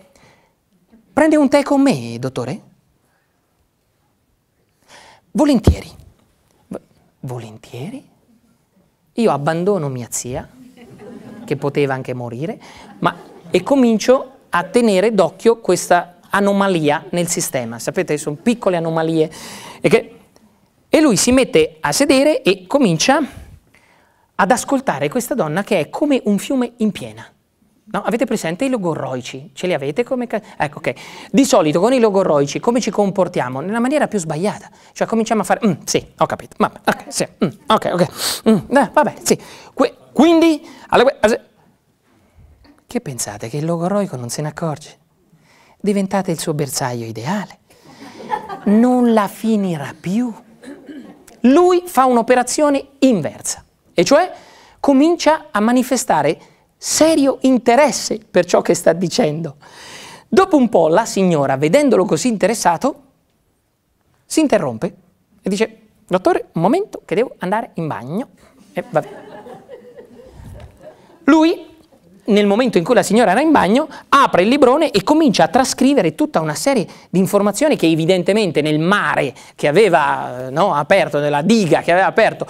prende un tè con me, dottore? Volentieri. Volentieri? Io abbandono mia zia, che poteva anche morire, ma, e comincio a tenere d'occhio questa anomalia nel sistema. Sapete, sono piccole anomalie. E, che, e lui si mette a sedere e comincia ad ascoltare questa donna che è come un fiume in piena. No? Avete presente i logorroici? Ce li avete come... Ecco, ok. Di solito con i logorroici come ci comportiamo? Nella maniera più sbagliata. Cioè cominciamo a fare... Mm, sì, ho capito. Vabbè, ok, sì, mm, ok, ok. Mm, eh, va bene, sì. Que quindi alla... Che pensate? Che il logoroico non se ne accorge? Diventate il suo bersaglio ideale. Non la finirà più. Lui fa un'operazione inversa, e cioè comincia a manifestare serio interesse per ciò che sta dicendo. Dopo un po' la signora, vedendolo così interessato, si interrompe e dice, dottore, un momento che devo andare in bagno. E va bene. Lui, nel momento in cui la signora era in bagno, apre il librone e comincia a trascrivere tutta una serie di informazioni che evidentemente nel mare che aveva eh, no, aperto, nella diga che aveva aperto,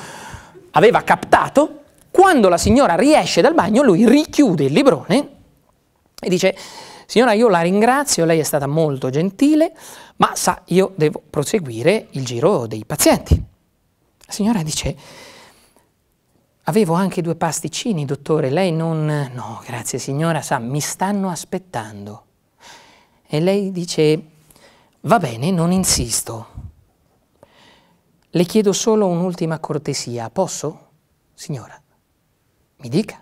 aveva captato. Quando la signora riesce dal bagno, lui richiude il librone e dice, signora io la ringrazio, lei è stata molto gentile, ma sa, io devo proseguire il giro dei pazienti. La signora dice, Avevo anche due pasticcini, dottore, lei non... No, grazie signora, sa, mi stanno aspettando. E lei dice, va bene, non insisto. Le chiedo solo un'ultima cortesia, posso? Signora, mi dica.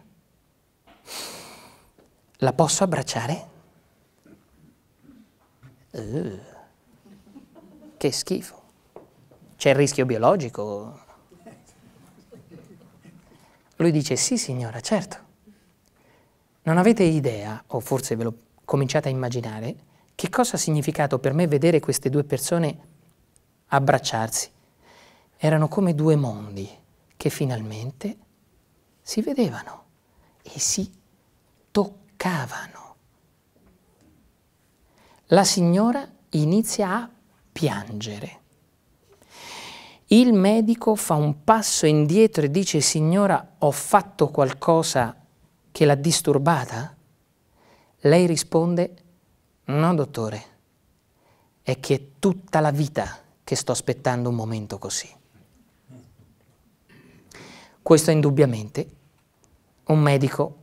La posso abbracciare? Uh, che schifo. C'è il rischio biologico, lui dice, sì signora, certo. Non avete idea, o forse ve lo cominciate a immaginare, che cosa ha significato per me vedere queste due persone abbracciarsi. Erano come due mondi che finalmente si vedevano e si toccavano. La signora inizia a piangere. Il medico fa un passo indietro e dice, signora, ho fatto qualcosa che l'ha disturbata? Lei risponde, no dottore, è che è tutta la vita che sto aspettando un momento così. Questo è indubbiamente un medico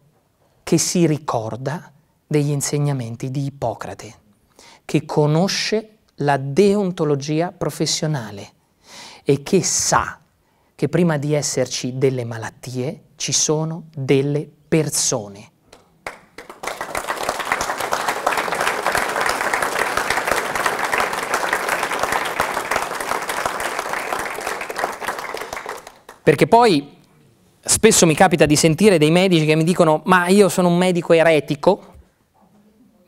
che si ricorda degli insegnamenti di Ippocrate, che conosce la deontologia professionale, e che sa che prima di esserci delle malattie ci sono delle persone. Perché poi spesso mi capita di sentire dei medici che mi dicono ma io sono un medico eretico,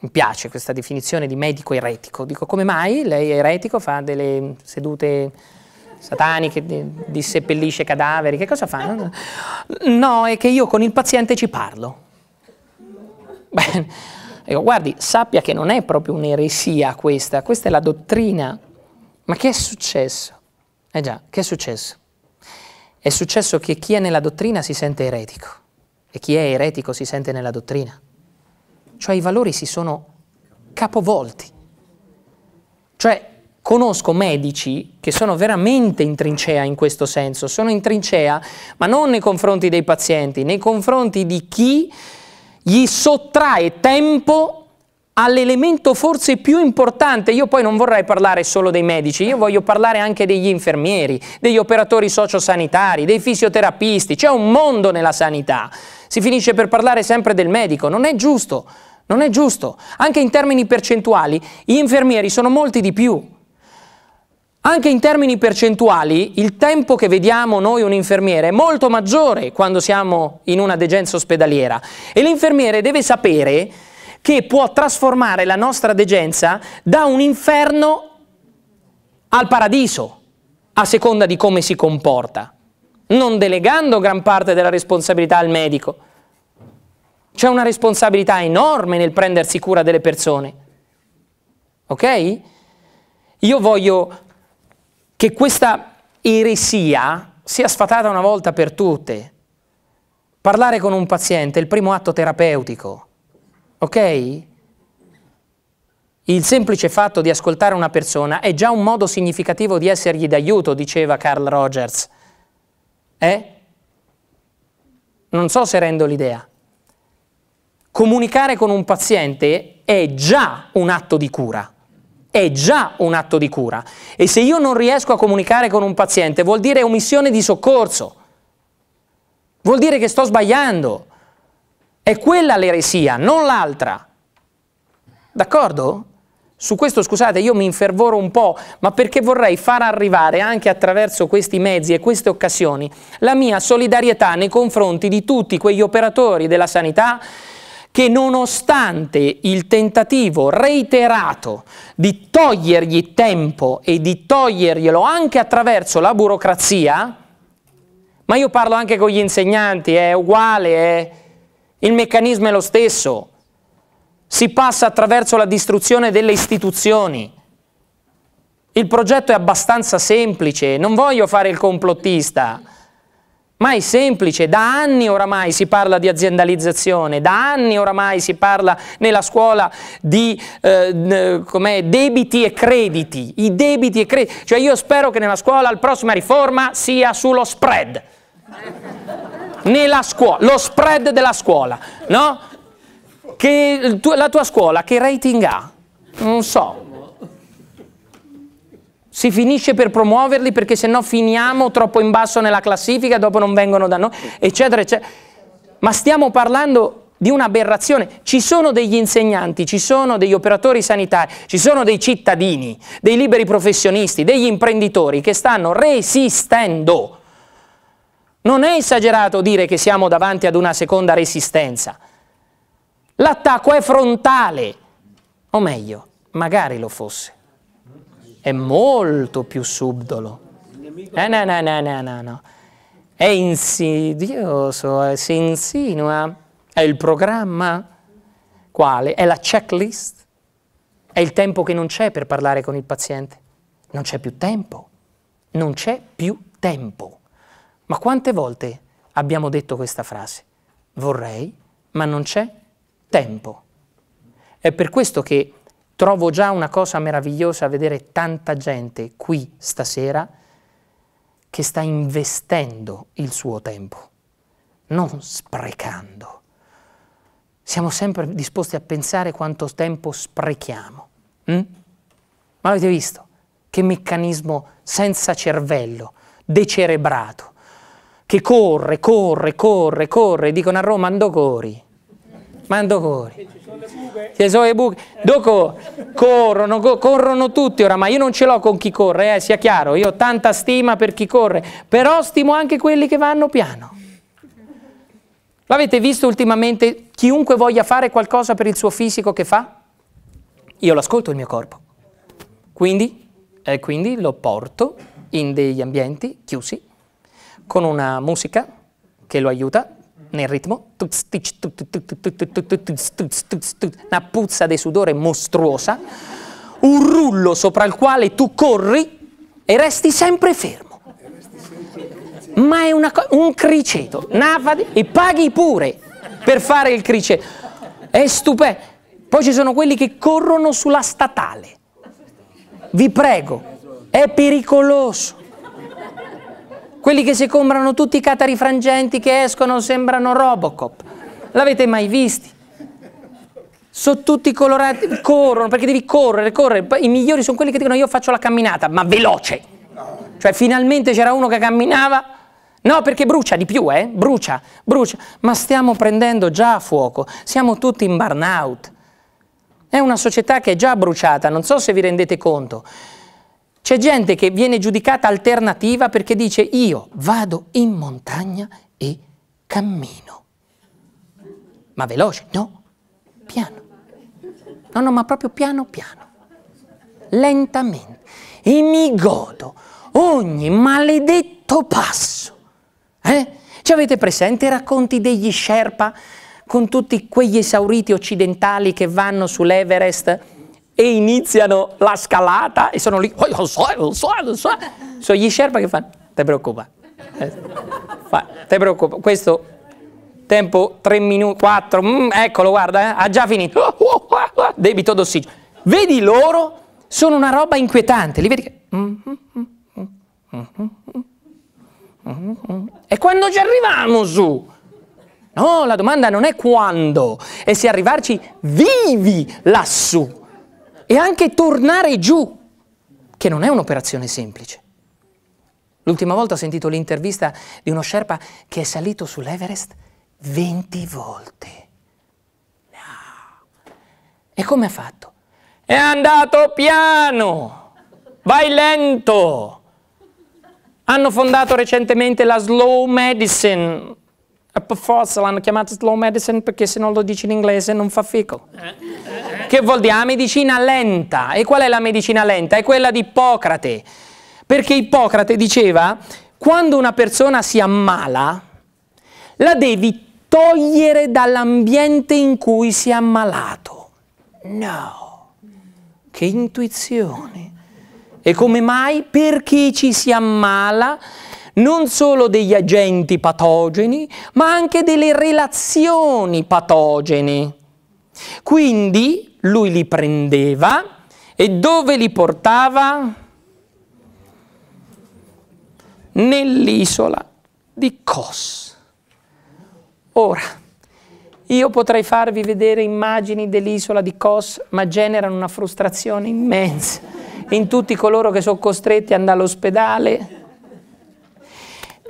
mi piace questa definizione di medico eretico, dico come mai lei è eretico, fa delle sedute Satani che disseppellisce cadaveri, che cosa fa? No, è che io con il paziente ci parlo. Beh, dico, guardi, sappia che non è proprio un'eresia questa, questa è la dottrina. Ma che è successo? Eh già, che è successo? È successo che chi è nella dottrina si sente eretico e chi è eretico si sente nella dottrina. Cioè i valori si sono capovolti. Cioè conosco medici che sono veramente in trincea in questo senso, sono in trincea ma non nei confronti dei pazienti, nei confronti di chi gli sottrae tempo all'elemento forse più importante, io poi non vorrei parlare solo dei medici, io voglio parlare anche degli infermieri, degli operatori sociosanitari, dei fisioterapisti, c'è un mondo nella sanità, si finisce per parlare sempre del medico, non è giusto, non è giusto, anche in termini percentuali gli infermieri sono molti di più, anche in termini percentuali, il tempo che vediamo noi un infermiere è molto maggiore quando siamo in una degenza ospedaliera e l'infermiere deve sapere che può trasformare la nostra degenza da un inferno al paradiso, a seconda di come si comporta, non delegando gran parte della responsabilità al medico. C'è una responsabilità enorme nel prendersi cura delle persone. Ok? Io voglio che questa eresia sia sfatata una volta per tutte. Parlare con un paziente è il primo atto terapeutico, ok? Il semplice fatto di ascoltare una persona è già un modo significativo di essergli d'aiuto, diceva Carl Rogers. Eh? Non so se rendo l'idea. Comunicare con un paziente è già un atto di cura è già un atto di cura. E se io non riesco a comunicare con un paziente vuol dire omissione di soccorso, vuol dire che sto sbagliando. È quella l'eresia, non l'altra. D'accordo? Su questo scusate, io mi infervoro un po', ma perché vorrei far arrivare anche attraverso questi mezzi e queste occasioni la mia solidarietà nei confronti di tutti quegli operatori della sanità che nonostante il tentativo reiterato di togliergli tempo e di toglierglielo anche attraverso la burocrazia, ma io parlo anche con gli insegnanti, è uguale, è, il meccanismo è lo stesso, si passa attraverso la distruzione delle istituzioni. Il progetto è abbastanza semplice, non voglio fare il complottista ma è semplice, da anni oramai si parla di aziendalizzazione, da anni oramai si parla nella scuola di eh, debiti e crediti, i debiti e crediti, cioè io spero che nella scuola la prossima riforma sia sullo spread, nella scuola, lo spread della scuola, no? Che la tua scuola che rating ha? Non so, si finisce per promuoverli perché se no finiamo troppo in basso nella classifica, dopo non vengono da noi, eccetera, eccetera. Ma stiamo parlando di un'aberrazione. Ci sono degli insegnanti, ci sono degli operatori sanitari, ci sono dei cittadini, dei liberi professionisti, degli imprenditori che stanno resistendo. Non è esagerato dire che siamo davanti ad una seconda resistenza. L'attacco è frontale, o meglio, magari lo fosse è molto più subdolo. Eh, no, no, no, no, no, no. È insidioso, è, si insinua, è il programma. Quale? È la checklist? È il tempo che non c'è per parlare con il paziente? Non c'è più tempo. Non c'è più tempo. Ma quante volte abbiamo detto questa frase? Vorrei, ma non c'è tempo. È per questo che Trovo già una cosa meravigliosa vedere tanta gente qui stasera che sta investendo il suo tempo, non sprecando. Siamo sempre disposti a pensare quanto tempo sprechiamo. Hm? Ma avete visto? Che meccanismo senza cervello, decerebrato, che corre, corre, corre, corre, dicono a Roma, andò cori. Mando corri. Ci sono le buche. Dopo corrono, corrono tutti oramai. Io non ce l'ho con chi corre, eh, sia chiaro. Io ho tanta stima per chi corre, però stimo anche quelli che vanno piano. L'avete visto ultimamente? Chiunque voglia fare qualcosa per il suo fisico che fa? Io l'ascolto il mio corpo. Quindi, eh, quindi lo porto in degli ambienti chiusi, con una musica che lo aiuta, nel ritmo, una puzza di sudore mostruosa, un rullo sopra il quale tu corri e resti sempre fermo. Ma è una, un criceto, e paghi pure per fare il criceto. È stupendo. Poi ci sono quelli che corrono sulla statale. Vi prego, è pericoloso. Quelli che si comprano tutti i catari frangenti che escono sembrano Robocop. L'avete mai visti? Sono tutti colorati, corrono perché devi correre, correre. I migliori sono quelli che dicono io faccio la camminata, ma veloce. Cioè finalmente c'era uno che camminava. No, perché brucia di più, eh? Brucia, brucia. Ma stiamo prendendo già fuoco, siamo tutti in burnout. È una società che è già bruciata, non so se vi rendete conto. C'è gente che viene giudicata alternativa perché dice io vado in montagna e cammino. Ma veloce? No, piano. No, no, ma proprio piano piano. Lentamente. E mi godo ogni maledetto passo. Eh? Ci avete presente i racconti degli Sherpa con tutti quegli esauriti occidentali che vanno sull'Everest? e iniziano la scalata e sono lì, oh, lo so, lo so, lo so. Sono gli sherpa che fanno, te preoccupa, eh, fa, te preoccupa, questo tempo 3 minuti, 4, mm, eccolo, guarda, eh, ha già finito, oh, oh, oh, debito d'ossigeno. Vedi loro, sono una roba inquietante, li vedi che... Mm, mm, mm, e quando ci arriviamo su? No, la domanda non è quando, è se arrivarci vivi lassù e anche tornare giù, che non è un'operazione semplice. L'ultima volta ho sentito l'intervista di uno Sherpa che è salito sull'Everest 20 volte. No. E come ha fatto? È andato piano, vai lento. Hanno fondato recentemente la Slow Medicine, e eh, per forza l'hanno chiamata slow medicine perché se non lo dici in inglese non fa fico. Che vuol dire? La medicina lenta. E qual è la medicina lenta? È quella di Ippocrate. Perché Ippocrate diceva, quando una persona si ammala, la devi togliere dall'ambiente in cui si è ammalato. No, che intuizione. E come mai? Perché ci si ammala? non solo degli agenti patogeni, ma anche delle relazioni patogene. Quindi lui li prendeva e dove li portava? Nell'isola di Kos. Ora, io potrei farvi vedere immagini dell'isola di Kos, ma generano una frustrazione immensa in tutti coloro che sono costretti ad andare all'ospedale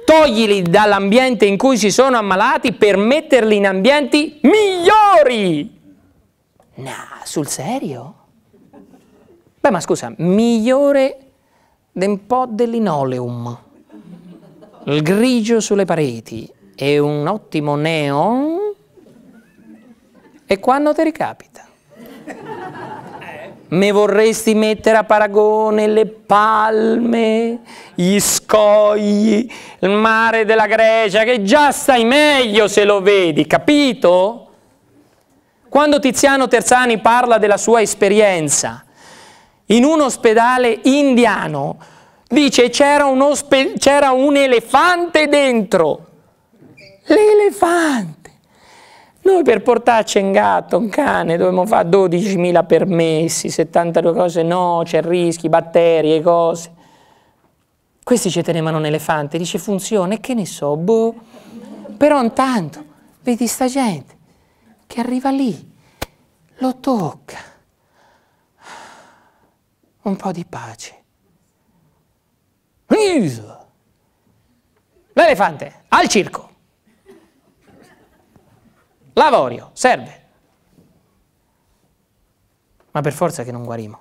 toglili dall'ambiente in cui si sono ammalati per metterli in ambienti migliori. No, sul serio? Beh, ma scusa, migliore di un po' dell'inoleum, il grigio sulle pareti è un ottimo neon? E quando ti ricapita? Me vorresti mettere a paragone le palme, gli scogli, il mare della Grecia, che già stai meglio se lo vedi, capito? Quando Tiziano Terzani parla della sua esperienza in un ospedale indiano, dice c'era un, un elefante dentro. L'elefante! Noi per portarci un gatto, un cane, dobbiamo fare 12.000 permessi, 72 cose no, c'è rischi, batterie, cose. Questi ci tenevano un elefante, dice funziona, e che ne so, boh. Però intanto, vedi sta gente che arriva lì, lo tocca. Un po' di pace. L'elefante, al circo! Lavorio, serve. Ma per forza che non guarimo.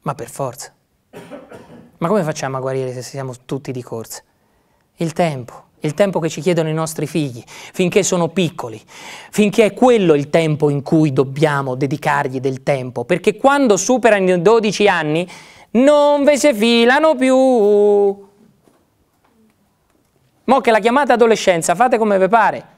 Ma per forza. Ma come facciamo a guarire se siamo tutti di corsa? Il tempo, il tempo che ci chiedono i nostri figli, finché sono piccoli, finché è quello il tempo in cui dobbiamo dedicargli del tempo, perché quando superano i 12 anni non ve se filano più. Mo che la chiamata adolescenza, fate come vi pare.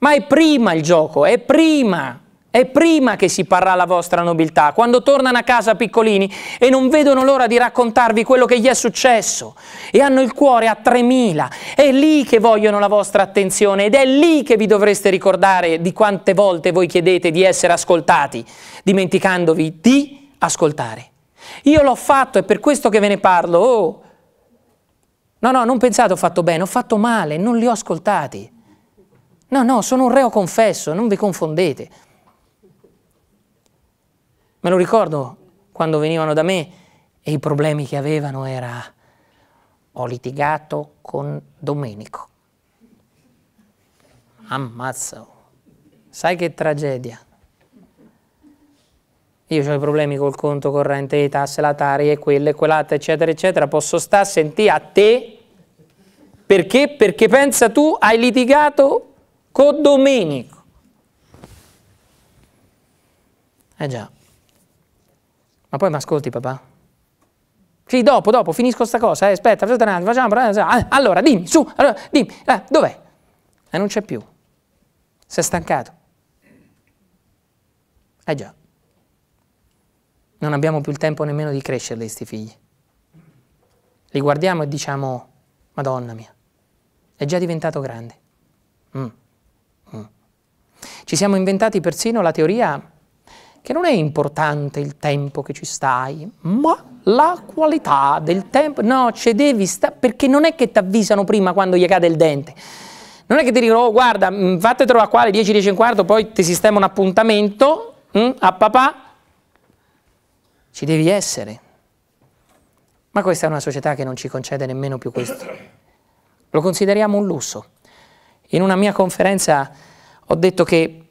Ma è prima il gioco, è prima. È prima che si parrà la vostra nobiltà, quando tornano a casa piccolini e non vedono l'ora di raccontarvi quello che gli è successo e hanno il cuore a 3000, è lì che vogliono la vostra attenzione ed è lì che vi dovreste ricordare di quante volte voi chiedete di essere ascoltati, dimenticandovi di ascoltare. Io l'ho fatto, è per questo che ve ne parlo. Oh. No, no, non pensate ho fatto bene, ho fatto male, non li ho ascoltati. No, no, sono un reo confesso, non vi confondete. Me lo ricordo quando venivano da me e i problemi che avevano era ho litigato con Domenico. Ammazzo. Sai che tragedia. Io ho i problemi col conto corrente, le tasse, la tari e quelle, quell'altra, eccetera, eccetera. Posso stare a sentire a te perché? Perché pensa tu hai litigato con Domenico. Eh già. Ma poi mi ascolti papà? Sì, dopo, dopo, finisco sta cosa, eh, aspetta, facciamo, eh, allora dimmi, su, allora, dimmi, eh, dov'è? E eh, non c'è più. Si è stancato. Eh già. Non abbiamo più il tempo nemmeno di crescerli, questi figli. Li guardiamo e diciamo, Madonna mia, è già diventato grande. Mm. Ci siamo inventati persino la teoria che non è importante il tempo che ci stai, ma la qualità del tempo. No, ci devi stare, perché non è che ti avvisano prima quando gli cade il dente. Non è che ti dicono, oh, guarda, fate trovare qua alle 10, 10 e un quarto, poi ti sistema un appuntamento mh, mm, a papà. Ci devi essere. Ma questa è una società che non ci concede nemmeno più questo. Lo consideriamo un lusso. In una mia conferenza ho detto che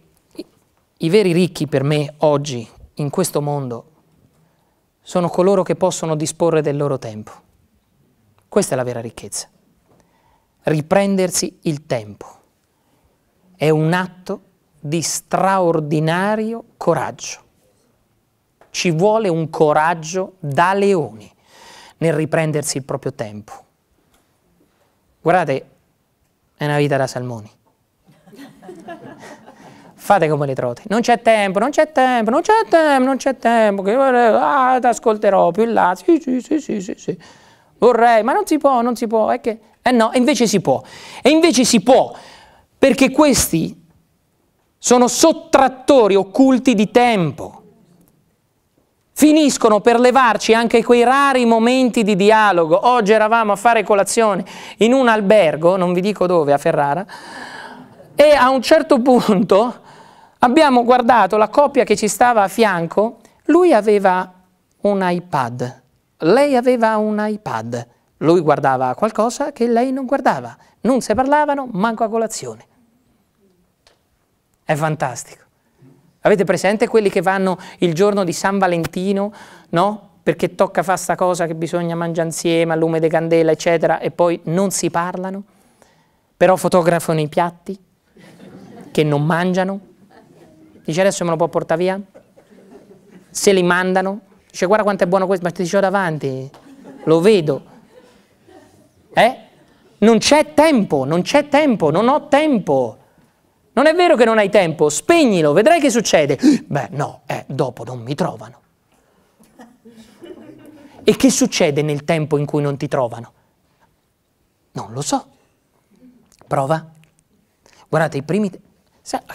i veri ricchi per me oggi, in questo mondo, sono coloro che possono disporre del loro tempo. Questa è la vera ricchezza. Riprendersi il tempo è un atto di straordinario coraggio. Ci vuole un coraggio da leoni nel riprendersi il proprio tempo. Guardate, è una vita da salmoni. Fate come le trote. Non c'è tempo, non c'è tempo, non c'è tempo, non c'è tempo. Che ah, ti ascolterò più in là. Sì, sì, sì, sì, sì, sì. Vorrei, ma non si può, non si può. È che, eh no, invece si può. E invece si può, perché questi sono sottrattori occulti di tempo finiscono per levarci anche quei rari momenti di dialogo. Oggi eravamo a fare colazione in un albergo, non vi dico dove, a Ferrara, e a un certo punto abbiamo guardato la coppia che ci stava a fianco, lui aveva un iPad, lei aveva un iPad, lui guardava qualcosa che lei non guardava, non si parlavano manco a colazione. È fantastico. Avete presente quelli che vanno il giorno di San Valentino, no? Perché tocca fare sta cosa che bisogna mangiare insieme, a lume di candela, eccetera, e poi non si parlano, però fotografano i piatti, che non mangiano, dice adesso me lo può portare via? Se li mandano, dice guarda quanto è buono questo, ma ti ho davanti, lo vedo. Eh? Non c'è tempo, non c'è tempo, non ho tempo. Non è vero che non hai tempo, spegnilo, vedrai che succede. Beh no, eh, dopo non mi trovano. E che succede nel tempo in cui non ti trovano? Non lo so. Prova. Guardate, i primi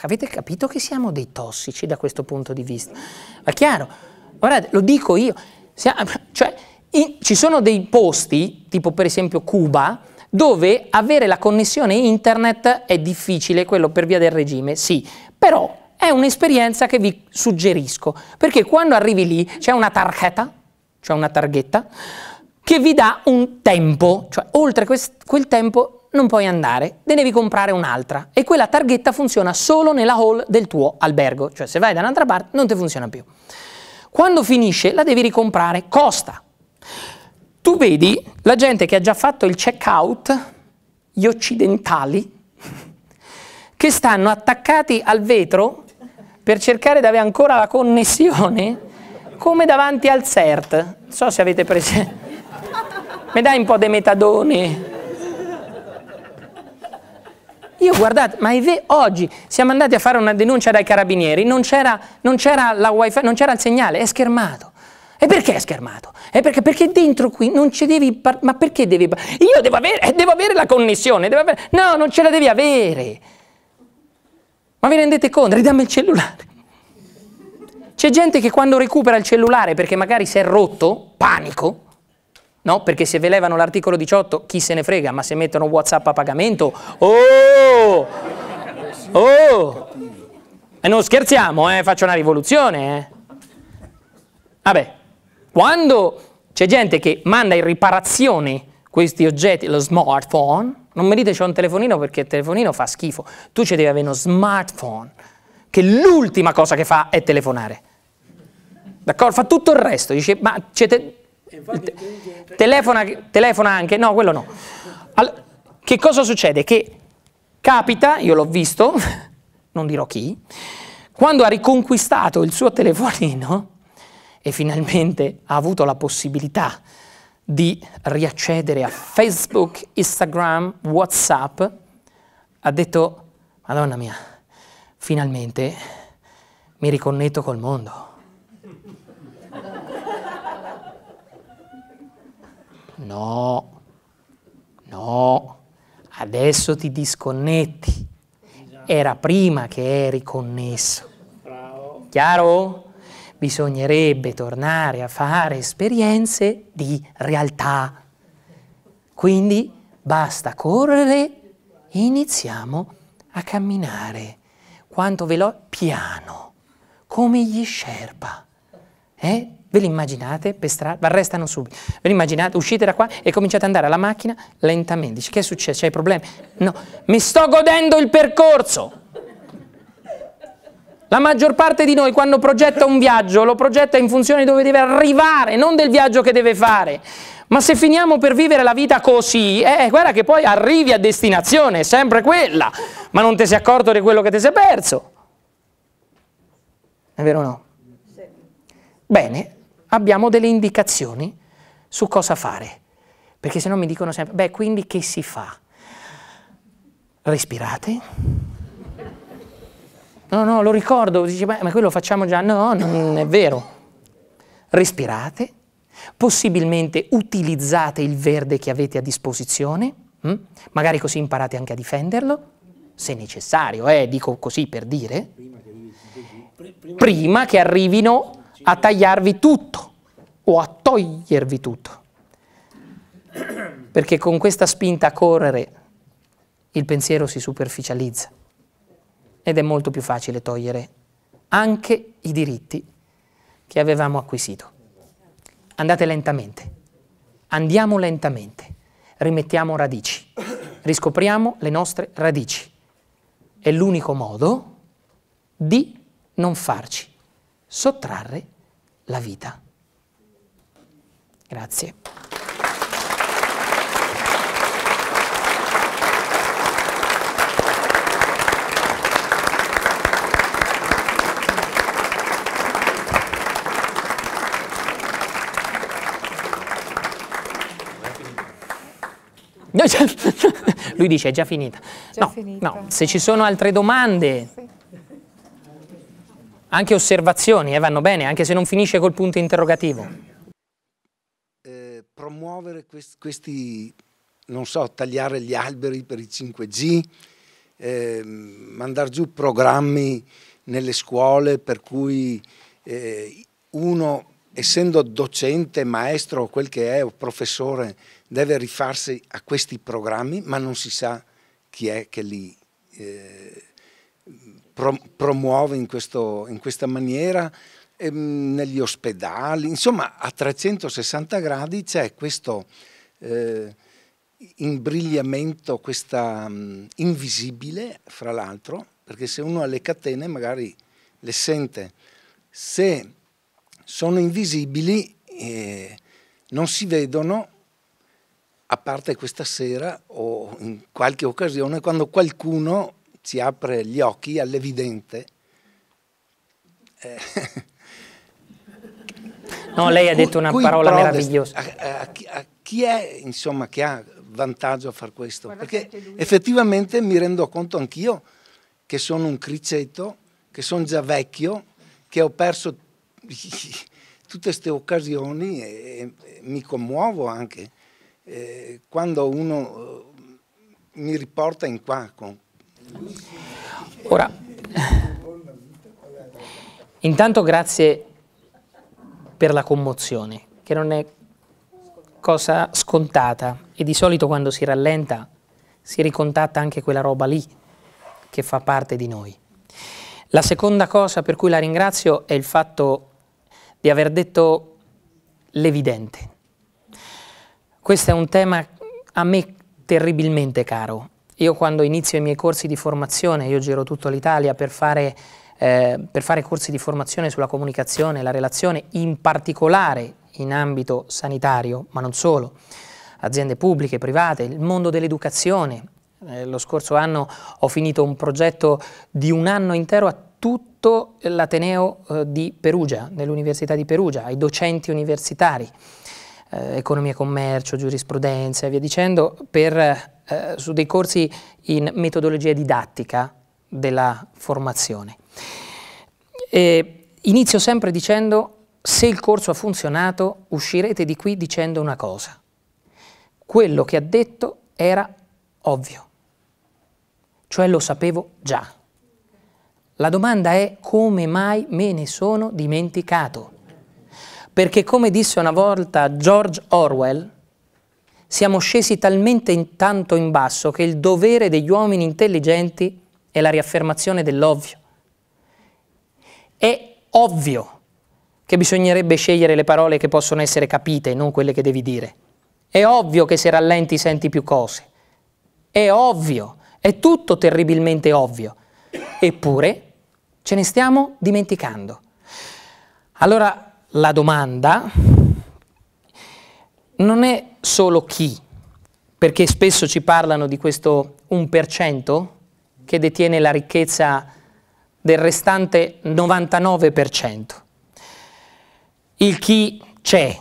Avete capito che siamo dei tossici da questo punto di vista? Ma chiaro, guardate, lo dico io, cioè, in, ci sono dei posti, tipo per esempio Cuba, dove avere la connessione internet è difficile, quello per via del regime, sì, però è un'esperienza che vi suggerisco, perché quando arrivi lì c'è una targhetta, cioè una targhetta, che vi dà un tempo, cioè oltre quel tempo non puoi andare, ne devi comprare un'altra e quella targhetta funziona solo nella hall del tuo albergo, cioè se vai da un'altra parte non ti funziona più. Quando finisce la devi ricomprare, costa. Tu vedi la gente che ha già fatto il checkout, gli occidentali, <laughs> che stanno attaccati al vetro per cercare di avere ancora la connessione, come davanti al CERT. Non so se avete presente. <laughs> Mi dai un po' di metadone. Io guardate, ma oggi siamo andati a fare una denuncia dai carabinieri, non c'era, non c'era la wifi, non c'era il segnale, è schermato. E perché è schermato? È perché, perché dentro qui non ci devi parlare. Ma perché devi parlare? Io devo avere, eh, devo avere la connessione. Avere, no, non ce la devi avere. Ma vi rendete conto? Ridammi il cellulare. C'è gente che quando recupera il cellulare perché magari si è rotto, panico, No? Perché se ve levano l'articolo 18 chi se ne frega, ma se mettono Whatsapp a pagamento, oh! Oh! E eh, non scherziamo, eh? faccio una rivoluzione. Eh? Vabbè, quando c'è gente che manda in riparazione questi oggetti, lo smartphone, non mi dite c'è un telefonino perché il telefonino fa schifo, tu ci devi avere uno smartphone, che l'ultima cosa che fa è telefonare. D'accordo? Fa tutto il resto, dice ma c'è Telefona, telefona anche, no, quello no. All che cosa succede? Che capita, io l'ho visto, <laughs> non dirò chi, quando ha riconquistato il suo telefonino e finalmente ha avuto la possibilità di riaccedere a Facebook, Instagram, Whatsapp, ha detto, Madonna mia, finalmente mi riconnetto col mondo. No, no, adesso ti disconnetti. Era prima che eri connesso. Bravo. Chiaro? Bisognerebbe tornare a fare esperienze di realtà. Quindi basta correre, e iniziamo a camminare. Quanto veloce? Piano, come gli sherpa. Eh? Ve li immaginate per strada? restano subito. Ve li immaginate? Uscite da qua e cominciate ad andare alla macchina lentamente. Dici, che è successo? C'hai problemi? No, mi sto godendo il percorso. La maggior parte di noi quando progetta un viaggio lo progetta in funzione di dove deve arrivare, non del viaggio che deve fare. Ma se finiamo per vivere la vita così, eh, eh guarda che poi arrivi a destinazione, è sempre quella, ma non ti sei accorto di quello che ti sei perso. È vero o no? Sì. Bene, abbiamo delle indicazioni su cosa fare, perché se no mi dicono sempre, beh, quindi che si fa? Respirate. No, no, lo ricordo, dice, ma quello lo facciamo già, no, non è vero. Respirate, possibilmente utilizzate il verde che avete a disposizione, hm? magari così imparate anche a difenderlo, se necessario, eh, dico così per dire, prima che, prima che arrivino a tagliarvi tutto o a togliervi tutto. Perché con questa spinta a correre il pensiero si superficializza ed è molto più facile togliere anche i diritti che avevamo acquisito. Andate lentamente, andiamo lentamente, rimettiamo radici, riscopriamo le nostre radici. È l'unico modo di non farci sottrarre la vita. Grazie. Lui dice è già finita. Già no, finita. no, se ci sono altre domande... Sì anche osservazioni, eh, vanno bene, anche se non finisce col punto interrogativo. Eh, promuovere quest questi, non so, tagliare gli alberi per i 5G, eh, mandare giù programmi nelle scuole per cui eh, uno, essendo docente, maestro o quel che è, o professore, deve rifarsi a questi programmi, ma non si sa chi è che li... Eh, promuove in, questo, in questa maniera ehm, negli ospedali, insomma a 360 gradi c'è questo eh, imbrigliamento, questa mh, mm, invisibile fra l'altro, perché se uno ha le catene magari le sente, se sono invisibili eh, non si vedono a parte questa sera o in qualche occasione quando qualcuno si apre gli occhi all'evidente. Eh. <laughs> No, lei ha detto una Cui parola meravigliosa. A, a, a, chi è insomma, che ha vantaggio a far questo? Guarda Perché effettivamente mi rendo conto anch'io che sono un criceto, che sono già vecchio, che ho perso <laughs> tutte queste occasioni e, e, mi commuovo anche eh, quando uno eh, mi riporta in qua con, Ora, intanto grazie per la commozione, che non è cosa scontata e di solito quando si rallenta si ricontatta anche quella roba lì che fa parte di noi. La seconda cosa per cui la ringrazio è il fatto di aver detto l'evidente. Questo è un tema a me terribilmente caro, io quando inizio i miei corsi di formazione, io giro tutta l'Italia per fare, eh, per fare corsi di formazione sulla comunicazione, la relazione, in particolare in ambito sanitario, ma non solo, aziende pubbliche, private, il mondo dell'educazione. Eh, lo scorso anno ho finito un progetto di un anno intero a tutto l'Ateneo eh, di Perugia, dell'Università di Perugia, ai docenti universitari eh, economia e commercio, giurisprudenza e via dicendo, per, eh, su dei corsi in metodologia didattica della formazione. E inizio sempre dicendo se il corso ha funzionato uscirete di qui dicendo una cosa. Quello che ha detto era ovvio, cioè lo sapevo già. La domanda è come mai me ne sono dimenticato? perché come disse una volta George Orwell, siamo scesi talmente in tanto in basso che il dovere degli uomini intelligenti è la riaffermazione dell'ovvio. È ovvio che bisognerebbe scegliere le parole che possono essere capite e non quelle che devi dire. È ovvio che se rallenti senti più cose. È ovvio, è tutto terribilmente ovvio. Eppure ce ne stiamo dimenticando. Allora la domanda non è solo chi, perché spesso ci parlano di questo 1% che detiene la ricchezza del restante 99%. Il chi c'è,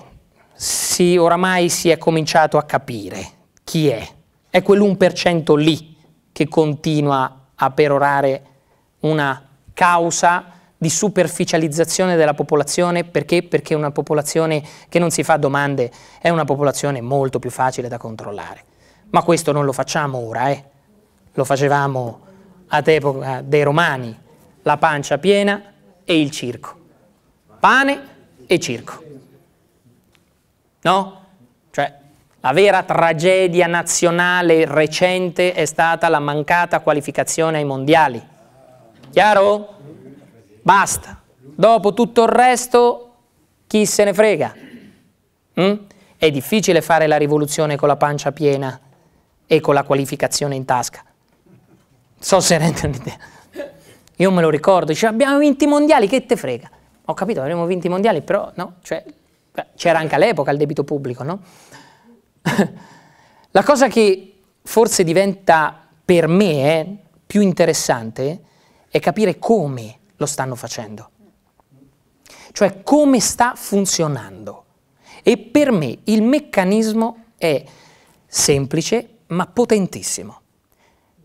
si, oramai si è cominciato a capire chi è. È quell'1% lì che continua a perorare una causa di superficializzazione della popolazione, perché? Perché una popolazione che non si fa domande è una popolazione molto più facile da controllare. Ma questo non lo facciamo ora, eh. lo facevamo ad epoca dei Romani, la pancia piena e il circo, pane e circo. No? Cioè, la vera tragedia nazionale recente è stata la mancata qualificazione ai mondiali. Chiaro? Basta. Dopo tutto il resto, chi se ne frega? Mm? È difficile fare la rivoluzione con la pancia piena e con la qualificazione in tasca. So se rendono un'idea. Io me lo ricordo, dice, abbiamo vinto i mondiali, che te frega? Ho capito, avremmo vinto i mondiali, però no, cioè, c'era anche all'epoca il debito pubblico, no? <laughs> la cosa che forse diventa per me eh, più interessante è capire come lo stanno facendo. Cioè come sta funzionando. E per me il meccanismo è semplice ma potentissimo.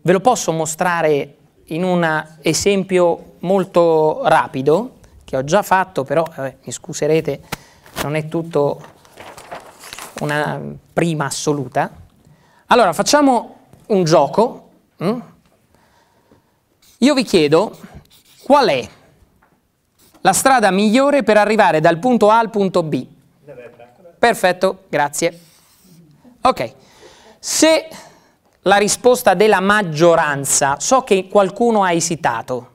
Ve lo posso mostrare in un esempio molto rapido, che ho già fatto, però eh, mi scuserete, non è tutto una prima assoluta. Allora, facciamo un gioco. Mm? Io vi chiedo Qual è la strada migliore per arrivare dal punto A al punto B? Perfetto, grazie. Ok, se la risposta della maggioranza, so che qualcuno ha esitato,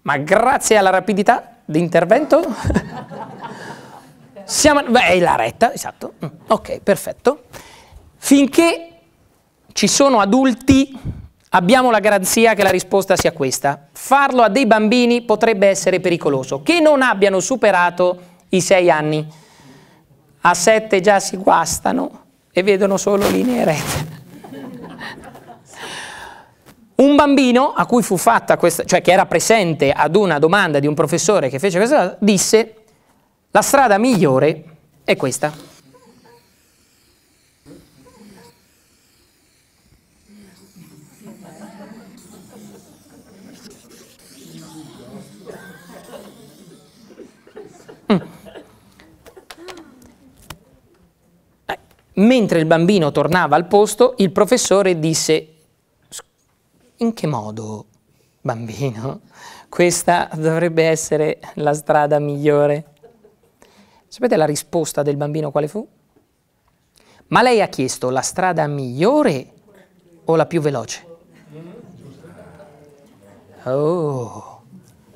ma grazie alla rapidità di intervento <laughs> siamo... Beh, è la retta, esatto. Ok, perfetto. Finché ci sono adulti abbiamo la garanzia che la risposta sia questa. Farlo a dei bambini potrebbe essere pericoloso, che non abbiano superato i sei anni. A sette già si guastano e vedono solo linee rette. Un bambino a cui fu fatta questa, cioè che era presente ad una domanda di un professore che fece questa cosa, disse la strada migliore è questa. Mentre il bambino tornava al posto, il professore disse, in che modo, bambino? Questa dovrebbe essere la strada migliore. Sapete la risposta del bambino quale fu? Ma lei ha chiesto la strada migliore o la più veloce? Oh,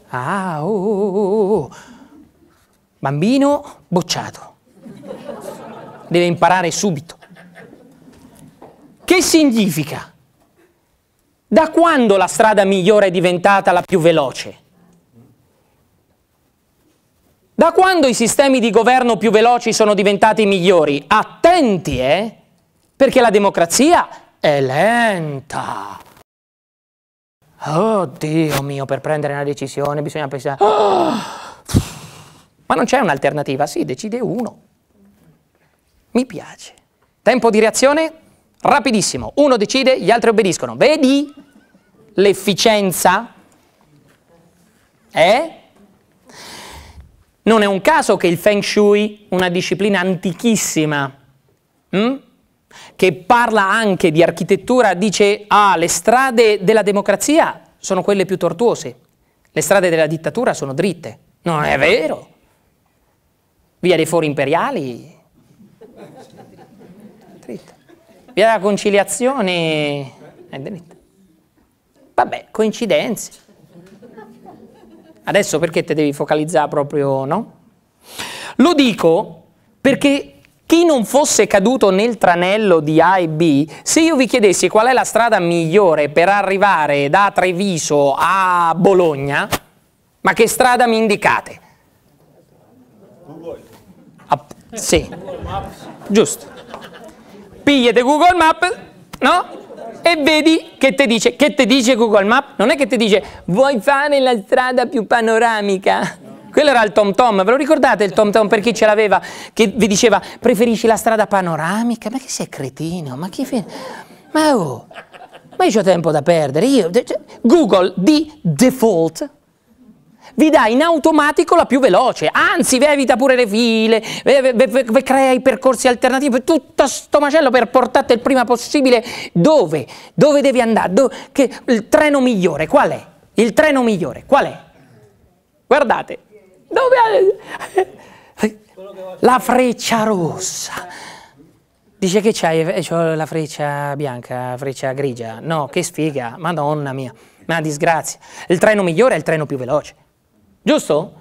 ah, oh, oh, oh. oh, oh, oh. bambino bocciato deve imparare subito. Che significa? Da quando la strada migliore è diventata la più veloce? Da quando i sistemi di governo più veloci sono diventati migliori? Attenti, eh? Perché la democrazia è lenta. Oh Dio mio, per prendere una decisione bisogna pensare... Oh! <gasps> Ma non c'è un'alternativa, si decide uno. Mi piace. Tempo di reazione? Rapidissimo. Uno decide, gli altri obbediscono. Vedi? L'efficienza? Eh? Non è un caso che il Feng Shui, una disciplina antichissima, mh? Hm? che parla anche di architettura, dice ah, le strade della democrazia sono quelle più tortuose, le strade della dittatura sono dritte. Non è vero. Via dei fori imperiali Via della conciliazione è eh, dritta. Vabbè, coincidenze. Adesso perché te devi focalizzare proprio, no? Lo dico perché chi non fosse caduto nel tranello di A e B, se io vi chiedessi qual è la strada migliore per arrivare da Treviso a Bologna, ma che strada mi indicate? Google. Ah, sì, giusto pigliate Google Maps, no? E vedi che ti dice, che ti dice Google Maps? Non è che ti dice vuoi fare la strada più panoramica? Quello era il Tom Tom, ve lo ricordate il Tom Tom per chi ce l'aveva? Che vi diceva preferisci la strada panoramica? Ma che sei cretino? Ma chi... Fi- ma oh, ma io ho tempo da perdere. Io, cioè, Google di default vi dà in automatico la più veloce, anzi vi evita pure le file, vi crea i percorsi alternativi, tutto sto macello per portarti il prima possibile dove, dove devi andare, dove, che, il treno migliore qual è? Il treno migliore qual è? Guardate, dove... la freccia rossa. Dice che c'hai? Eh, c'ho la freccia bianca, la freccia grigia. No, che sfiga, madonna mia, ma disgrazia. Il treno migliore è il treno più veloce giusto?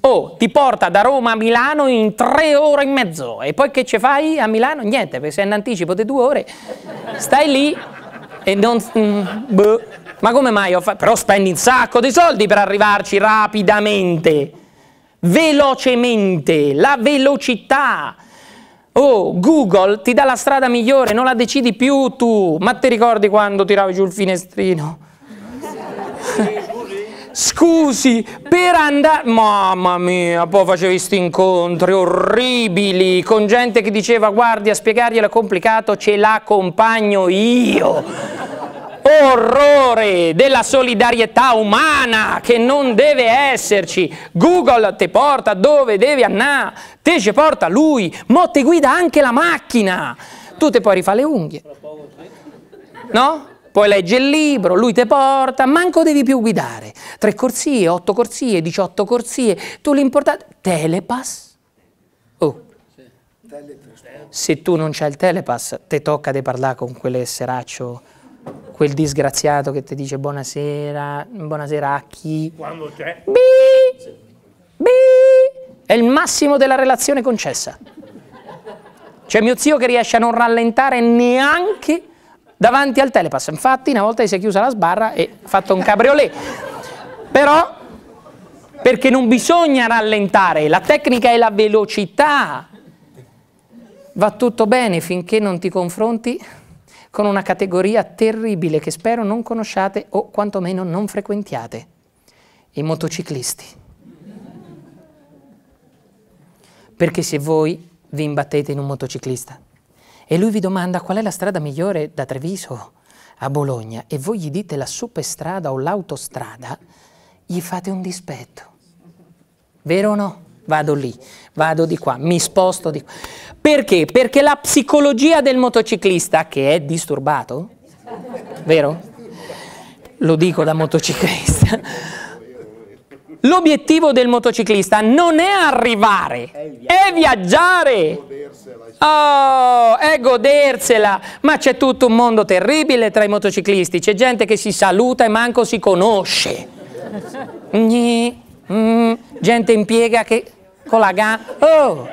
Oh, ti porta da Roma a Milano in tre ore e mezzo e poi che ci fai a Milano? Niente, perché sei in anticipo di due ore, stai lì e non... Mm, boh. Ma come mai ho fatto? Però spendi un sacco di soldi per arrivarci rapidamente, velocemente, la velocità. Oh, Google ti dà la strada migliore, non la decidi più tu. Ma ti ricordi quando tiravi giù il finestrino? <laughs> scusi, per andare... Mamma mia, poi facevi questi incontri orribili con gente che diceva guardi a spiegarglielo è complicato, ce l'accompagno io orrore della solidarietà umana che non deve esserci. Google ti porta dove devi andare, te ci porta lui, mo ti guida anche la macchina. Tu te puoi rifare le unghie. No? poi legge il libro, lui te porta, manco devi più guidare. Tre corsie, otto corsie, diciotto corsie, tu l'importante... Telepass? Oh. Se tu non c'hai il telepass, te tocca di parlare con quel seraccio, quel disgraziato che ti dice buonasera, buonasera a chi? Quando c'è? Bì! Bì! È il massimo della relazione concessa. C'è mio zio che riesce a non rallentare neanche davanti al telepass. Infatti una volta si è chiusa la sbarra e ha fatto un cabriolet. Però perché non bisogna rallentare, la tecnica è la velocità. Va tutto bene finché non ti confronti con una categoria terribile che spero non conosciate o quantomeno non frequentiate, i motociclisti. Perché se voi vi imbattete in un motociclista, e lui vi domanda qual è la strada migliore da Treviso a Bologna e voi gli dite la superstrada o l'autostrada, gli fate un dispetto. Vero o no? Vado lì, vado di qua, mi sposto di qua. Perché? Perché la psicologia del motociclista, che è disturbato, vero? Lo dico da motociclista. L'obiettivo del motociclista non è arrivare, è viaggiare. Oh, è godersela. Ma c'è tutto un mondo terribile tra i motociclisti. C'è gente che si saluta e manco si conosce. <laughs> Mm, gente in piega che con la gamba... Oh!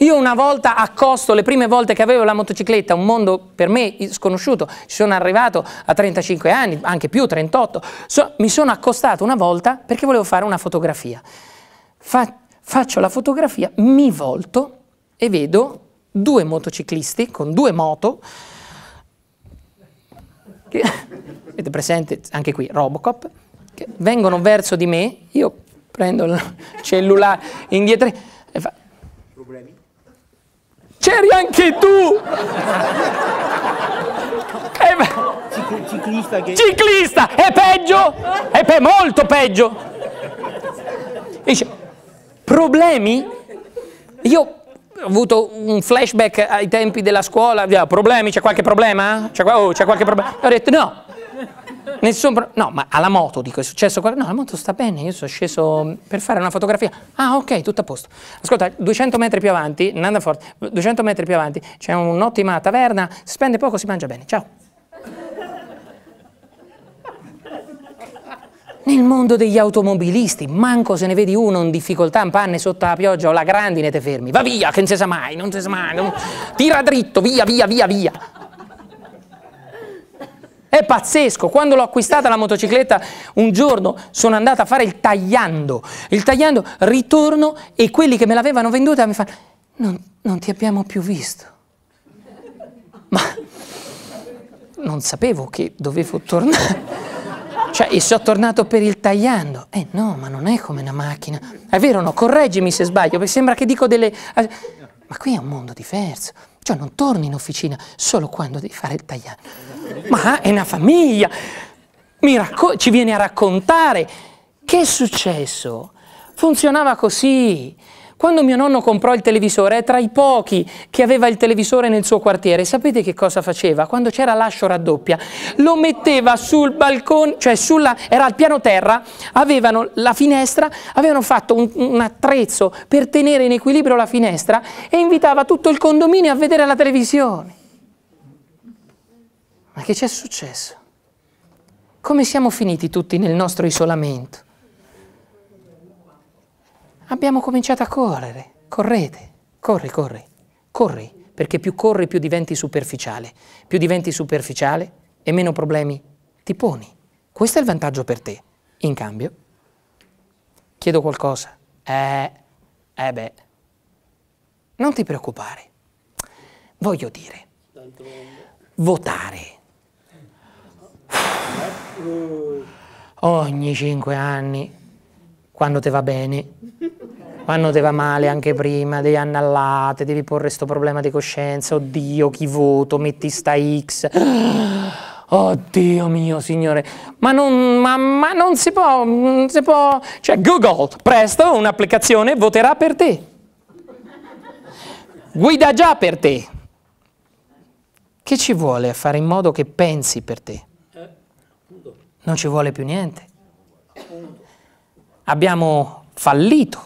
Io una volta a costo, le prime volte che avevo la motocicletta, un mondo per me sconosciuto, ci sono arrivato a 35 anni, anche più, 38, so, mi sono accostato una volta perché volevo fare una fotografia. Fa, faccio la fotografia, mi volto e vedo due motociclisti con due moto, che, <laughs> avete presente anche qui Robocop, che vengono verso di me, io prendo il cellulare indietro e fa... Problemi? c'eri anche tu! Eh, ciclista che... Ciclista! È peggio! È pe molto peggio! Dice, problemi? Io ho avuto un flashback ai tempi della scuola, problemi? C'è qualche problema? C'è oh, qualche problema? Ho detto no, Nessun no, ma alla moto dico, è successo qualcosa? No, la moto sta bene, io sono sceso per fare una fotografia. Ah, ok, tutto a posto. Ascolta, 200 metri più avanti, Nanda Forte, 200 metri più avanti, c'è un'ottima taverna, spende poco, si mangia bene. Ciao. Nel mondo degli automobilisti, manco se ne vedi uno in difficoltà, un panne sotto la pioggia o la grandine, te fermi. Va via, che non si sa mai, non si sa mai. Non... Tira dritto, via, via, via, via. È pazzesco, quando l'ho acquistata la motocicletta un giorno sono andata a fare il tagliando, il tagliando ritorno e quelli che me l'avevano venduta mi fanno non, non ti abbiamo più visto. Ma non sapevo che dovevo tornare. Cioè, e sono tornato per il tagliando. Eh no, ma non è come una macchina. È vero, o no? Correggimi se sbaglio, perché sembra che dico delle... Eh, ma qui è un mondo diverso. Cioè non torni in officina solo quando devi fare il tagliano, ma è una famiglia. ci viene a raccontare che è successo. Funzionava così. Quando mio nonno comprò il televisore, è tra i pochi che aveva il televisore nel suo quartiere, sapete che cosa faceva? Quando c'era l'ascio raddoppia, lo metteva sul balcone, cioè sulla, era al piano terra, avevano la finestra, avevano fatto un, un attrezzo per tenere in equilibrio la finestra e invitava tutto il condominio a vedere la televisione. Ma che ci è successo? Come siamo finiti tutti nel nostro isolamento? abbiamo cominciato a correre. Correte, corri, corri, corri, perché più corri più diventi superficiale. Più diventi superficiale e meno problemi ti poni. Questo è il vantaggio per te. In cambio, chiedo qualcosa. Eh, eh beh, non ti preoccupare. Voglio dire, votare. Ogni cinque anni, quando te va bene, quando te va male anche prima, devi annallate, devi porre questo problema di coscienza, oddio chi voto, metti sta X, <gasps> oddio mio signore, ma non, ma, ma non si, può, non si può, cioè Google, presto un'applicazione voterà per te, guida già per te, che ci vuole a fare in modo che pensi per te? Non ci vuole più niente. Abbiamo fallito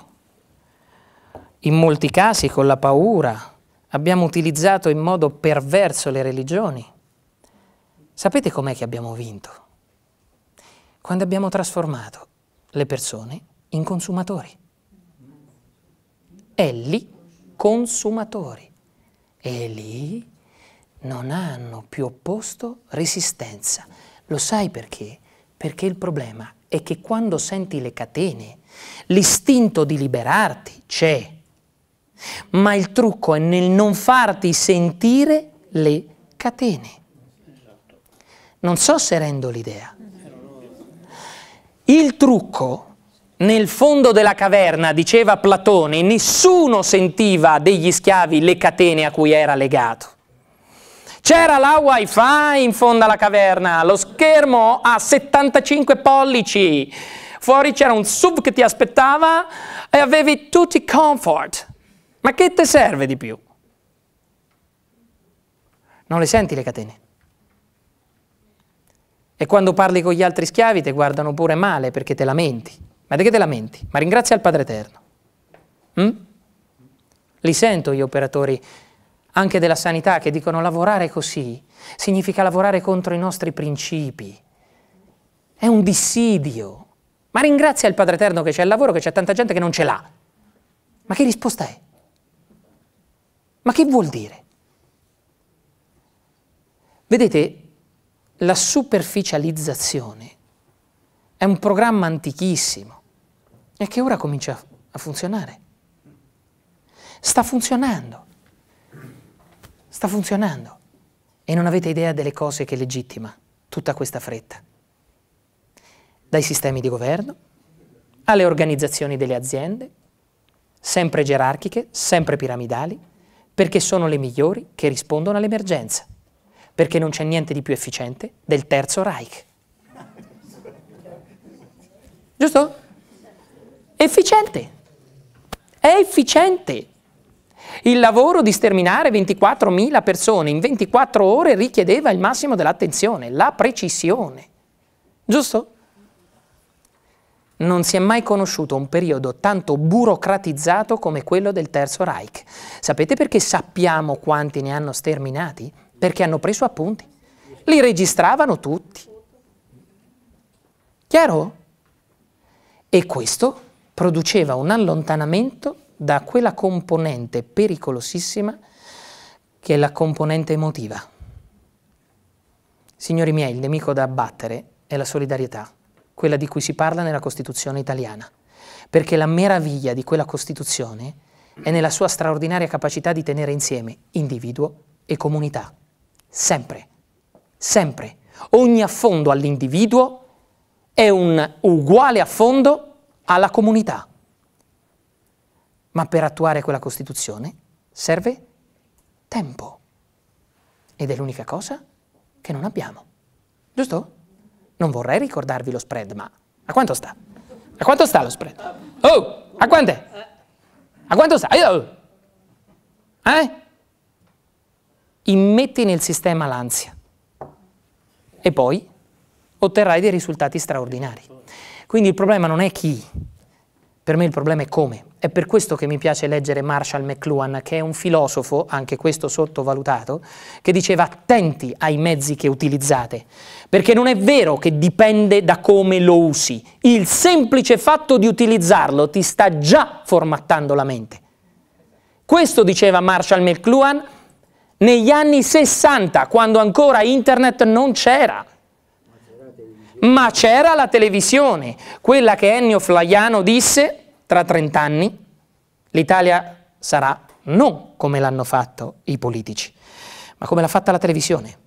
in molti casi con la paura, abbiamo utilizzato in modo perverso le religioni. Sapete com'è che abbiamo vinto? Quando abbiamo trasformato le persone in consumatori. E lì consumatori. E lì non hanno più opposto resistenza. Lo sai perché? Perché il problema è che quando senti le catene, l'istinto di liberarti c'è, ma il trucco è nel non farti sentire le catene. Non so se rendo l'idea. Il trucco nel fondo della caverna, diceva Platone, nessuno sentiva degli schiavi le catene a cui era legato. C'era la wifi in fondo alla caverna, lo schermo a 75 pollici, fuori c'era un sub che ti aspettava e avevi tutti i comfort. Ma che ti serve di più? Non le senti le catene. E quando parli con gli altri schiavi ti guardano pure male perché te lamenti. Ma di che te lamenti? Ma ringrazia il Padre Eterno. Mm? Li sento gli operatori anche della sanità che dicono lavorare così significa lavorare contro i nostri principi. È un dissidio. Ma ringrazia il Padre Eterno che c'è il lavoro, che c'è tanta gente che non ce l'ha. Ma che risposta è? Ma che vuol dire? Vedete, la superficializzazione è un programma antichissimo e che ora comincia a funzionare. Sta funzionando, sta funzionando e non avete idea delle cose che legittima tutta questa fretta. Dai sistemi di governo alle organizzazioni delle aziende, sempre gerarchiche, sempre piramidali, perché sono le migliori che rispondono all'emergenza, perché non c'è niente di più efficiente del terzo Reich. Giusto? Efficiente. È efficiente. Il lavoro di sterminare 24.000 persone in 24 ore richiedeva il massimo dell'attenzione, la precisione. Giusto? Non si è mai conosciuto un periodo tanto burocratizzato come quello del Terzo Reich. Sapete perché sappiamo quanti ne hanno sterminati? Perché hanno preso appunti. Li registravano tutti. Chiaro? E questo produceva un allontanamento da quella componente pericolosissima che è la componente emotiva. Signori miei, il nemico da abbattere è la solidarietà quella di cui si parla nella Costituzione italiana, perché la meraviglia di quella Costituzione è nella sua straordinaria capacità di tenere insieme individuo e comunità, sempre, sempre. Ogni affondo all'individuo è un uguale affondo alla comunità. Ma per attuare quella Costituzione serve tempo. Ed è l'unica cosa che non abbiamo. Giusto? Non vorrei ricordarvi lo spread, ma a quanto sta? A quanto sta lo spread? Oh, a quant'è? A quanto sta? Oh. Eh? Immetti nel sistema l'ansia e poi otterrai dei risultati straordinari. Quindi il problema non è chi, per me il problema è come. È per questo che mi piace leggere Marshall McLuhan, che è un filosofo, anche questo sottovalutato, che diceva attenti ai mezzi che utilizzate, perché non è vero che dipende da come lo usi. Il semplice fatto di utilizzarlo ti sta già formattando la mente. Questo diceva Marshall McLuhan negli anni 60, quando ancora internet non c'era ma c'era la televisione, quella che Ennio Flaiano disse tra 30 anni l'Italia sarà non come l'hanno fatto i politici, ma come l'ha fatta la televisione.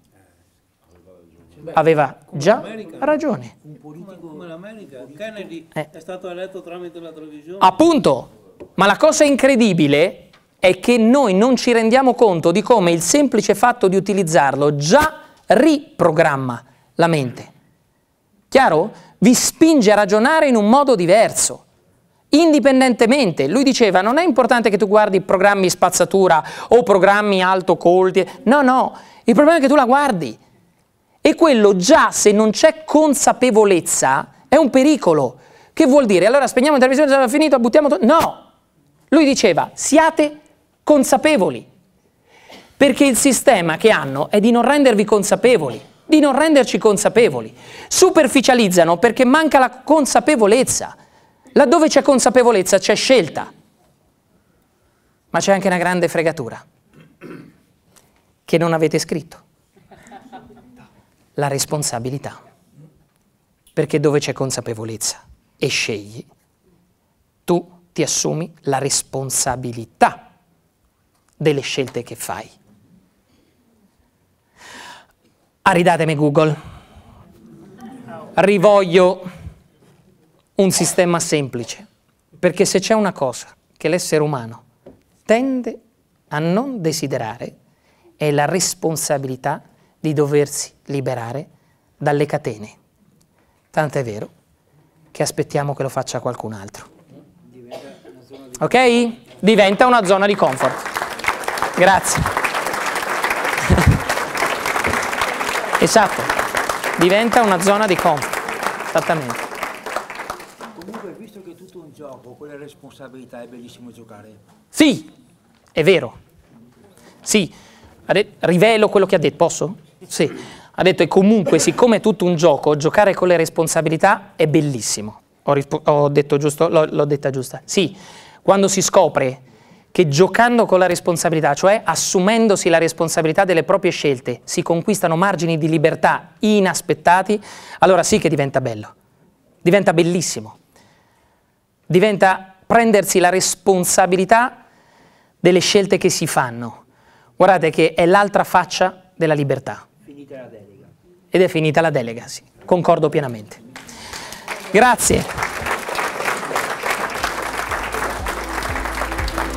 Aveva già ragione. Un politico come l'America, Kennedy eh. è stato eletto tramite la televisione. Appunto, ma la cosa incredibile è che noi non ci rendiamo conto di come il semplice fatto di utilizzarlo già riprogramma la mente. Chiaro? Vi spinge a ragionare in un modo diverso indipendentemente. Lui diceva non è importante che tu guardi programmi spazzatura o programmi alto colti, no, no, il problema è che tu la guardi. E quello già se non c'è consapevolezza è un pericolo. Che vuol dire? Allora spegniamo la televisione, è finito, buttiamo tutto. No! Lui diceva siate consapevoli, perché il sistema che hanno è di non rendervi consapevoli di non renderci consapevoli. Superficializzano perché manca la consapevolezza. Laddove c'è consapevolezza c'è scelta. Ma c'è anche una grande fregatura che non avete scritto. La responsabilità. Perché dove c'è consapevolezza e scegli, tu ti assumi la responsabilità delle scelte che fai. Aridatemi ah, Google. Rivoglio un sistema semplice, perché se c'è una cosa che l'essere umano tende a non desiderare è la responsabilità di doversi liberare dalle catene. Tant'è vero che aspettiamo che lo faccia qualcun altro. Ok? Diventa una zona di comfort. Grazie. Esatto, diventa una zona di comfort, esattamente. Comunque, visto che è tutto un gioco, con le responsabilità è bellissimo giocare. Sì, è vero. Sì, rivelo quello che ha detto, posso? Sì. Ha detto e comunque, siccome è tutto un gioco, giocare con le responsabilità è bellissimo. Ho, ho detto giusto? L'ho detta giusta. Sì, quando si scopre che giocando con la responsabilità, cioè assumendosi la responsabilità delle proprie scelte, si conquistano margini di libertà inaspettati, allora sì che diventa bello, diventa bellissimo, diventa prendersi la responsabilità delle scelte che si fanno. Guardate che è l'altra faccia della libertà. Finita la delega. Ed è finita la delega, sì, concordo pienamente. Grazie.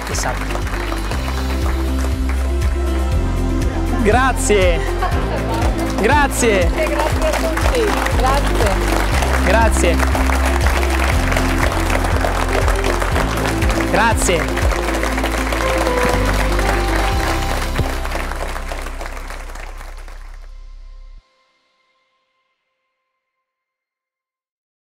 che sappia. Grazie. Grazie. Grazie a tutti. Grazie. Grazie. Grazie.